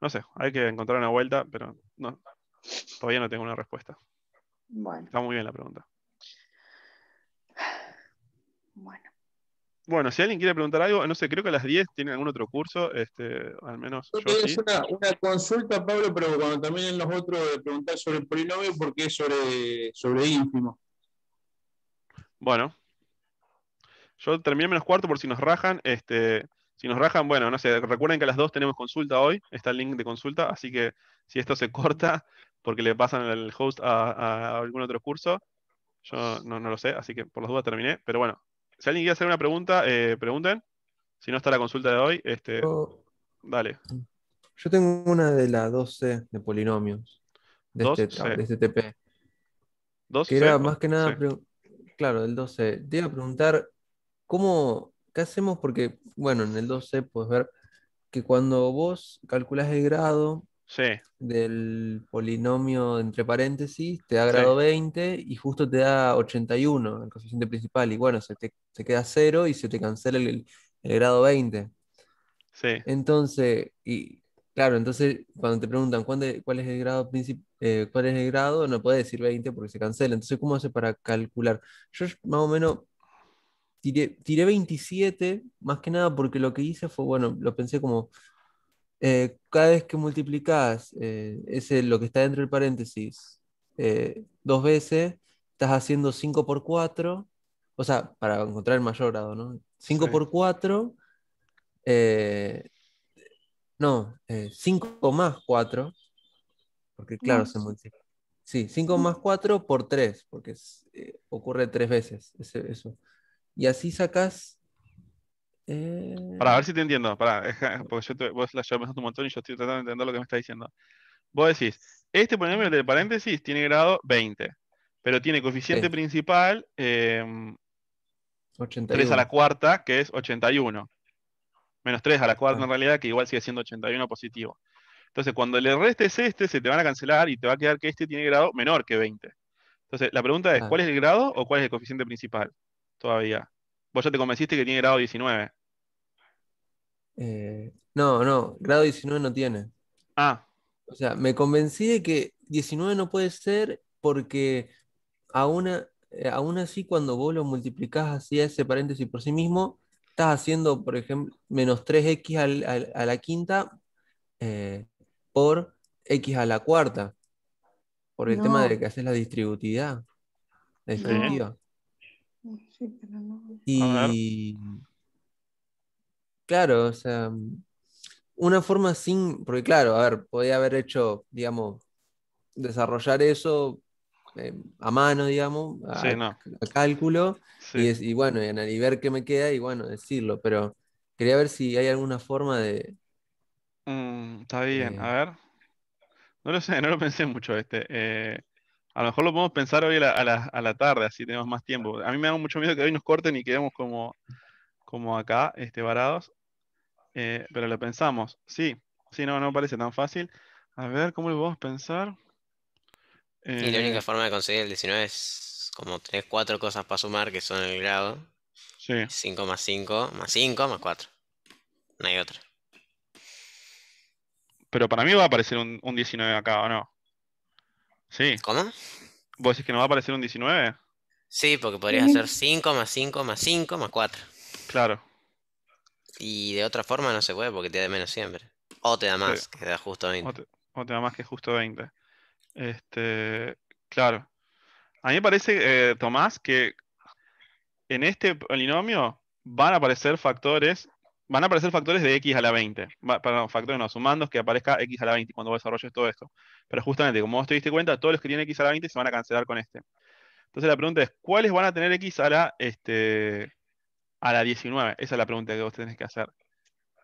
No sé, hay que encontrar una vuelta, pero no, todavía no tengo una respuesta. Está muy bien la pregunta. Bueno. Bueno, si alguien quiere preguntar algo, no sé, creo que a las 10 tienen algún otro curso, este, al menos. Yo yo una, consulta, Pablo, pero cuando también los otros de preguntar sobre el polinomio, porque es sobre, sobre ínfimo. Bueno, yo terminé menos cuarto por si nos rajan. Este, si nos rajan, bueno, no sé, recuerden que a las dos tenemos consulta hoy, está el link de consulta, así que si esto se [laughs] corta porque le pasan el host a, algún otro curso, yo no, lo sé, así que por las dudas terminé. Pero bueno, si alguien quiere hacer una pregunta, eh, pregunten. Si no está la consulta de hoy, este, dale. Yo tengo una de las 12 de polinomios, de, este, de TP. Este que era más que nada, claro, del 12. Te iba a preguntar ¿Cómo, ¿Qué hacemos? Porque, bueno, en el 12 puedes ver que cuando vos calculás el grado del polinomio entre paréntesis, te da grado 20 y justo te da 81, el coeficiente principal, y bueno, se, te, queda cero y se te cancela el, grado 20. Sí. Entonces, y claro, entonces cuando te preguntan cuál, es el grado eh, cuál es el grado, no puedes decir 20 porque se cancela. Entonces, ¿cómo hace para calcular? Yo más o menos tiré, 27, más que nada porque lo que hice fue, bueno, lo pensé como, eh, cada vez que multiplicas eh, lo que está dentro del paréntesis eh, dos veces, estás haciendo 5 por 4, o sea, para encontrar el mayor grado, ¿no? 5 por 4, eh, no, 5 más 4, porque claro, se multiplica. Sí, 5 más 4 por 3, porque ocurre tres veces eso. Y así sacas. Eh... Para ver si te entiendo, [laughs] porque vos la llevas un montón y yo estoy tratando de entender lo que me está diciendo. Vos decís, este polinomio de paréntesis tiene grado 20, pero tiene coeficiente principal 3 eh, a la cuarta, que es 81. Menos 3 a la cuarta en ah. realidad, que igual sigue siendo 81 positivo. Entonces, cuando le restes este, se te van a cancelar y te va a quedar que este tiene grado menor que 20. Entonces, la pregunta es, ah. ¿cuál es el grado o cuál es el coeficiente principal? todavía. Vos ya te convenciste que tiene grado 19. Eh, no, no, grado 19 no tiene. Ah. O sea, me convencí de que 19 no puede ser porque aún, eh, aún así cuando vos lo multiplicás así ese paréntesis por sí mismo, estás haciendo, por ejemplo, menos 3x a la quinta eh, por x a la cuarta. Por el tema de que haces la distributividad. La distributiva. Y claro, o sea, una forma sin, porque claro, a ver, podía haber hecho, digamos, desarrollar eso eh, a mano, digamos, a, cálculo, y, bueno, y, ver qué me queda y bueno, decirlo, pero quería ver si hay alguna forma de... Mm, está bien, eh, a ver. No lo sé, no lo pensé mucho este. Eh, a lo mejor lo podemos pensar hoy a la, tarde, así tenemos más tiempo. A mí me da mucho miedo que hoy nos corten y quedemos como, como acá, este, varados. Eh, pero lo pensamos. Sí, sí, no, no parece tan fácil. A ver, ¿cómo lo podemos pensar? y la única eh, forma de conseguir el 19 es como 3, 4 cosas para sumar que son el grado. 5 más 5, más 5, más 4. No hay otra. Pero para mí va a aparecer un, un 19 acá, ¿o no? Sí. ¿Cómo? ¿Vos decís que no va a aparecer un 19? Sí, porque podrías mm. hacer 5 más 5 más 5 más 4. Claro. Y de otra forma no se puede porque te da menos siempre. O te da más, que te da justo 20. O te, da más que justo 20. Este, claro. A mí me parece, eh, Tomás, que en este polinomio van a aparecer factores van a aparecer factores de x a la 20. para perdón, factores no, sumando que aparezca x a la 20 cuando desarrolles todo esto. Pero justamente, como vos te diste cuenta, todos los que tienen x a la 20 se van a cancelar con este. Entonces la pregunta es, ¿cuáles van a tener x a la, este, a la 19? Esa es la pregunta que vos tenés que hacer.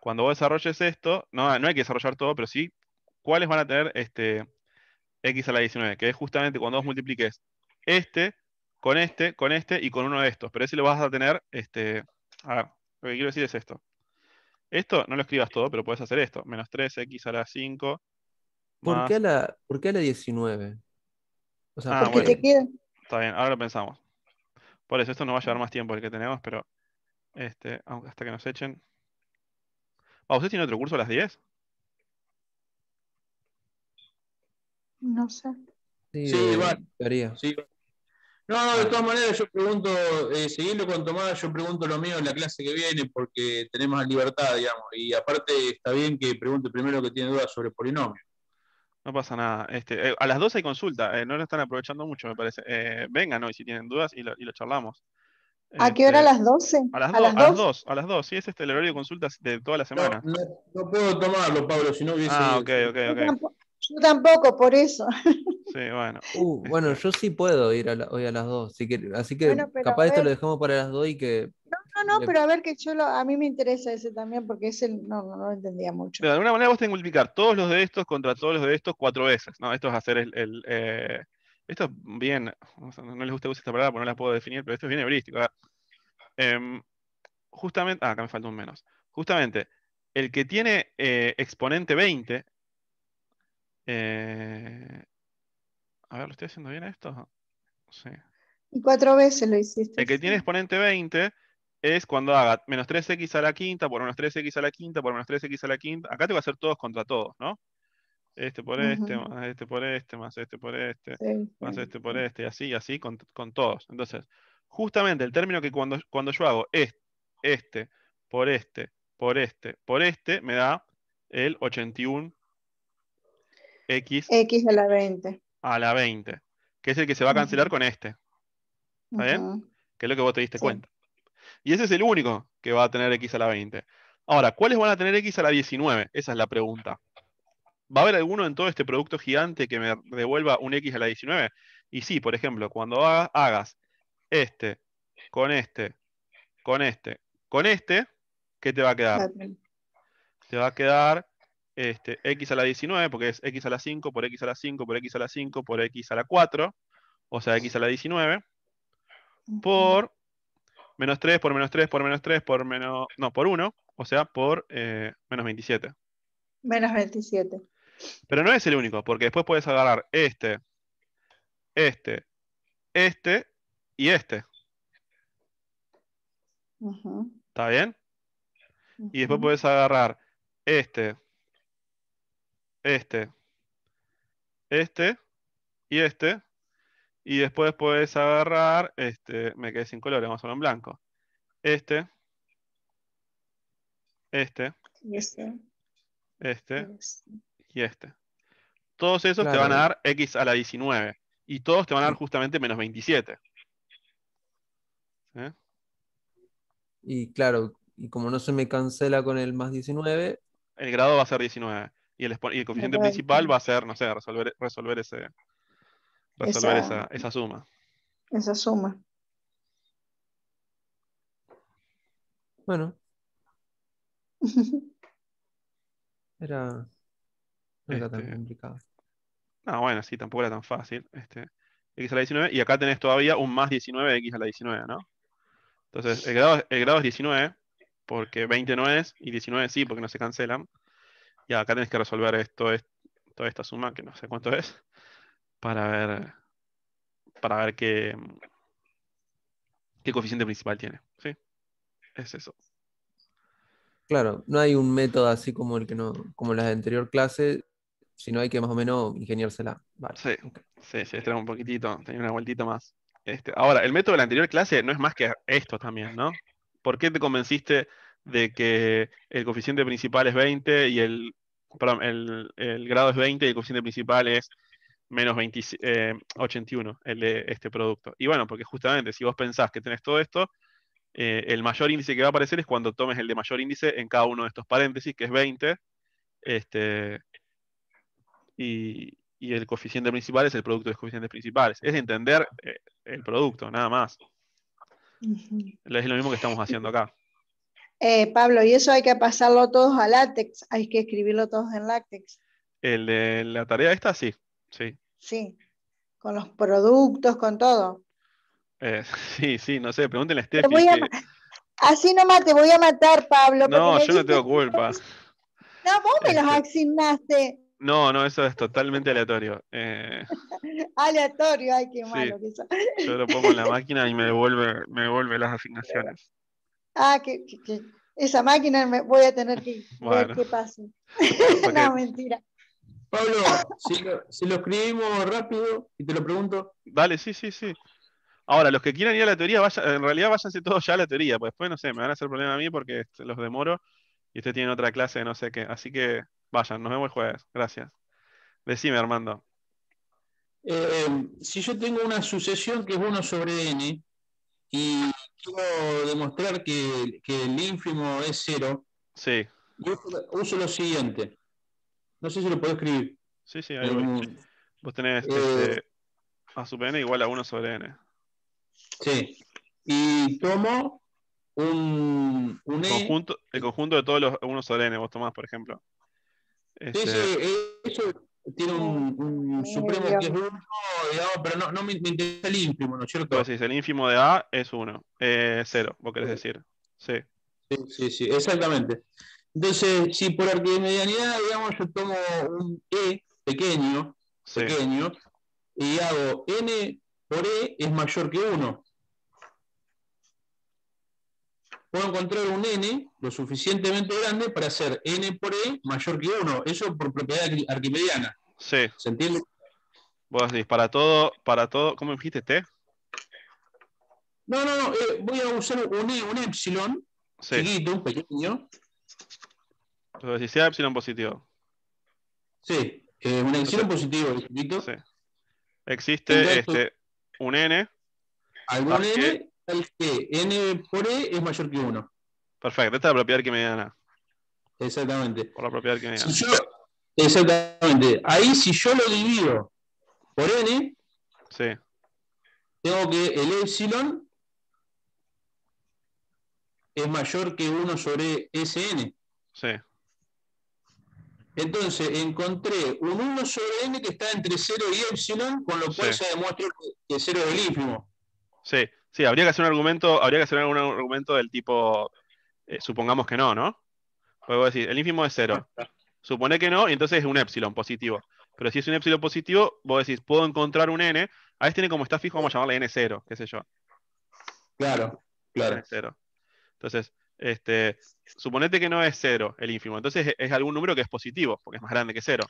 Cuando vos desarrolles esto, no, hay que desarrollar todo, pero sí, ¿cuáles van a tener este, x a la 19? Que es justamente cuando vos multipliques este con este, con este y con uno de estos. Pero ese lo vas a tener, este, a ver, lo que quiero decir es esto esto no lo escribas todo, pero puedes hacer esto. Menos 3x a la 5. ¿Por, qué a la, ¿Por la 19? O sea, ah, porque te queda. Está bien, ahora lo pensamos. Por eso esto no va a llevar más tiempo el que tenemos, pero este, hasta que nos echen. Ah, ¿Usted tiene otro curso a las 10? No sé. Sí, sí eh, igual. No, de todas maneras yo pregunto, eh, seguirlo con Tomás, yo pregunto lo mío en la clase que viene porque tenemos libertad, digamos, y aparte está bien que pregunte primero que tiene dudas sobre polinomios. No pasa nada. Este, eh, a las 12 hay consulta, eh, no lo están aprovechando mucho, me parece. Eh, vengan hoy si tienen dudas y lo, charlamos. ¿A qué hora a este, las 12? A las, 2, ¿A, las 2? a las sí, es este el horario de consultas de toda la semana. No, no puedo tomarlo, Pablo, si no hubiese... Ah, ok, ok, ok. Yo tampoco, por eso. [laughs] Sí, bueno. Uh, bueno, yo sí puedo ir hoy a las dos así que, así que capaz esto lo dejamos para las dos y que... No, no, no, pero a ver que yo a mí me interesa ese también porque ese no, lo entendía mucho. Pero de alguna manera vos tenés que multiplicar todos los de estos contra todos los de estos cuatro veces, ¿no? Esto es hacer el... el eh, esto bien, no les gusta usar esta palabra porque no la puedo definir, pero esto es bien hebrístico. Em, justamente, ah, acá me falta un menos. Justamente, el que tiene eh, exponente 20 eh, a ver, ¿lo estoy haciendo bien esto? Sí. Y cuatro veces lo hiciste. El que tiene exponente 20 es cuando haga menos 3x a la quinta por menos 3x a la quinta por menos 3x a la quinta. Acá te va a hacer todos contra todos, ¿no? Este por este, más este por este, más este por este, más este por este, y así, y así con, todos. Entonces, justamente el término que cuando, cuando yo hago es este, por este, por este, por este, me da el 81 X. a la 20. A la 20. Que es el que se va a cancelar con este. ¿Está bien? Que es lo que vos te diste cuenta. Y ese es el único que va a tener X a la 20. Ahora, ¿cuáles van a tener X a la 19? Esa es la pregunta. ¿Va a haber alguno en todo este producto gigante que me devuelva un X a la 19? Y sí, por ejemplo, cuando hagas este, con este, con este, con este, ¿qué te va a quedar? Te va a quedar este, x a la 19, porque es x a la 5, por x a la 5, por x a la 5, por x a la 4, o sea, x a la 19, por menos 3, por menos 3, por menos 3, por menos, no, por 1, o sea, por eh, menos 27. Menos 27. Pero no es el único, porque después puedes agarrar este, este, este y este. ¿Está bien? Y después puedes agarrar este, este, este y este. Y después puedes agarrar, este, me quedé sin colores, vamos a ponerlo en blanco. Este, este, este, este y este. Todos esos te van a dar x a la 19. Y todos te van a dar mm. justamente menos 27. ¿Eh? Y claro, y como no se me cancela con el más 19. El grado va a ser 19 y el, coeficiente principal va a ser, no sé, resolver, resolver, ese, resolver esa, suma. Esa suma. Bueno. [laughs] Era. No era tan este, complicado. No, bueno, sí, tampoco era tan fácil. Este, x a la 19. Y acá tenés todavía un más 19 de x a la 19, ¿no? Entonces, el grado, el grado es 19, porque 20 no es, y 19 sí, porque no se cancelan y acá tenés que resolver esto, toda esta suma, que no sé cuánto es, para ver, para ver qué, qué coeficiente principal tiene. ¿sí? Es eso. Claro, no hay un método así como el que no, como la anterior clase, sino hay que más o menos ingeniársela. Vale, sí, sí, sí, un poquitito, tenía una vueltita más. Este, ahora, el método de la anterior clase no es más que esto también, ¿no? ¿Por qué te convenciste de que el coeficiente principal es 20 y el, el, grado es 20 y el coeficiente principal es menos 81, eh, el de este producto. Y bueno, porque justamente si vos pensás que tenés todo esto, eh, el mayor índice que va a aparecer es cuando tomes el de mayor índice en cada uno de estos paréntesis, que es 20, este, y, el coeficiente principal es el producto de los coeficientes principales. Es entender eh, el producto, nada más. Es lo mismo que estamos haciendo acá. Eh, Pablo, y eso hay que pasarlo todos a látex, hay que escribirlo todos en látex. El de la tarea esta, sí, sí. Sí, con los productos, con todo. Eh, [laughs] sí, sí, no sé, pregúntenle a Steffi. Así nomás te voy a matar, Pablo. No, yo no tengo culpa. [laughs] No, vos me los este, asignaste. No, no, eso es totalmente aleatorio. Eh. [laughs] aleatorio, ay, qué malo eso. Yo lo pongo en la máquina y me devuelve, me devuelve las asignaciones ah, que, esa máquina me voy a tener que [laughs] ver qué pasa. [laughs] no, mentira. Pablo, si lo, escribimos rápido y te lo pregunto. Vale, sí, sí, sí. Ahora, los que quieran ir a la teoría, en realidad váyanse todos ya a la teoría, pues después, no sé, me van a hacer problema a mí porque este, los demoro y ustedes tienen otra clase de no sé qué. Así que vayan, nos vemos el jueves. Gracias. Decime, Armando. Eh, si yo tengo una sucesión que es 1 sobre n y quiero demostrar que, el ínfimo es cero. Sí. Yo uso lo siguiente. No sé si lo puedo escribir. Sí, sí, ahí eh, Vos tenés eh, este, a sub n igual a 1 sobre n. Sí. Y tomo un, el, conjunto, el conjunto de todos los 1 sobre n, vos tomás, por ejemplo. sí, sí, este, eso tiene un, supremo que es uno, digamos, pero no, no me, interesa el ínfimo, ¿no es cierto? Pues sí, el ínfimo de A es uno, eh, cero, vos querés decir. Sí. Sí, sí, sí, exactamente. Entonces, si por arquimedianidad, digamos, yo tomo un E pequeño, pequeño, y hago N por E es mayor que 1. puedo encontrar un n lo suficientemente grande para hacer n por e mayor que 1. Eso por propiedad arquimediana. Sí. ¿Se entiende? Vos para todo, para todo, ¿cómo dijiste t? No, no, no, eh, voy a usar un e, un epsilon, pequeño. si sea epsilon positivo. Sí, eh, un epsilon positivo, chiquito. Existe este, un n. Algún n tal que n por e es mayor que 1. Perfecto, esta es la propiedad que me da. Exactamente. Por la propiedad que me dan. exactamente. Ahí si yo lo divido por n, tengo que el epsilon es mayor que 1 sobre Sn. Sí. Entonces encontré un 1 sobre n que está entre 0 y epsilon, con lo cual se demuestra que 0 es el ínfimo. Sí, Sí, habría que hacer un argumento, habría que hacer un argumento del tipo, eh, supongamos que no, ¿no? Puedo decir, el ínfimo es cero. Supone que no, y entonces es un epsilon positivo. Pero si es un epsilon positivo, vos decís, puedo encontrar un n. A veces tiene como está fijo, vamos a llamarle n0, qué sé yo. Claro, claro. Entonces, este, suponete que no es cero el ínfimo. Entonces es algún número que es positivo, porque es más grande que cero.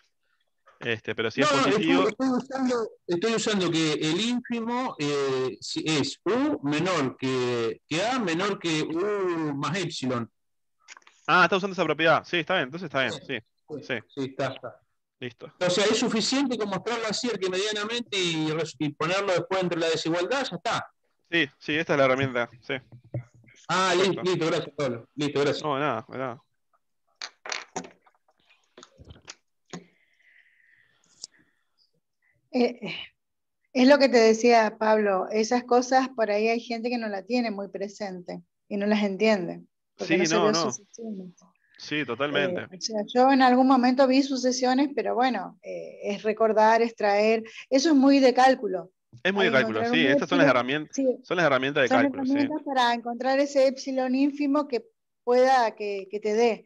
Este, pero si es estoy, usando, estoy, usando, que el ínfimo eh, es U menor que, que, A menor que U más Epsilon. Ah, está usando esa propiedad. Sí, está bien, entonces está bien. Sí, sí, está, está. Listo. O sea, es suficiente con mostrarlo así medianamente y, ponerlo después entre la desigualdad, ya está. Sí, sí, esta es la herramienta. Sí. Ah, listo, listo, gracias, Pablo. Listo, gracias. No, nada, nada. Eh, es lo que te decía Pablo, esas cosas por ahí hay gente que no la tiene muy presente y no las entiende. Sí, eh, totalmente. yo en algún momento vi sucesiones, pero bueno, eh, es recordar, extraer, eso es muy de cálculo. Es muy de cálculo, sí, estas son las herramientas, son las herramientas de son cálculo. Herramientas para encontrar ese epsilon ínfimo que pueda, que, que te dé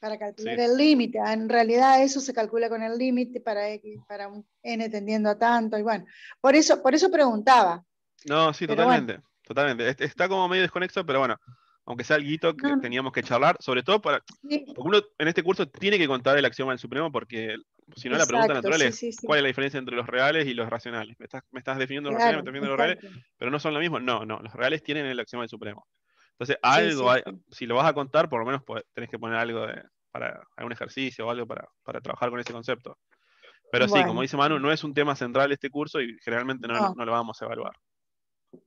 para calcular el límite. Ah, en realidad eso se calcula con el límite para X, para un n tendiendo a tanto. Y bueno, por eso, por eso preguntaba. No, sí, totalmente. Totalmente. Está como medio desconexo, pero bueno, aunque sea algo que teníamos que charlar, sobre todo para. uno en este curso tiene que contar el axioma del supremo, porque si no, la pregunta natural es: ¿cuál es la diferencia entre los reales y los racionales? ¿Me estás, definiendo los racionales, me estás definiendo los reales? Pero no son lo mismo. No, no, los reales tienen el axioma del supremo. Entonces, algo, si lo vas a contar, por lo menos tenés que poner algo de, para algún ejercicio o algo para, para trabajar con ese concepto. Pero sí, como dice Manu, no es un tema central este curso y generalmente no, ah. lo vamos a evaluar.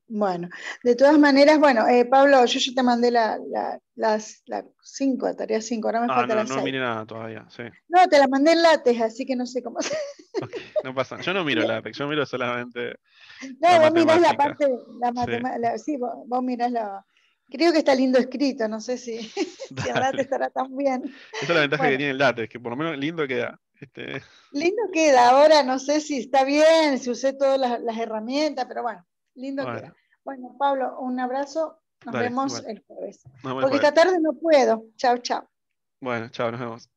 Bueno, de todas maneras, bueno, eh, Pablo, yo, ya te mandé la, la, las la cinco, tareas cinco, ahora me ah, no, no nada todavía, sí. No, te la mandé en látex, así que no sé cómo [laughs] no pasa, yo no miro látex, yo miro solamente No, vos mirás la parte, la, sí. sí, vos mirás la Creo que está lindo escrito, no sé si, [laughs] si ahora estará tan bien. Esa es la ventaja que tiene el es que por lo menos lindo queda. Este. Lindo queda, ahora no sé si está bien, si usé todas las, herramientas, pero bueno, lindo queda. Bueno, Pablo, un abrazo, nos vemos el jueves. Porque esta tarde no puedo. Chao, chao. Bueno, chao, nos vemos.